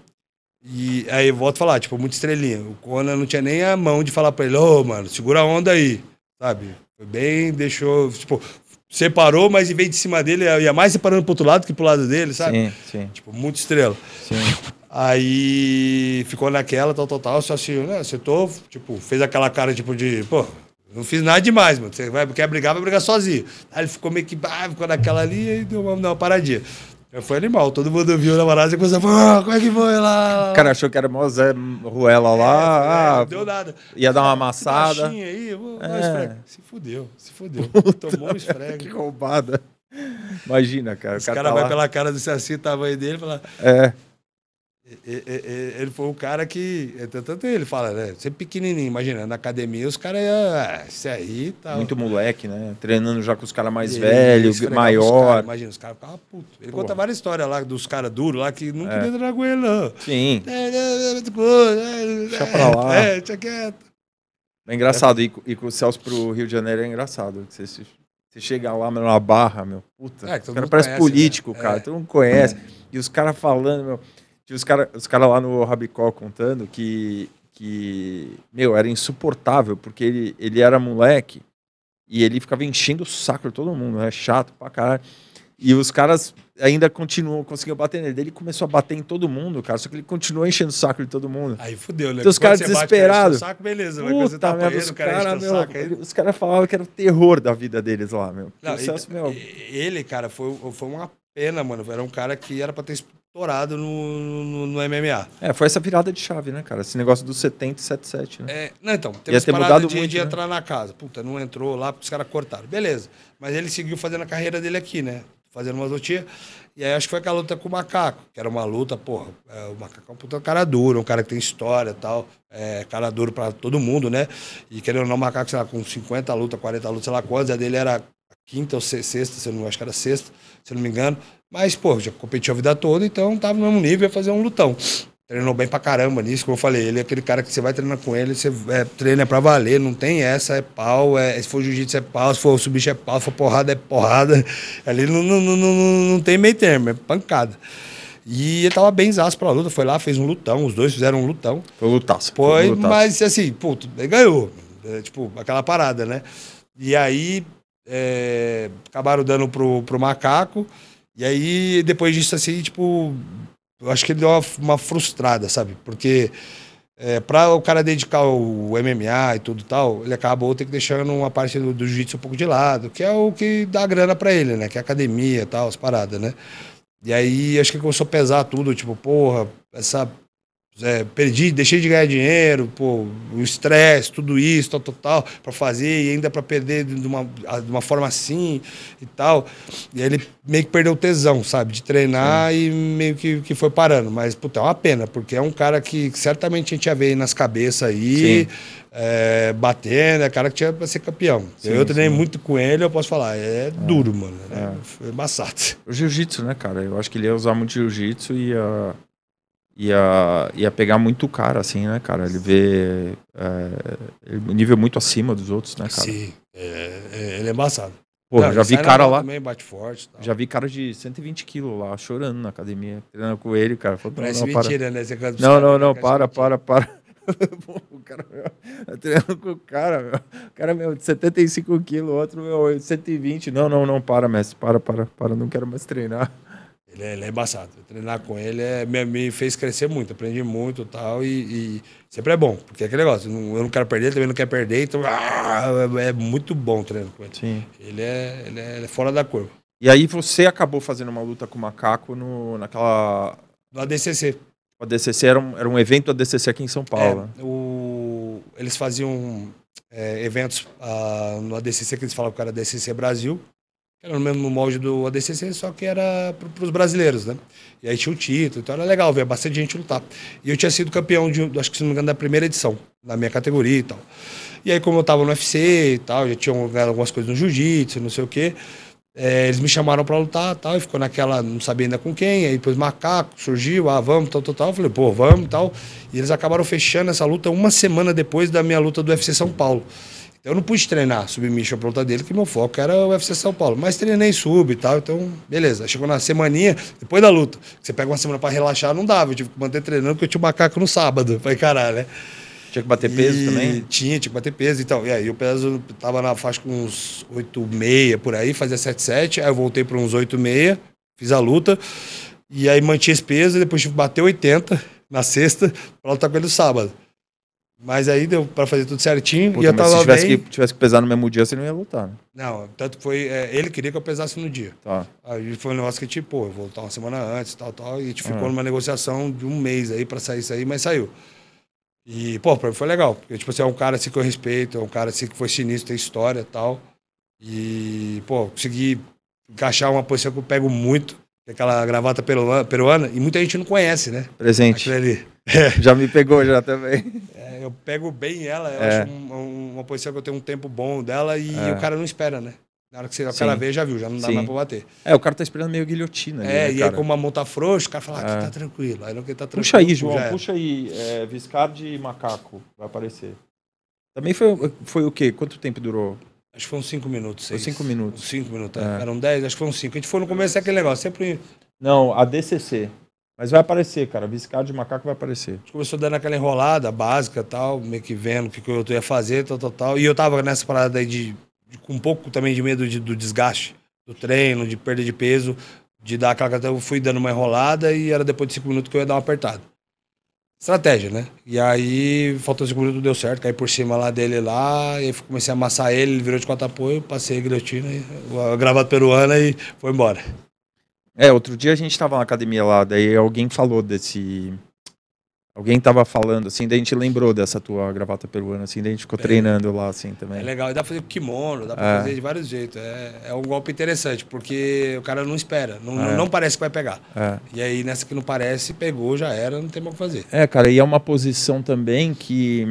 E aí volto a falar, tipo, muito estrelinha. O Conan não tinha nem a mão de falar pra ele, ô, oh, mano, segura a onda aí, sabe? Foi bem, deixou, tipo, separou, mas em vez de cima dele, ia mais separando pro outro lado que pro lado dele, sabe? Sim, sim. Tipo, muito estrela. Sim. Aí ficou naquela, tal, tal, tal. Só assim, né, acertou, tipo, fez aquela cara, tipo, de, pô, não fiz nada demais, mano. Você vai, quer brigar, vai brigar sozinho. Aí ele ficou meio que, ah, ficou naquela ali e deu uma, uma paradinha. Foi animal, todo mundo viu na Malásia e começou a falar, ah, como é que foi lá? O cara achou que era o Zé Ruela lá. É, ah, não deu nada. Ia dar uma amassada. Aí, vou, é. Se fudeu, se fudeu. Tomou um esfrega. que roubada. Imagina, cara. Os caras cara, cara tá vai lá... pela cara do Saci, tamanho dele, e fala... É ele foi o cara que. É, tanto ele fala, né? Sempre pequenininho, imagina, na academia os caras. Ah, se aí é tá. Muito moleque, né? Treinando já com os caras mais velhos, maior. Os cara, imagina, os caras ficavam putos. Ele Porra. conta várias histórias lá dos caras duros lá que nunca é. queria entrar com ele, não. Sim. É, deixa pra lá. É, deixa quieto. É engraçado, e, com o Celso pro Rio de Janeiro é engraçado. Você, você chega lá na barra, meu. Puta, é, cara parece né? político, né? cara. É. Todo mundo conhece. E os caras falando, meu tinha os caras os cara lá no Rabicó contando que, que, meu, era insuportável, porque ele, ele era moleque e ele ficava enchendo o saco de todo mundo, né? Chato pra caralho. E os caras ainda continuam, conseguiam bater nele. Ele começou a bater em todo mundo, cara. Só que ele continuou enchendo o saco de todo mundo. Aí fudeu, né? Então, os caras desesperados. Saco, beleza. Puta, mas você tá apanhando, os caras cara, meu, saco, Os caras falavam que era o terror da vida deles lá, meu. Não, ele, Celso, é assim, meu. ele, cara, foi, foi uma pena, mano. Era um cara que era pra ter estourado no, no, no, MMA. É, foi essa virada de chave, né, cara? Esse negócio dos 70 e 77, né? É, não, então, teve Ia ter mudado de, muito, de né? entrar na casa. Puta, não entrou lá porque os caras cortaram. Beleza. Mas ele seguiu fazendo a carreira dele aqui, né? Fazendo umas lutinhas. E aí acho que foi aquela luta com o Macaco, que era uma luta, porra, é, o Macaco é um puta cara duro, um cara que tem história e tal, é, cara duro pra todo mundo, né? E querendo ou não, o Macaco, sei lá, com 50 lutas, 40 lutas, sei lá quantas, a dele era quinta ou sexta, se não, acho que era sexta, se não me engano. Mas, pô, já competiu a vida toda, então tava no mesmo nível, ia fazer um lutão. Treinou bem pra caramba nisso, como eu falei. Ele é aquele cara que você vai treinar com ele, você é, treina é pra valer, não tem essa, é pau, é, se for jiu-jitsu é pau, se for subir é pau, se for porrada é porrada. Ali não, não, não, não, não tem meio termo, é pancada. E ele tava bem zaço pra luta, foi lá, fez um lutão, os dois fizeram um lutão. Foi lutaço. Foi, foi lutaço. mas assim, pô, ele ganhou. É, tipo, aquela parada, né? E aí, é, acabaram dando pro, pro macaco. E aí, depois disso, assim, tipo, eu acho que ele deu uma, frustrada, sabe? Porque é, para o cara dedicar o MMA e tudo tal, ele acabou ter que deixando uma parte do, do jiu-jitsu um pouco de lado, que é o que dá grana para ele, né? Que é academia e tal, as paradas, né? E aí acho que começou a pesar tudo, tipo, porra, essa é, perdi, deixei de ganhar dinheiro, pô, o estresse, tudo isso, tal, tal, tal, pra fazer e ainda para perder de uma, de uma forma assim e tal. E aí ele meio que perdeu o tesão, sabe, de treinar Sim. e meio que, que foi parando. Mas, puta, é uma pena, porque é um cara que, certamente a gente ia ver nas cabeças aí. Sim. É, batendo, é cara que tinha pra ser campeão. Sim, eu treinei sim. muito com ele, eu posso falar, é, é duro, mano. Né? É. Foi embaçado. O jiu-jitsu, né, cara? Eu acho que ele ia usar muito jiu-jitsu e ia ah, ia, ia pegar muito cara, assim, né, cara? Ele vê é, um nível muito acima dos outros, né, cara? Sim, é, é, ele é embaçado. Pô, Não, já vi cara lá. Também bate forte, tal. Já vi cara de 120 quilos lá, chorando na academia, treinando com ele, cara. Falou, Parece não, não, mentira, para. né? Você não, não, não, é para, para, para, para. o cara, meu, treinando com o cara, meu. O cara, meu, de 75 quilos, outro, meu, 120. Não, não, não, para, mestre, para, para, para, não quero mais treinar. Ele é, ele é embaçado. Treinar com ele é, me, me, fez crescer muito, aprendi muito tal, e, e sempre é bom, porque é aquele negócio, eu não quero perder, ele também não quer perder, então ah, é, é, muito bom treinar com ele. Sim. Ele, é, ele é, ele é fora da curva. E aí você acabou fazendo uma luta com o macaco no, naquela. No ADCC. O ADCC era um, era um evento ADCC aqui em São é, Paulo. É, o, eles faziam é, eventos ah, no ADCC, que eles falavam que era ADCC Brasil, que era no mesmo molde do ADCC, só que era para os brasileiros, né? E aí tinha o título, então era legal ver bastante gente lutar. E eu tinha sido campeão, de, acho que se não me engano, da primeira edição, da minha categoria e tal. E aí, como eu estava no UFC e tal, já tinha ganhado algumas coisas no jiu-jitsu, não sei o quê, é, eles me chamaram para lutar e tal, e ficou naquela, não sabia ainda com quem, aí depois macaco surgiu, ah, vamos, tal, tal, tal. Eu falei, pô, vamos e tal. E eles acabaram fechando essa luta uma semana depois da minha luta do UFC São Paulo. Então eu não pude treinar submission pra luta dele, que meu foco era o UFC São Paulo. Mas treinei sub e tal, então beleza. Chegou na semaninha, depois da luta, você pega uma semana para relaxar, não dava. Eu tive que manter treinando porque eu tinha um macaco no sábado. Falei, caralho, né? Tinha que bater peso também? Tinha, tinha que bater peso. Então, e aí o peso tava na faixa com uns 8,6 por aí, fazia 7,7. Aí eu voltei para uns 8,6, fiz a luta. E aí mantinha esse peso, depois tive que bater 80 na sexta, pra lutar com ele no sábado. Mas aí deu pra fazer tudo certinho. Puta, e eu tava se tivesse, bem... que, tivesse que pesar no mesmo dia, você não ia lutar, né? Não, tanto foi. É, ele queria que eu pesasse no dia. Tá. Aí foi um negócio que, tipo, eu vou lutar uma semana antes, tal, tal. E a gente uhum. ficou ah. numa negociação de um mês aí pra sair isso aí, mas saiu. E, pô, pra mim foi legal. Porque, tipo assim, é um cara assim que eu respeito, é um cara assim que foi sinistro, tem história e tal. E, pô, consegui encaixar uma posição que eu pego muito, que é aquela gravata peruana, peruana, e muita gente não conhece, né? Presente. Aquilo ali. É. Já me pegou já também. É, eu pego bem ela, eu é. acho um, um, uma posição que eu tenho um tempo bom dela e é. o cara não espera, né? Na hora que você, o cara vê, já viu, já não dá Sim. mais pra bater. É, o cara tá esperando meio guilhotina. Ali, é, né, e cara? aí como a mão tá frouxa, o cara fala, ah, aqui é. tá tranquilo. Aí não que tá tranquilo. Puxa aí, João, puxa aí. É, Viscard e Macaco vai aparecer. Também foi, foi o quê? Quanto tempo durou? Acho que foi uns 5 minutos. Seis. Foi 5 minutos. 5 minutos, é. é. eram 10, acho que foi uns 5. A gente foi no começo daquele negócio, sempre. Não, a DCC. Mas vai aparecer, cara. Viscado de macaco vai aparecer. A gente começou dando aquela enrolada básica tal, meio que vendo o que, que eu ia fazer, tal, tal, tal. E eu tava nessa parada aí de, de com um pouco também de medo de, do desgaste, do treino, de perda de peso, de dar aquela. Então eu fui dando uma enrolada e era depois de cinco minutos que eu ia dar uma apertada. Estratégia, né? E aí, faltou cinco minutos, deu certo. Caí por cima lá dele lá, e comecei a amassar ele, ele virou de quatro apoio, passei a guilhotina, gravado peruana e foi embora. É, outro dia a gente estava na academia lá, daí alguém falou desse. Alguém estava falando, assim, daí a gente lembrou dessa tua gravata peruana, assim, daí a gente ficou é. treinando lá, assim, também. É legal, e dá pra fazer kimono, dá pra é. fazer de vários jeitos. É, é um golpe interessante, porque o cara não espera, não, é. não parece que vai pegar. É. E aí, nessa que não parece, pegou, já era, não tem mais o que fazer. É, cara, e é uma posição também que.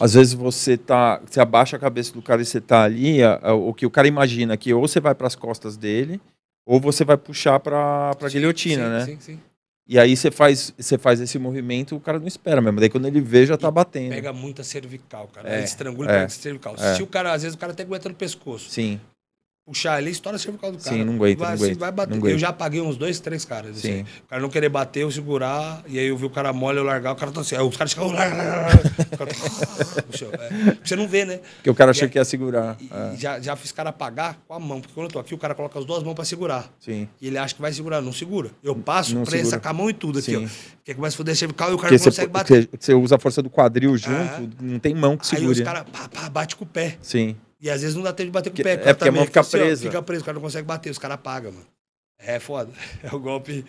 Às vezes você tá, você abaixa a cabeça do cara e você tá ali, a, a, o que o cara imagina que ou você vai para as costas dele, ou você vai puxar para para guilhotina, sim, né? Sim, sim. E aí você faz, você faz esse movimento, o cara não espera mesmo. Daí quando ele vê, já tá batendo. Pega muita cervical, cara. É, ele estrangula é, cervical. É. Se o cara, às vezes, o cara até tá aguenta no pescoço. Sim puxar ali, estoura o cervical do cara. Sim, não aguento, vai, não assim, aguento, vai bater. Eu já paguei uns dois, três caras. Assim. O cara não querer bater, eu segurar, e aí eu vi o cara mole, eu largar, o cara tá assim. Aí os caras chegam. Cara, tá, é, você não vê, né? Porque o cara achou é que ia segurar. E, é. já, já fiz cara pagar com a mão, porque quando eu tô aqui, o cara coloca as duas mãos pra segurar. Sim. E ele acha que vai segurar, não segura. Eu passo, não prensa segura. com a mão e tudo aqui, Sim. ó. Porque começa a foder o cervical e o cara porque não consegue você, bater. Você usa a força do quadril junto, é. não tem mão que segura. Aí os caras bate com o pé. Sim. E às vezes não dá tempo de bater com o pé. É porque a mão fica, preso assim, presa. Ó, fica preso, o cara não consegue bater, os caras pagam, mano. É foda. É um golpe,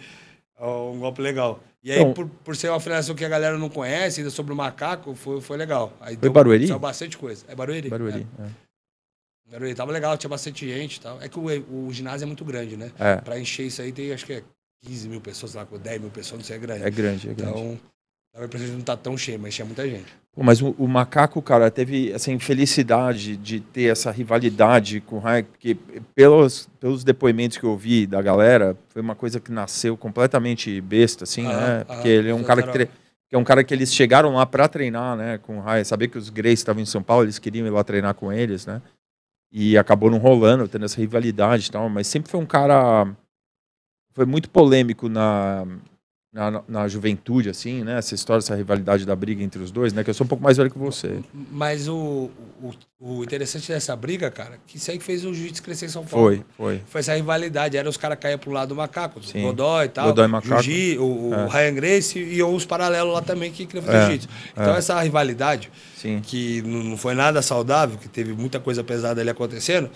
é um golpe legal. E aí, então- por, por, ser uma finalização que a galera não conhece, ainda sobre o macaco, foi, foi legal. Aí foi deu, Barueri? Saiu bastante coisa. É Barueri? É Barueri, é. é. Barueri, tava legal, tinha bastante gente e tal. É que o, o ginásio é muito grande, né? É. Pra encher isso aí tem, acho que é 15 mil pessoas lá, com 10 mil pessoas, não sei, é grande. É grande, é grande. Então, talvez impressão de não tá tão cheio, mas tinha muita gente. Mas o, o, macaco, cara, teve essa assim, infelicidade de ter essa rivalidade com o Hayek, porque pelos, pelos depoimentos que eu vi da galera, foi uma coisa que nasceu completamente besta, assim, ah, né? Ah, porque ele é um cara que, tre... que, é um cara que eles chegaram lá para treinar, né, com o Hayek. Sabia que os Greys estavam em São Paulo, eles queriam ir lá treinar com eles, né? E acabou não rolando, tendo essa rivalidade e tal, mas sempre foi um cara foi muito polêmico na, na, na juventude, assim, né? Essa história, essa rivalidade da briga entre os dois, né? Que eu sou um pouco mais velho que você. Mas o, o, o interessante dessa briga, cara, que isso aí fez o jiu-jitsu crescer em São Paulo. Foi, foi. Foi essa rivalidade. Era os caras caíam pro lado do macaco, Sim. Godoy e tal. Godoy macaco. o, é. o Ryan Grace e os paralelos lá também que criam fazer é. jiu-jitsu. Então é. essa rivalidade, Sim. que não foi nada saudável, que teve muita coisa pesada ali acontecendo,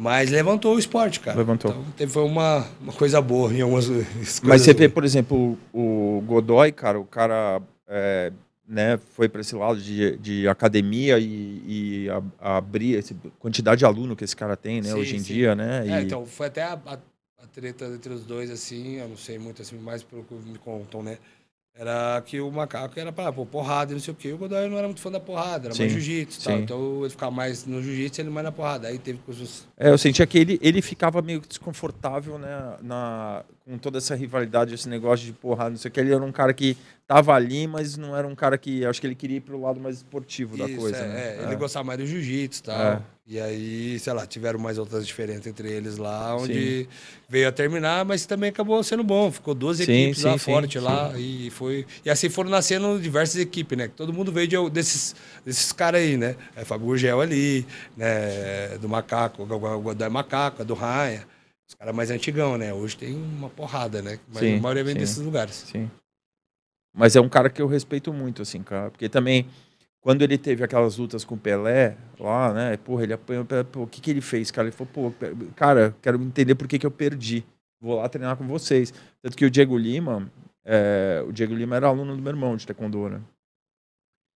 mas levantou o esporte, cara. Levantou. Então, foi uma, uma coisa boa em algumas coisas. Mas você vê, por exemplo, o, o Godoy, cara, o cara é, né, foi para esse lado de, de academia e, e a, abrir essa quantidade de aluno que esse cara tem, né, sim, hoje em sim. dia, né? É, e... então, foi até a, a, a, treta entre os dois, assim, eu não sei muito, assim, mais pelo que me contam, né? Era que o macaco era para pô, porrada, não sei o quê. O Godoy não era muito fã da porrada, era sim, mais jiu-jitsu tal. Então ele ficava mais no jiu-jitsu ele mais na porrada. Aí teve coisas. É, eu sentia que ele, ele ficava meio desconfortável, né? Na, com toda essa rivalidade, esse negócio de porrada, não sei o que Ele era um cara que tava ali, mas não era um cara que. Acho que ele queria ir pro lado mais esportivo Isso, da coisa. É, né? É. é, ele gostava mais do jiu-jitsu e tal. É. E aí, sei lá, tiveram mais outras diferenças entre eles lá, onde sim. veio a terminar, mas também acabou sendo bom. Ficou duas sim, equipes sim, lá forte lá e foi. E assim foram nascendo diversas equipes, né? Todo mundo veio de, desses, desses caras aí, né? É, Fábio Gurgel ali, né? Do Macaco, do Macaco, do Raia. Os caras mais antigão, né? Hoje tem uma porrada, né? Mas a maioria vem desses lugares. Sim. Mas é um cara que eu respeito muito, assim, cara, porque também quando ele teve aquelas lutas com o Pelé, lá, né? Porra, ele apanhou. o que, que ele fez, cara? Ele falou, pô, cara, quero entender por que, que eu perdi. Vou lá treinar com vocês. Tanto que o Diego Lima, é, o Diego Lima era aluno do meu irmão de taekwondo, né?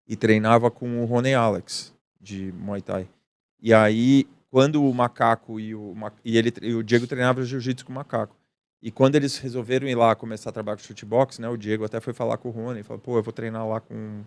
E treinava com o Rony Alex, de Muay Thai. E aí, quando o macaco e o, e ele, e o Diego treinava jiu-jitsu com o macaco. E quando eles resolveram ir lá começar a trabalhar com chutebox, né? O Diego até foi falar com o Rony, falou, pô, eu vou treinar lá com,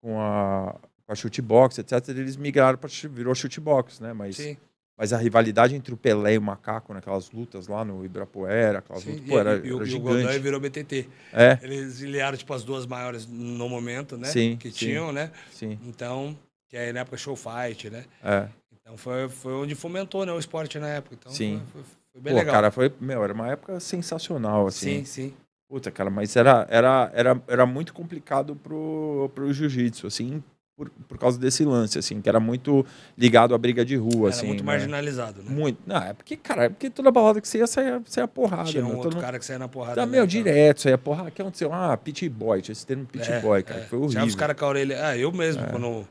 com a, com a shootbox, etc., eles migraram para virou shootbox, né? Mas, Sim. mas a rivalidade entre o Pelé e o Macaco naquelas lutas lá no Ibirapuera, aquelas Sim, lutas, pô, era, e, era e, gigante. E o Godoy virou BTT. É. Eles filiaram, tipo, as duas maiores no momento, né? Sim, que tinham, né? Sim. Então, que aí na época show fight, né? É. Então foi, foi onde fomentou né, o esporte na época. Então, sim. Foi, foi, foi bem Pô, legal. cara, foi, meu, era uma época sensacional, assim. Sim, sim. Puta, cara, mas era, era, era, era muito complicado pro, pro jiu-jitsu, assim, por, por causa desse lance, assim, que era muito ligado à briga de rua, era assim. muito né? marginalizado, né? Muito. Não, é porque, cara, é porque toda balada que você ia, saia, saia porrada. Tinha né? um outro cara que saia na porrada. Tá, meu, então. direto, saia porrada. O que aconteceu? Ah, pit boy, tinha esse termo pit é, boy, é. cara, é. foi horrível. Tinha os caras com a orelha... Ah, eu mesmo, é. quando...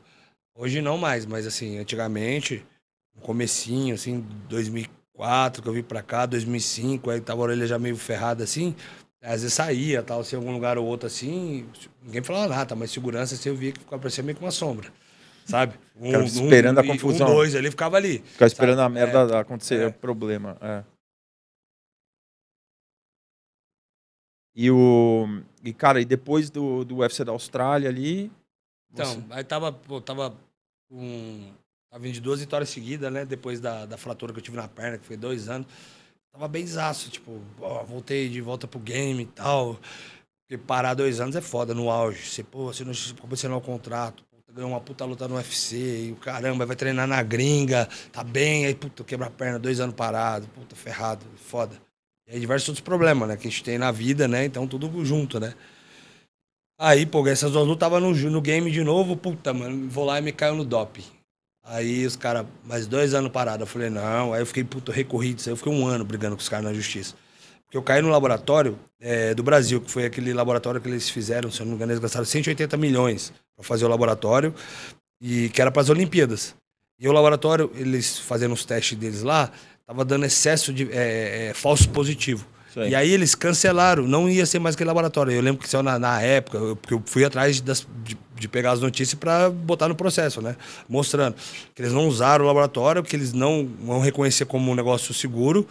Hoje não mais, mas, assim, antigamente, no comecinho, assim, 2004, que eu vim pra cá, 2005, aí tava a orelha já meio ferrada, assim... Às vezes saía, tal, se em algum lugar ou outro assim, ninguém falava nada, mas segurança assim, eu via que ficava parecia meio que uma sombra. Sabe? Um, esperando um, a confusão. Um, dois ali ficava ali. Ficava esperando sabe? a merda é, acontecer, é. o problema. É. E o. E, cara, e depois do, do UFC da Austrália ali. Então, aí tava, pô, tava um. Tava vindo de duas vitórias seguidas, né? Depois da, da fratura que eu tive na perna, que foi dois anos tava benzaço, tipo, ó, voltei de volta pro game e tal. Porque parar dois anos é foda no auge. Você, pô, você não comecei o contrato, tá ganhou uma puta luta no UFC, e o caramba, vai treinar na gringa, tá bem, aí, puta, quebra a perna, dois anos parado, puta, ferrado, foda. E aí diversos outros problemas, né, que a gente tem na vida, né? Então tudo junto, né? Aí, pô, essas duas lutas tava no, no game de novo, puta, mano, vou lá e me caiu no doping. Aí os caras, mais dois anos parado. Eu falei, não. Aí eu fiquei, puto, recorri disso. Aí eu fiquei um ano brigando com os caras na justiça. Porque eu caí no laboratório é, do Brasil, que foi aquele laboratório que eles fizeram, se eu não me engano, eles gastaram 180 milhões para fazer o laboratório, e que era para as Olimpíadas. E o laboratório, eles fazendo os testes deles lá, tava dando excesso de é, é, falso positivo. Aí. E aí eles cancelaram, não ia ser mais aquele laboratório. Eu lembro que saiu na, na época, eu, porque eu fui atrás das, de de pegar as notícias para botar no processo, né? Mostrando que eles não usaram o laboratório, que eles não vão reconhecer como um negócio seguro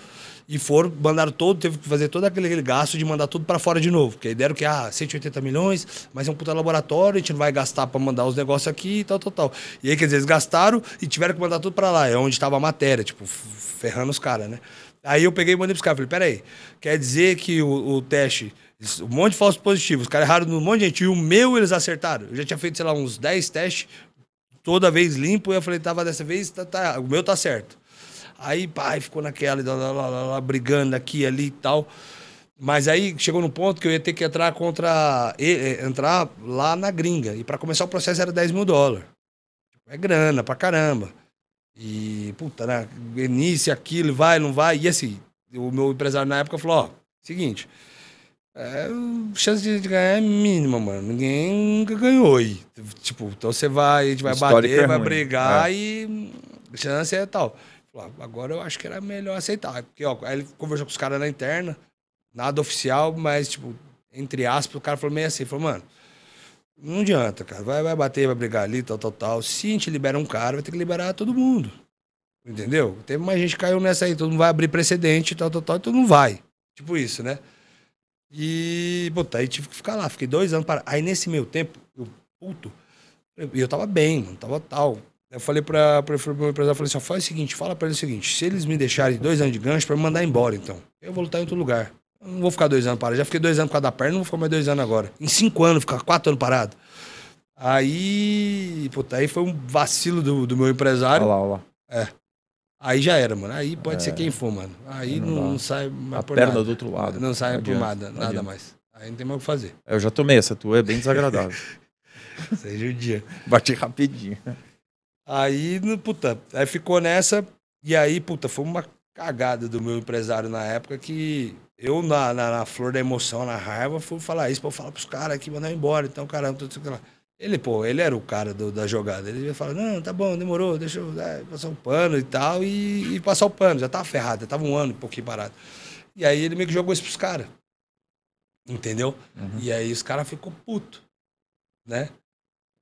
e foram, mandaram todo, teve que fazer todo aquele, aquele gasto de mandar tudo para fora de novo. Porque aí deram que, ah, 180 milhões, mas é um puta laboratório, a gente não vai gastar para mandar os negócios aqui e tal, tal, tal. E aí, quer dizer, eles gastaram e tiveram que mandar tudo para lá, é onde estava a matéria, tipo, ferrando os caras, né? Aí eu peguei e mandei pros caras, falei, peraí, quer dizer que o, o teste um monte de falsos positivos. Os caras erraram um monte de gente. E o meu eles acertaram. Eu já tinha feito, sei lá, uns 10 testes, toda vez limpo. E eu falei, tava dessa vez, tá, tá, o meu tá certo. Aí, pai, ficou naquela, lá, lá, lá, brigando aqui, ali e tal. Mas aí chegou no ponto que eu ia ter que entrar contra. entrar lá na gringa. E para começar o processo era 10 mil dólares. É grana pra caramba. E, puta, né? Início, aquilo, vai, não vai. E assim, o meu empresário na época falou: ó, seguinte é, chance de, de ganhar é mínima, mano. Ninguém nunca ganhou aí. Tipo, então você vai, a gente vai bater, é vai brigar é. e chance é tal. Ah, agora eu acho que era melhor aceitar. Porque, ó, aí ele conversou com os caras na interna, nada oficial, mas, tipo, entre aspas, o cara falou meio assim, falou, mano, não adianta, cara. Vai, vai bater, vai brigar ali, tal, tal, tal. Se a gente libera um cara, vai ter que liberar todo mundo. Entendeu? Teve mais gente que caiu nessa aí, todo mundo vai abrir precedente, tal, tal, tal, e não vai. Tipo isso, né? E, puta, aí tive que ficar lá. Fiquei dois anos para. Aí nesse meio tempo, eu, puto, eu, eu tava bem, mano, tava tal. Eu falei pra, pra, pra meu empresário, falei assim, ó, faz o seguinte, fala pra eles o seguinte, se eles me deixarem dois anos de gancho, pra me mandar embora, então. Eu vou lutar em outro lugar. Eu não vou ficar dois anos parado. Já fiquei dois anos com a da perna, não vou ficar mais dois anos agora. Em cinco anos, ficar quatro anos parado. Aí, puta, aí foi um vacilo do, do meu empresário. Olha lá, olha lá. É. Aí já era, mano. Aí pode é. ser quem for, mano. Aí não, não, não sai mais a por perna nada. do outro lado. Não sai por nada, nada mais. Aí não tem mais o que fazer. É, eu já tomei essa tua, é bem desagradável. Seja o dia. Bati rapidinho. Aí, puta, aí ficou nessa. E aí, puta, foi uma cagada do meu empresário na época que eu, na, na, na flor da emoção, na raiva, fui falar isso pra eu falar pros caras que mandaram embora. Então, caramba, tudo isso que lá. Ele, pô, ele era o cara do, da jogada. Ele ia falar, não, tá bom, demorou, deixa eu é, passar o um pano e tal. E, e, passar o pano, já tava ferrado, já tava um ano e um pouquinho parado. E aí ele meio que jogou isso pros caras. Entendeu? Uhum. E aí os caras ficou puto, né?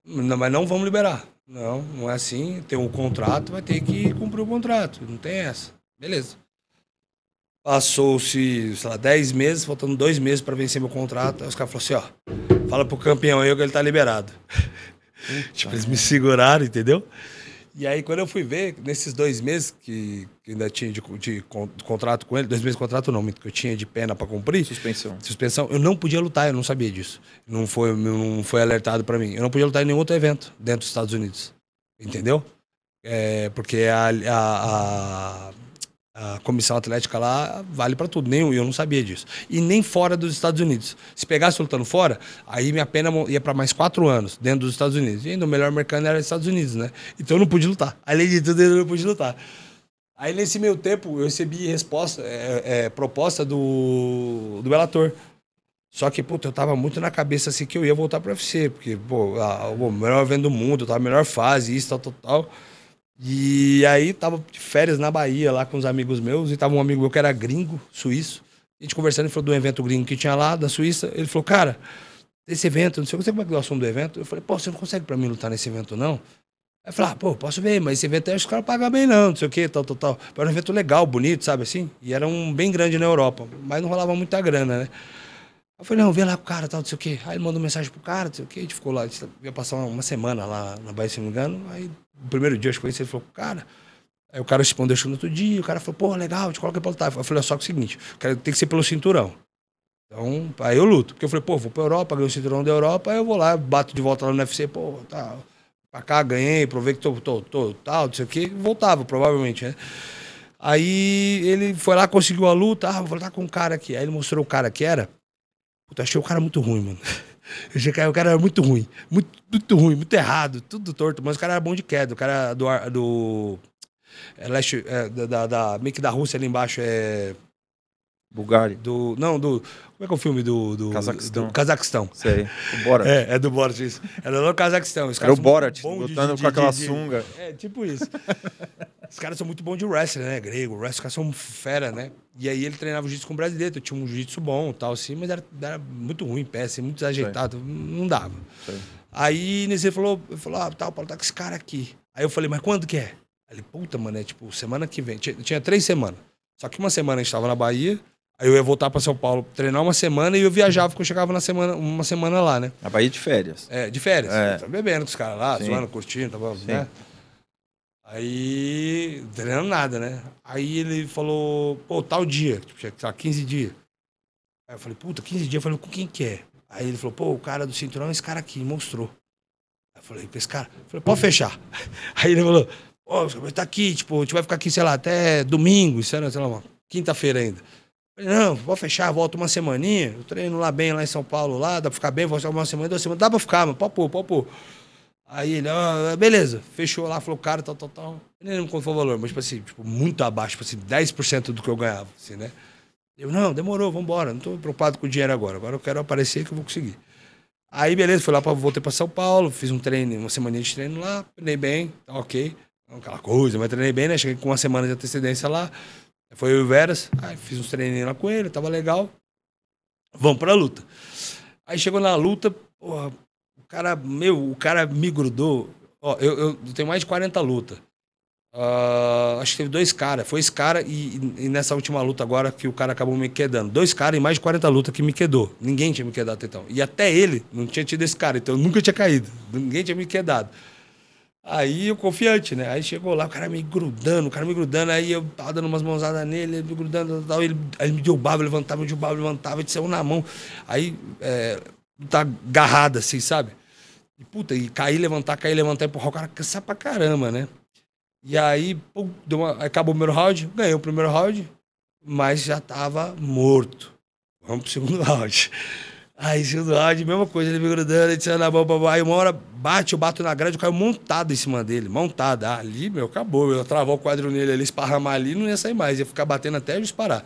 Não, mas não vamos liberar. Não, não é assim. Tem um contrato, vai ter que cumprir o contrato. Não tem essa. Beleza. Passou-se, sei lá, 10 meses, faltando dois meses para vencer meu contrato. Aí os caras falaram assim, ó Fala pro campeão eu que ele tá liberado. tipo, eles me seguraram, entendeu? E aí, quando eu fui ver, nesses dois meses que, que ainda tinha de, de, de, contrato com ele, dois meses de contrato não, que eu tinha de pena para cumprir. Suspensão. Suspensão. Eu não podia lutar, eu não sabia disso. Não foi, não foi alertado para mim. Eu não podia lutar em nenhum outro evento dentro dos Estados Unidos. Entendeu? É, porque a, a, a a comissão atlética lá vale para tudo, nem eu, eu não sabia disso. E nem fora dos Estados Unidos. Se pegasse lutando fora, aí minha pena ia para mais quatro anos dentro dos Estados Unidos. E ainda o melhor mercado era os Estados Unidos, né? Então eu não pude lutar. Além de tudo, eu não pude lutar. Aí nesse meio tempo eu recebi resposta, é, é, proposta do, do Bellator Só que, puta, eu tava muito na cabeça assim que eu ia voltar pro UFC, porque, pô, ah, o melhor vendo do mundo, eu tava a melhor fase, isso, tal, tal, tal. E aí tava de férias na Bahia, lá com os amigos meus, e tava um amigo meu que era gringo, suíço. A gente conversando, ele falou do evento gringo que tinha lá, da Suíça. Ele falou, cara, esse evento, não sei como é que é o assunto do evento. Eu falei, pô, você não consegue pra mim lutar nesse evento, não? Aí falou, ah, pô, posso ver, mas esse evento aí os caras pagam bem, não, não sei o que, tal, tal, tal. Era um evento legal, bonito, sabe assim? E era um bem grande na Europa, mas não rolava muita grana, né? Eu falei, não, vê lá com o cara, tal, não sei o quê. Aí ele mandou mensagem pro cara, não sei o quê. A gente ficou lá, a gente ia passar uma semana lá na Bahia, se não me engano. Aí no primeiro dia, eu conheci, ele falou, cara. Aí o cara respondeu isso no outro dia, o cara falou, pô, legal, te coloca pra lutar. Eu falei, só que é o seguinte, cara, tem que ser pelo cinturão. Então, aí eu luto. Porque eu falei, pô, vou pra Europa, ganho o cinturão da Europa, aí eu vou lá, bato de volta lá no UFC, pô, tá, pra cá ganhei, provei que tô, tô, tô tal, não sei o quê, voltava, provavelmente, né? Aí ele foi lá, conseguiu a luta, ah, vou lutar com um cara aqui. Aí ele mostrou o cara que era. Puta, achei o cara muito ruim, mano. O cara era muito ruim. Muito, muito ruim, muito errado, tudo torto. Mas o cara era bom de queda. O cara do. do é, leste, é, da, da, meio que da Rússia ali embaixo é. Bulgária. Do, não, do. Como é que é o filme do. do Cazaquistão. Do Cazaquistão. Sei. Do Borat. É, é do Borat isso. Era Cazaquistão. Os Era o Borat, lutando com aquela de, sunga. De, é, tipo isso. Os caras são muito bons de wrestling, né? Grego, wrestling, os caras são fera, né? E aí ele treinava jiu-jitsu com o brasileiro, então tinha um jiu-jitsu bom tal, assim, mas era, era muito ruim, péssimo, muito desajeitado, Sim. não dava. Sim. Aí nesse ele falou, falou, ah, tá, o Paulo tá com esse cara aqui. Aí eu falei, mas quando que é? Aí ele, puta, mano, é tipo, semana que vem. Tinha, tinha três semanas. Só que uma semana a gente tava na Bahia, Aí eu ia voltar para São Paulo, treinar uma semana e eu viajava, porque eu chegava na semana, uma semana lá, né? Na Bahia de férias. É, de férias. É. Tava bebendo com os caras lá, Sim. zoando, curtindo, tava, tá Sim. né? Aí, treinando nada, né? Aí ele falou, pô, tal dia, tipo, tinha que 15 dias. Aí eu falei, puta, 15 dias, eu falei, com quem que é? Aí ele falou, pô, o cara do cinturão é esse cara aqui, mostrou. Aí eu falei, pra esse cara, eu falei, pode fechar. Aí ele falou, ó, oh, tá aqui, tipo, a gente vai ficar aqui, sei lá, até domingo, sei lá, sei lá, quinta-feira ainda. Não, vou fechar, volto uma semaninha. Eu treino lá bem, lá em São Paulo, lá, dá pra ficar bem, vou ficar uma semana, duas semanas. Dá pra ficar, mano, pode pô, pode pô. Aí ele, ah, beleza, fechou lá, falou, cara, tal, tal, tal. Eu nem lembro quanto foi o valor, mas tipo assim, tipo, muito abaixo, tipo assim, 10% do que eu ganhava, assim, né? Eu, não, demorou, vambora, não tô preocupado com o dinheiro agora, agora eu quero aparecer que eu vou conseguir. Aí, beleza, fui lá, pra, voltei pra São Paulo, fiz um treino, uma semana de treino lá, treinei bem, tá ok. Aquela coisa, mas treinei bem, né? Cheguei com uma semana de antecedência lá, foi eu e o Veras, aí fiz uns treininhos lá com ele, tava legal. Vamos pra luta. Aí chegou na luta, porra, o cara, meu, o cara me grudou. Ó, eu, eu tenho mais de 40 lutas. Uh, acho que teve dois caras. Foi esse cara e, e, nessa última luta agora que o cara acabou me quedando. Dois caras em mais de 40 lutas que me quedou. Ninguém tinha me quedado até então. E até ele não tinha tido esse cara, então eu nunca tinha caído. Ninguém tinha me quedado. Aí eu confiante, né? Aí chegou lá, o cara me grudando, o cara me grudando, aí eu tava dando umas mãozadas nele, ele me grudando, tal, ele, aí ele me babo, levantava, me deu babo, levantava, ele eu na mão. Aí é, tá agarrado assim, sabe? E puta, e cair, levantar, cair, levantar, empurrar, o cara cansar pra caramba, né? E aí, pum, uma, acabou o primeiro round, ganhei o primeiro round, mas já tava morto. Vamos pro segundo round. Aí, segundo round, mesma coisa, ele me grudando, ele tirando a ah, mão, blá, blá. aí uma hora bate, eu bato na grade, eu caio montado em cima dele, montado. ali, meu, acabou, eu travar o quadro nele ali, esparramar ali, não ia sair mais, ia ficar batendo até eles parar.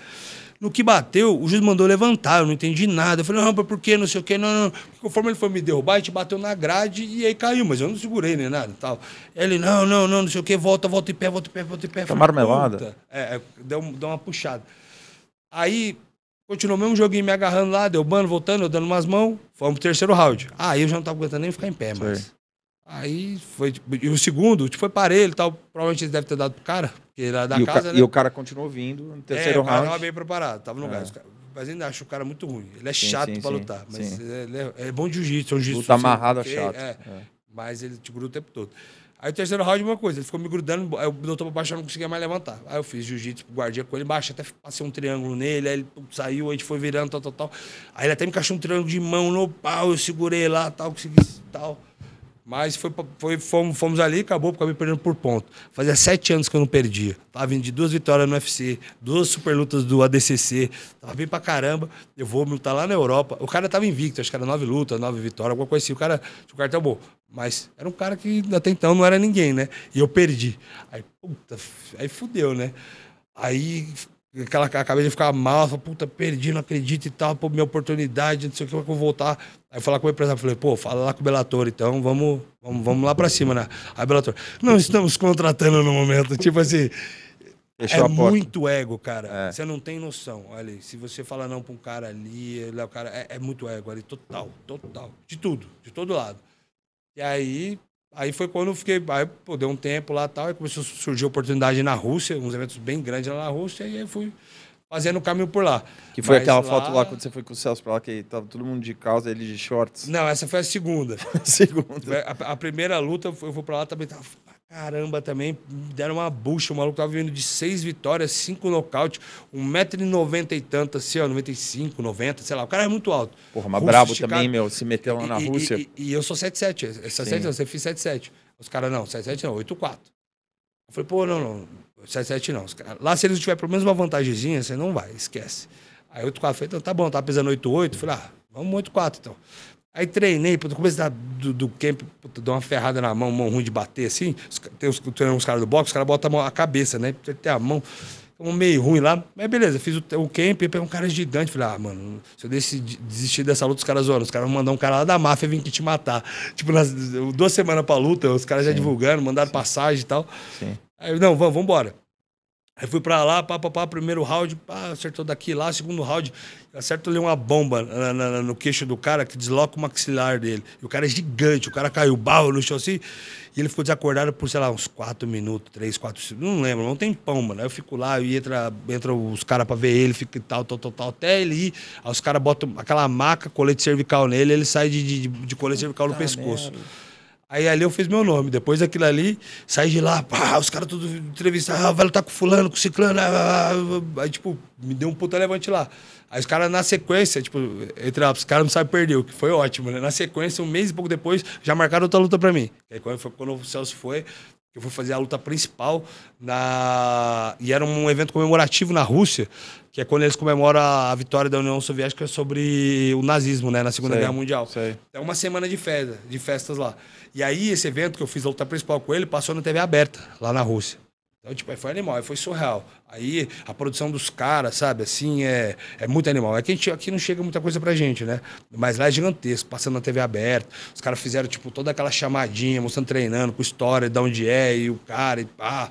No que bateu, o juiz mandou levantar, eu não entendi nada. Eu falei, não, por quê? Não sei o quê, não, não. Conforme ele foi me derrubar, a gente bateu na grade e aí caiu, mas eu não segurei nem nada tal. Ele, não, não, não, não sei o quê, volta, volta em pé, volta em pé, volta em pé. Tá marmelada? É, é, deu, deu uma puxada. Aí Continuou o mesmo joguinho me agarrando lá, deu bando, voltando, eu dando umas mãos. Fomos pro terceiro round. Aí eu já não tava aguentando nem ficar em pé, mas. Aí foi. Tipo, e o segundo, tipo, foi parelho e tal. Provavelmente eles devem ter dado pro cara, porque ele era da e casa, ca né? E o cara continuou vindo no terceiro é, round. O cara tava bem preparado, tava no é. gás. Mas ainda acho o cara muito ruim. Ele é sim, chato sim, pra lutar. Mas ele é, ele é, bom de jiu-jitsu, é um jiu-jitsu. Luta assim, amarrado é chato. É, é, Mas ele te gruda o tempo todo. Aí o terceiro round, uma coisa, ele ficou me grudando, aí o doutor pra eu não conseguia mais levantar. Aí eu fiz jiu-jitsu pro guardia com ele, baixo, até passei um triângulo nele, aí ele saiu, a gente foi virando, tal, tal, tal. Aí ele até me encaixou um triângulo de mão no pau, eu segurei lá, tal, consegui, tal. Mas foi, foi, fomos, fomos ali e acabou, acabei perdendo por ponto. Fazia sete anos que eu não perdia. Tava vindo de duas vitórias no UFC, duas superlutas do ADCC. Tava bem pra caramba. Eu vou lutar lá na Europa. O cara tava invicto, acho que era nove lutas, nove vitórias, alguma coisa assim. O cara tinha um cartão bom. Mas era um cara que até então não era ninguém, né? E eu perdi. Aí, puta, aí fudeu, né? Aí Aquela, a cabeça ficava mal, falei, puta, perdi, não acredito e tal, pô, minha oportunidade, não sei o que, como é eu vou voltar? Aí eu falar com o empresário, falei, pô, fala lá com o Belator, então, vamos, vamos, vamos lá pra cima, né? Aí o Belator, não estamos contratando no momento, tipo assim, é muito ego, cara. É. Você não tem noção. Olha, aí, se você fala não pra um cara ali, ele é o cara, é, é muito ego ali, total, total, de tudo, de todo lado. E aí, Aí foi quando eu fiquei, aí pô, deu um tempo lá e tal, e começou a surgir oportunidade na Rússia, uns eventos bem grandes lá na Rússia, e aí fui fazendo o caminho por lá. Que foi Mas aquela lá... foto lá quando você foi com o Celso pra lá, que tava todo mundo de calça, ele de shorts. Não, essa foi a segunda. segunda. A, a, primeira luta, eu fui pra lá também, tava Caramba, também deram uma bucha. O maluco tava vindo de seis vitórias, cinco nocaute, um metro e noventa e tanto, assim, ó, 95, 90, sei lá. O cara é muito alto. Porra, mas brabo também, meu, se meteu lá na e, Rússia. E, e, e, eu sou 7,7. 7,7 é não, você fiz 7,7. Os caras, não, 7,7 não, 8,4. Eu falei, pô, não, não, 7,7 não. Cara, lá, se eles tiver pelo menos uma vantagemzinha, você não vai, esquece. Aí 8,4, falei, então tá bom, tá pesando 8,8. Falei, ah, vamos 8,4 então. Aí treinei, no começo da, do, do camp, puta, dou uma ferrada na mão, mão ruim de bater assim. Tem uns, tem uns caras do boxe, os caras botam a, a cabeça, né? Tem a mão meio ruim lá. Mas beleza, fiz o, o camp, peguei um cara gigante. Falei, ah, mano, se eu desistir dessa luta, os caras zoando. Os caras vão mandar um cara lá da máfia vir aqui te matar. Tipo, nas, duas semanas pra luta, os caras já divulgando, mandaram Sim. passagem e tal. Sim. Aí, não, vamos, vamos embora. Aí fui pra lá, pá, pá, pá, primeiro round, pá, acertou daqui lá, segundo round, acertou ali uma bomba na, na, no queixo do cara que desloca o maxilar dele. E o cara é gigante, o cara caiu barro no chão assim, e ele ficou desacordado por, sei lá, uns 4 minutos, 3, 4, não lembro, não tem pão, mano. Né? Aí eu fico lá, e entra, entra os caras pra ver ele, fica tal, tal, tal, tal, até ele ir. Aí os caras botam aquela maca, colete cervical nele, ele sai de, de, de colete cervical no pescoço. Merda. Aí ali eu fiz meu nome. Depois daquilo ali, saí de lá, pá, os caras tudo entrevistaram, ah, vai tá com fulano, com ciclano. Ah ah, ah, ah, ah, aí, tipo, me deu um puta levante lá. Aí os caras, na sequência, tipo, entre os caras não sabem perder, o que foi ótimo, né? Na sequência, um mês e pouco depois, já marcaram outra luta pra mim. Aí foi quando o Celso foi, eu vou fazer a luta principal na e era um evento comemorativo na Rússia, que é quando eles comemoram a vitória da União Soviética sobre o nazismo, né, na Segunda sei, Guerra Mundial. Sei. É uma semana de festa, de festas lá. E aí esse evento que eu fiz a luta principal com ele passou na TV aberta lá na Rússia. Então, tipo, aí foi animal, aí foi surreal. Aí a produção dos caras, sabe, assim, é, é muito animal. É que gente, aqui não chega muita coisa pra gente, né? Mas lá é gigantesco, passando na TV aberta. Os caras fizeram, tipo, toda aquela chamadinha, mostrando treinando, com história, de onde é, e o cara, e pá.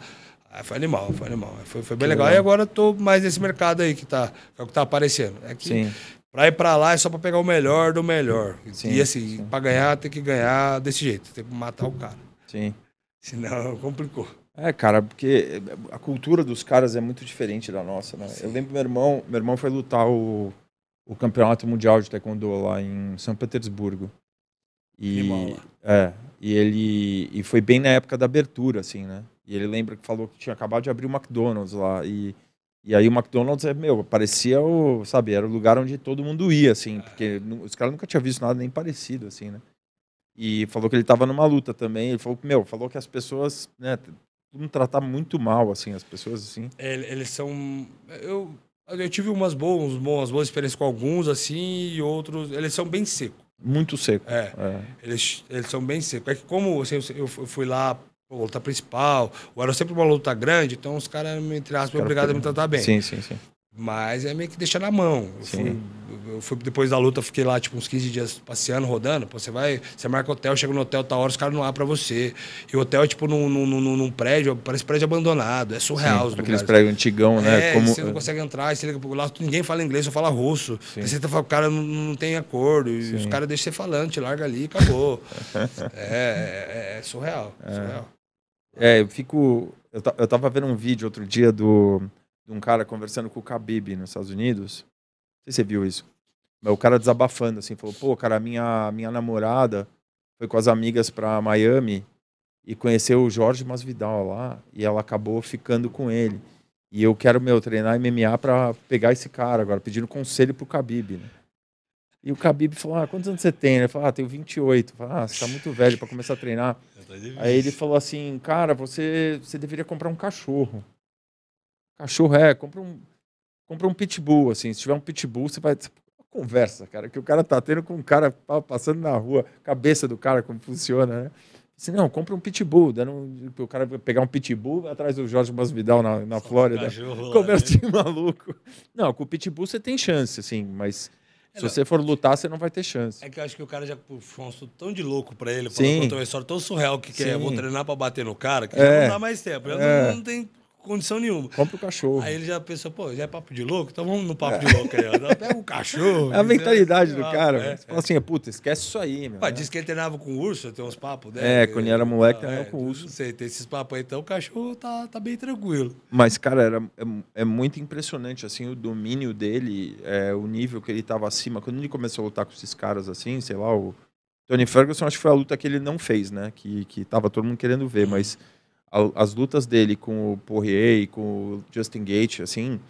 Aí foi animal, foi animal. Foi, foi bem que legal. E agora eu tô mais nesse mercado aí que tá, que é o que tá aparecendo. É que Sim. pra ir pra lá é só pra pegar o melhor do melhor. Sim, e assim, sim. pra ganhar, tem que ganhar desse jeito, tem que matar o cara. Sim. Senão complicou. É, cara, porque eh, eh, a cultura dos caras é muito diferente da nossa, né? Sim. Eu lembro meu irmão, meu irmão foi lutar o, o campeonato mundial de taekwondo lá em São Petersburgo. E Limala. é, e ele e foi bem na época da abertura assim, né? E ele lembra que falou que tinha acabado de abrir o McDonald's lá e e aí o McDonald's é, meu, parecia o, sabe, era o lugar onde todo mundo ia assim, é. porque os caras nunca tinham visto nada nem parecido assim, né? E falou que ele estava numa luta também, ele falou, que meu, falou que as pessoas, né, me tratar muito mal, assim, as pessoas, assim. É, eles são... Eu, eu tive umas boas, boas experiências com alguns, assim, e outros... Eles são bem secos. Muito seco. É, é. Eles, eles são bem secos. É que como assim, eu fui lá luta principal, ou era é sempre uma luta grande, então os caras, entre aspas, obrigado obrigados a me tratar bem. Sim, sim, sim. Mas é meio que deixar na mão. Eu fui, eu fui, depois da luta, fiquei lá tipo uns 15 dias passeando, rodando. Pô, você vai, você marca hotel, chega no hotel, tá hora, os caras não abrem pra você. E o hotel é tipo num, num, num, num prédio, parece prédio abandonado, é surreal. Sim, aqueles prédios antigão, né? É, Como... Você não é. consegue entrar, você liga pro lá, ninguém fala inglês, só fala russo. Aí você tá falando, o cara não, não tem acordo, e os caras deixam você falando, te larga ali e acabou. É, é, é, é, surreal. É, surreal. é eu fico. Eu, eu tava vendo um vídeo outro dia do de um cara conversando com o Khabib nos Estados Unidos. Não sei se você viu isso. O cara desabafando, assim, falou, pô, cara, minha, minha namorada foi com as amigas para Miami e conheceu o Jorge Masvidal lá e ela acabou ficando com ele. E eu quero, meu, treinar MMA para pegar esse cara agora, pedindo conselho pro Khabib, né? E o Khabib falou, ah, quantos anos você tem? Ele falou, ah, tenho 28. falei, ah, você tá muito velho para começar a treinar. Tá Aí ele falou assim, cara, você, você deveria comprar um cachorro. Cachorro é, compra um, compra um pitbull, assim. Se tiver um pitbull, você vai. Conversa, cara, que o cara tá tendo com um cara passando na rua, cabeça do cara, como funciona, né? se não, compra um pitbull. Dando um, o cara pegar um pitbull atrás do Jorge Masvidal na, na Flórida. Conversa né? maluco. Não, com o pitbull você tem chance, assim, mas se é, você for lutar, você não vai ter chance. É que eu acho que o cara já foi um assunto tão de louco pra ele, falou uma história tão surreal que quer, é, vou treinar pra bater no cara, que é. não dá mais tempo. É. Não, não, tem condição nenhuma. Vamos o cachorro. Aí ele já pensou, pô, já é papo de louco? Então vamos no papo é. de louco aí. Pega o cachorro. É a mentalidade do é, cara. É. Você fala é. assim, puta, esquece isso aí, meu. Pá, diz que ele treinava com urso, tem uns papos dele. Né? É, quando ele era moleque, treinava é, com urso. Não sei, tem esses papos aí, então o cachorro tá, tá bem tranquilo. Mas, cara, era, é, muito impressionante, assim, o domínio dele, o nível que ele tava acima. Quando ele começou a lutar com esses caras, assim, sei lá, o Tony Ferguson, acho que foi a luta que ele não fez, né? Que, que tava todo mundo querendo ver, hum. mas as lutas dele com o Poirier e com o Justin Gate, assim,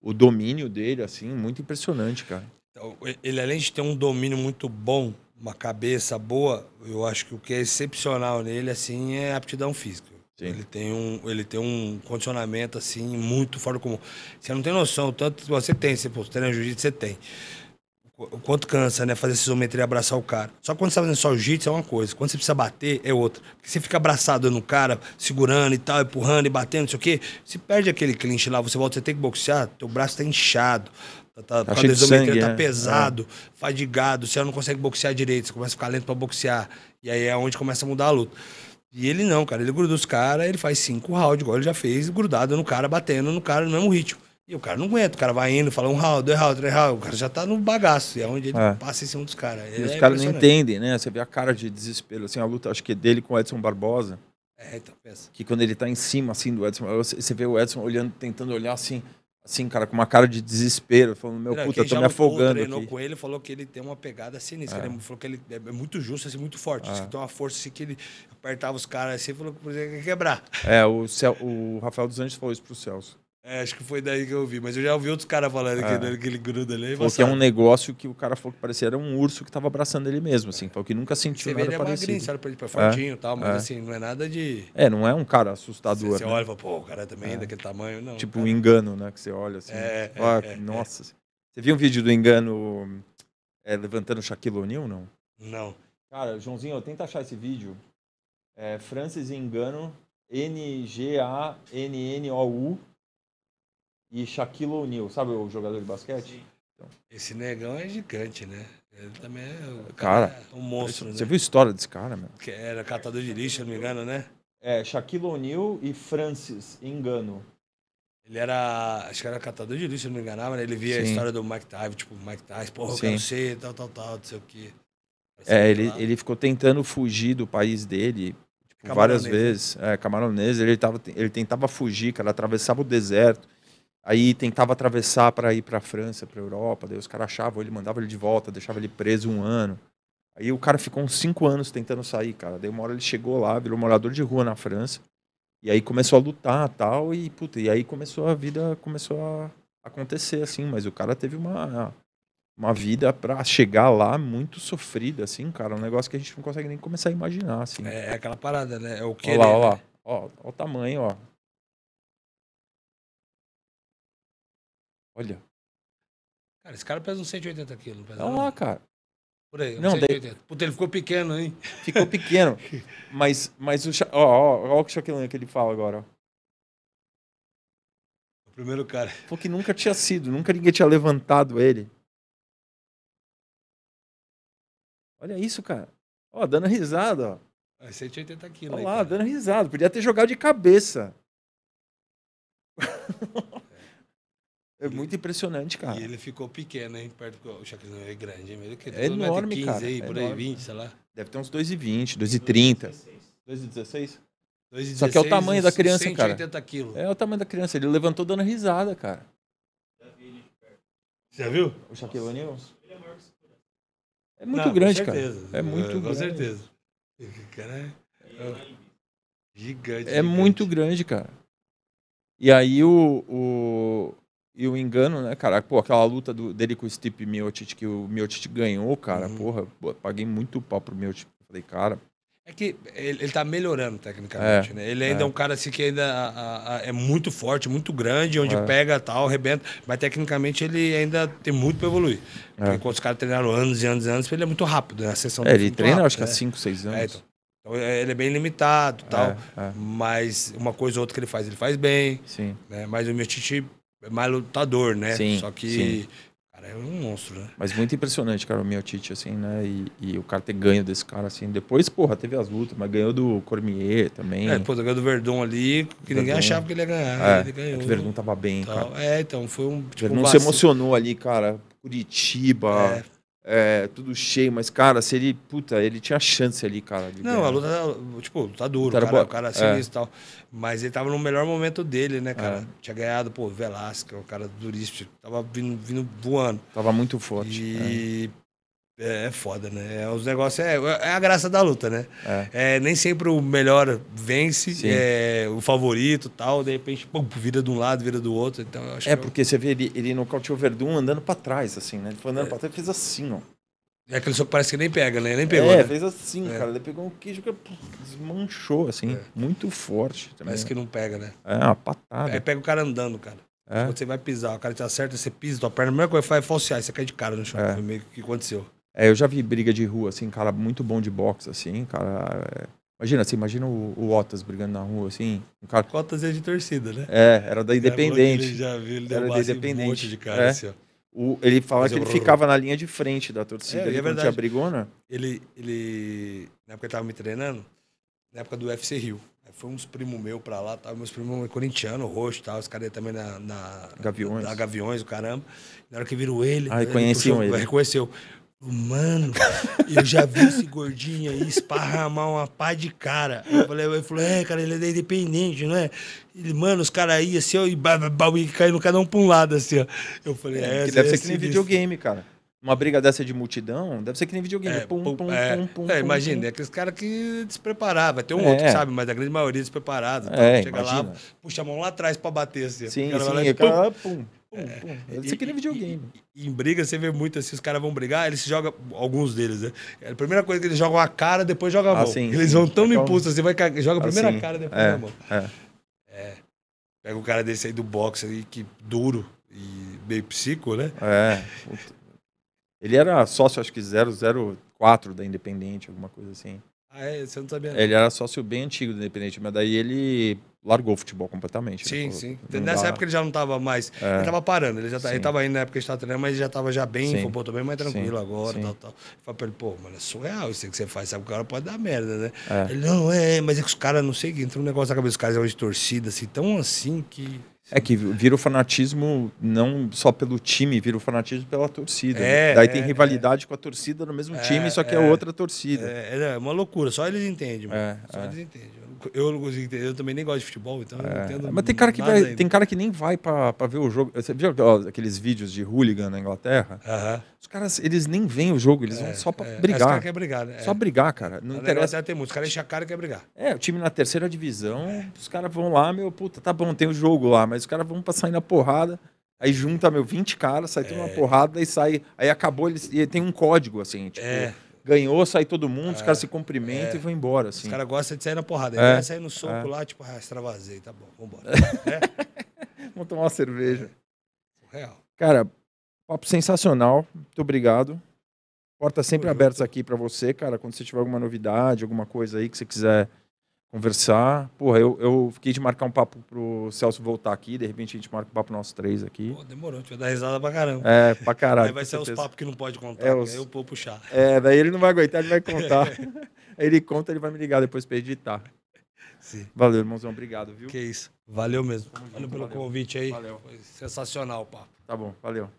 o domínio dele, assim, muito impressionante, cara. Então, ele, além de ter um domínio muito bom, uma cabeça boa, eu acho que o que é excepcional nele, assim, é a aptidão física. Sim. Ele tem, um, ele tem um condicionamento, assim, muito fora do comum. Você não tem noção, tanto você tem, você treina jiu-jitsu, você tem o quanto cansa, né? Fazer cisometria e abraçar o cara. Só quando você tá fazendo só jiu-jitsu é uma coisa. Quando você precisa bater, é outra. Porque você fica abraçado no cara, segurando e tal, empurrando e batendo, não sei o quê. Se perde aquele clinch lá, você volta, você tem que boxear, teu braço tá inchado. Tá, tá, a cisometria tá é. pesado, é. fadigado, você não consegue boxear direito, você começa a ficar lento pra boxear. E aí é onde começa a mudar a luta. E ele não, cara. Ele gruda os caras, ele faz cinco rounds, igual ele já fez, grudado no cara, batendo no cara no mesmo ritmo. E o cara não aguenta, o cara vai indo, fala um round, dois rounds, três rounds, o cara já tá no bagaço, é onde ele é. passa em cima dos caras. E é os caras não entendem, né? Você vê a cara de desespero, assim, a luta, acho que é dele com o Edson Barbosa. É, então Que quando ele tá em cima, assim, do Edson, você vê o Edson olhando, tentando olhar assim, assim, cara, com uma cara de desespero, falando, meu não, puta, eu tô me afogando. treinou aqui. com ele, falou que ele tem uma pegada sinistra, é. falou que ele é, é muito justo, assim, muito forte, é. tem uma força assim que ele apertava os caras assim, falou que por quebrar. É, o, Cel o Rafael dos Anjos falou isso pro Celso. É, acho que foi daí que eu vi, mas eu já ouvi outros caras falando é. que, ele gruda ali. Falou que é um negócio que o cara falou que parecia era um urso que tava abraçando ele mesmo, assim. Falou que nunca sentiu você nada vê, ele é parecido. Magrinho, sabe, pra é, fortinho e é. tal, mas é. assim, não é nada de... É, não é um cara assustador. Você, você né? olha e fala, pô, o cara é também é daquele tamanho, não. Tipo o é um engano, né, que você olha assim. É, tipo, ah, nossa. Você viu um vídeo do engano levantando o Shaquille O'Neal, não? Não. Cara, Joãozinho, tenta achar esse vídeo. É, Francis Engano, N-G-A-N-N-O-U e Shaquille O'Neal, sabe o jogador de basquete? Então. Esse negão é gigante, né? Ele também é, cara, cara, é um monstro. Você né? viu a história desse cara, meu? Que era catador de lixo, se não me engano, né? É, Shaquille O'Neal e Francis, engano. Ele era. Acho que era catador de lixo, se não me enganava, né? Ele via Sim. a história do Mike Tyson, tipo, Mike Tyson, porra, eu quero ser, tal, tal, tal, não sei o quê. é, ele, ele ficou tentando fugir do país dele, tipo, várias né? vezes. É, camaronês, ele, ele tentava fugir, cara, atravessava o deserto Aí tentava atravessar para ir para a França, para a Europa. Daí os caras achavam ele, mandava ele de volta, deixava ele preso um ano. Aí o cara ficou uns cinco anos tentando sair, cara. Daí uma hora ele chegou lá, virou morador de rua na França. E aí começou a lutar tal. E, puta, e aí começou a vida, começou a acontecer, assim. Mas o cara teve uma, uma vida para chegar lá muito sofrida, assim, cara. Um negócio que a gente não consegue nem começar a imaginar, assim. É aquela parada, né? É o que. Olha lá, olha lá. Né? Ó, ó o tamanho, ó. Olha. Cara, esse cara pesa uns 180 quilos. Pesa tá lá, cara. Por aí, não, 180. Daí... Puta, ele ficou pequeno, hein? Ficou pequeno. mas, mas o. Ó, ó, ó o Shaquille que ele fala agora, ó primeiro cara. Porque nunca tinha sido, nunca ninguém tinha levantado ele. Olha isso, cara. Ó, dando risada, ó. É 180 quilos. Olha aí, lá, cara. dando risada. Podia ter jogado de cabeça. É muito impressionante, cara. E ele ficou pequeno, hein? Perto do... O Shaquille é grande, mesmo. Que é enorme, 15, cara. Aí, é por enorme. aí, 20, sei lá. Deve ter uns 2,20, 2,30. 2,16? 2,16. Só que é o tamanho da criança, 180 cara. 180 quilos. É o tamanho da criança. Ele levantou dando risada, cara. Já vi ele de perto. Você já viu? O Shaquille O'Neal? Ele é maior que É muito Não, grande, cara. É muito é, com grande. Com certeza. Cara, é... é gigante. É gigante. muito grande, cara. E aí o... o e o engano, né, cara? Pô, aquela luta do, dele com o Stipe Miocic, que o Miocic ganhou, cara, uhum. porra, pô, paguei muito pau pro Miocic. Falei, cara... É que ele, ele tá melhorando tecnicamente, é, né? Ele ainda é. é. um cara assim que ainda a, a, é muito forte, muito grande, onde é. pega tal, arrebenta, mas tecnicamente ele ainda tem muito para evoluir. Porque enquanto é. os caras treinaram anos e anos e anos, ele é muito rápido, né? A sessão é, ele treina rápido, acho né? que há 5, é. 6 é, anos. Então. então. ele é bem limitado tal, mas uma coisa ou outra que ele faz, ele faz bem. Sim. Né? Mas o meu Titi é mais lutador, né? Sim, Só que. Sim. Cara, é um monstro, né? Mas muito impressionante, cara, o Miotic, assim, né? E, e, o cara ter ganho desse cara, assim. Depois, porra, teve as lutas, mas ganhou do Cormier também. É, depois ganhou do Verdun ali, que Verdun. ninguém achava que ele ia ganhar. É, ele ganhou. É o Verdun tava bem, então, cara. É, então, foi um. Tipo, Verdun um se emocionou ali, cara. Curitiba. É é, tudo cheio, mas, cara, se ele. Puta, ele tinha chance ali, cara. não, ganhar. a luta, tipo, tá duro, cara, o cara é sinistro é. e tal. Mas ele tava no melhor momento dele, né, cara? É. Tinha ganhado, pô, Velasco, o é cara duríssimo, tava vindo, vindo voando. Tava muito forte. E, é. É, é foda, né? É, os negócios é, é a graça da luta, né? É. é nem sempre o melhor vence, é, o favorito tal, de repente pum, vira de um lado, vira do outro. Então, é, porque eu... você vê ele, ele nocauteou o Verdun andando pra trás, assim, né? Ele foi andando é. pra trás e fez assim, ó. É aquele soco que parece que nem pega, né? Nem pegou. É, né? fez assim, é. cara. Ele pegou um queijo que desmanchou, assim, muito forte. Também. Parece né? que não pega, né? É, uma patada. Aí pega o cara andando, cara. Quando você vai pisar, o cara te acerta, você pisa, tua perna, a primeira coisa que faz é falsear, você cai de cara no chão. O meio que aconteceu. É, eu já vi briga de rua, assim, cara muito bom de boxe, assim, cara. É, imagina, assim, imagina o, o Otas brigando na rua, assim. Um cara... Otas é de torcida, né? É, era da Independente. Ele já viu, ele deu era da Independente. Um monte de cara, é. assim, ó. O, ele falava Mas que ele ficava na linha de frente da torcida, é, ele é verdade. tinha brigona. Né? Ele, ele, na época que ele tava me treinando, na época do UFC Rio. foi uns primos meu pra lá, tava meus primos é corintiano, roxo, tal, os caras também na, na Gaviões. Na, na Gaviões, o caramba. Na hora que virou ele, ah, reconheciam ele, ele reconheceu. Mano, eu já vi esse gordinho aí esparramar uma pá de cara. Eu falei, ele falou, é, cara, ele é independente, não é? Ele, mano, os caras aí, assim, ó, e bagulho caindo cada um pra um lado, assim, ó. Eu falei, é. é que deve é ser que nem videogame, cara. Uma briga dessa de multidão, deve ser que nem videogame. É, pum, pum, pum, é, pum, pum, é, imagina, pum. é aqueles caras que despreparavam. Tem um é. outro que sabe, mas a grande maioria é despreparada. Então, é, chega imagina. lá, puxa a mão lá atrás pra bater, assim. Sim, sim, lá, e, pum. Cara, pum. É, é, isso aqui nem videogame. E, em briga, você vê muito assim, os caras vão brigar, eles se jogam, alguns deles, né? É a primeira coisa que eles jogam a cara, depois jogam a ah, mão. eles vão tão é no impulso, assim, vai, joga a ah, primeira cara, depois é, a mão. É. é. Pega o cara desse aí do boxe aí, que duro e meio psico, né? É. Ele era sócio, acho que 004 da Independente, alguma coisa assim. Ah, é? Você não sabia? Não. Ele era sócio bem antigo da Independente, mas daí ele largou o futebol completamente. Né? Sim, falou, sim. Nessa dá... época ele já não estava mais. É. Ele estava parando, ele já tá, ele tava indo na época que estava treinando, mas ele já estava já bem, sim. pô, tô bem mais tranquilo sim. agora, sim. tal, tal. Eu falei pra ele, pô, mano, é surreal isso que você faz, sabe? O cara pode dar merda, né? É. Ele, não, é, mas é que os caras, não sei, entra um negócio na cabeça dos caras, é hoje torcida, assim, tão assim que. É que vira o fanatismo não só pelo time, vira o fanatismo pela torcida. Né? É, né? Daí é, tem rivalidade é. com a torcida no mesmo time, é, só que é, é. outra torcida. É, é, uma loucura, só eles entendem, mano. só eles entendem eu não consigo entender. Eu também nem gosto de futebol, então é. entendo. Mas tem cara que, vai, tem cara que nem vai pra, pra ver o jogo. Você viu ó, aqueles vídeos de hooligan na Inglaterra? Uh -huh. Os caras, eles nem veem o jogo, eles é, vão só pra é. brigar. Os caras querem brigar, né? Só é. brigar, cara. Não interessa. Tem muito. Os caras enchem a cara e querem brigar. É, o time na terceira divisão, os caras vão lá, meu, puta, tá bom, tem o jogo lá, mas os caras vão pra sair na porrada. Aí junta, meu, 20 caras, sai é. uma porrada e sai. Aí acabou, eles, e tem um código, assim, tipo. É ganhou, sai todo mundo, é, os caras se cumprimentam é. e vão embora. Assim. Os caras gostam de sair na porrada. aí é. vai né? sair no soco é. lá, tipo, ah, extravazei, tá bom, vambora. Né? Vamos tomar uma cerveja. É, real. Cara, papo sensacional. Muito obrigado. Portas sempre abertas aqui para você, cara. Quando você tiver alguma novidade, alguma coisa aí que você quiser conversar. Porra, eu, eu fiquei de marcar um papo pro Celso voltar aqui, de repente a gente marca um papo nós três aqui. Pô, demorou, a gente vai dar risada pra caramba. É, pra caralho. Aí vai ser certeza. os papos que não pode contar, é, os... eu vou puxar. É, daí ele não vai aguentar, ele vai contar. aí ele conta, ele vai me ligar depois pra editar. Sim. Valeu, irmãozão, obrigado, viu? Que isso, valeu mesmo. Valeu pelo valeu. convite aí, valeu. foi sensacional o papo. Tá bom, valeu.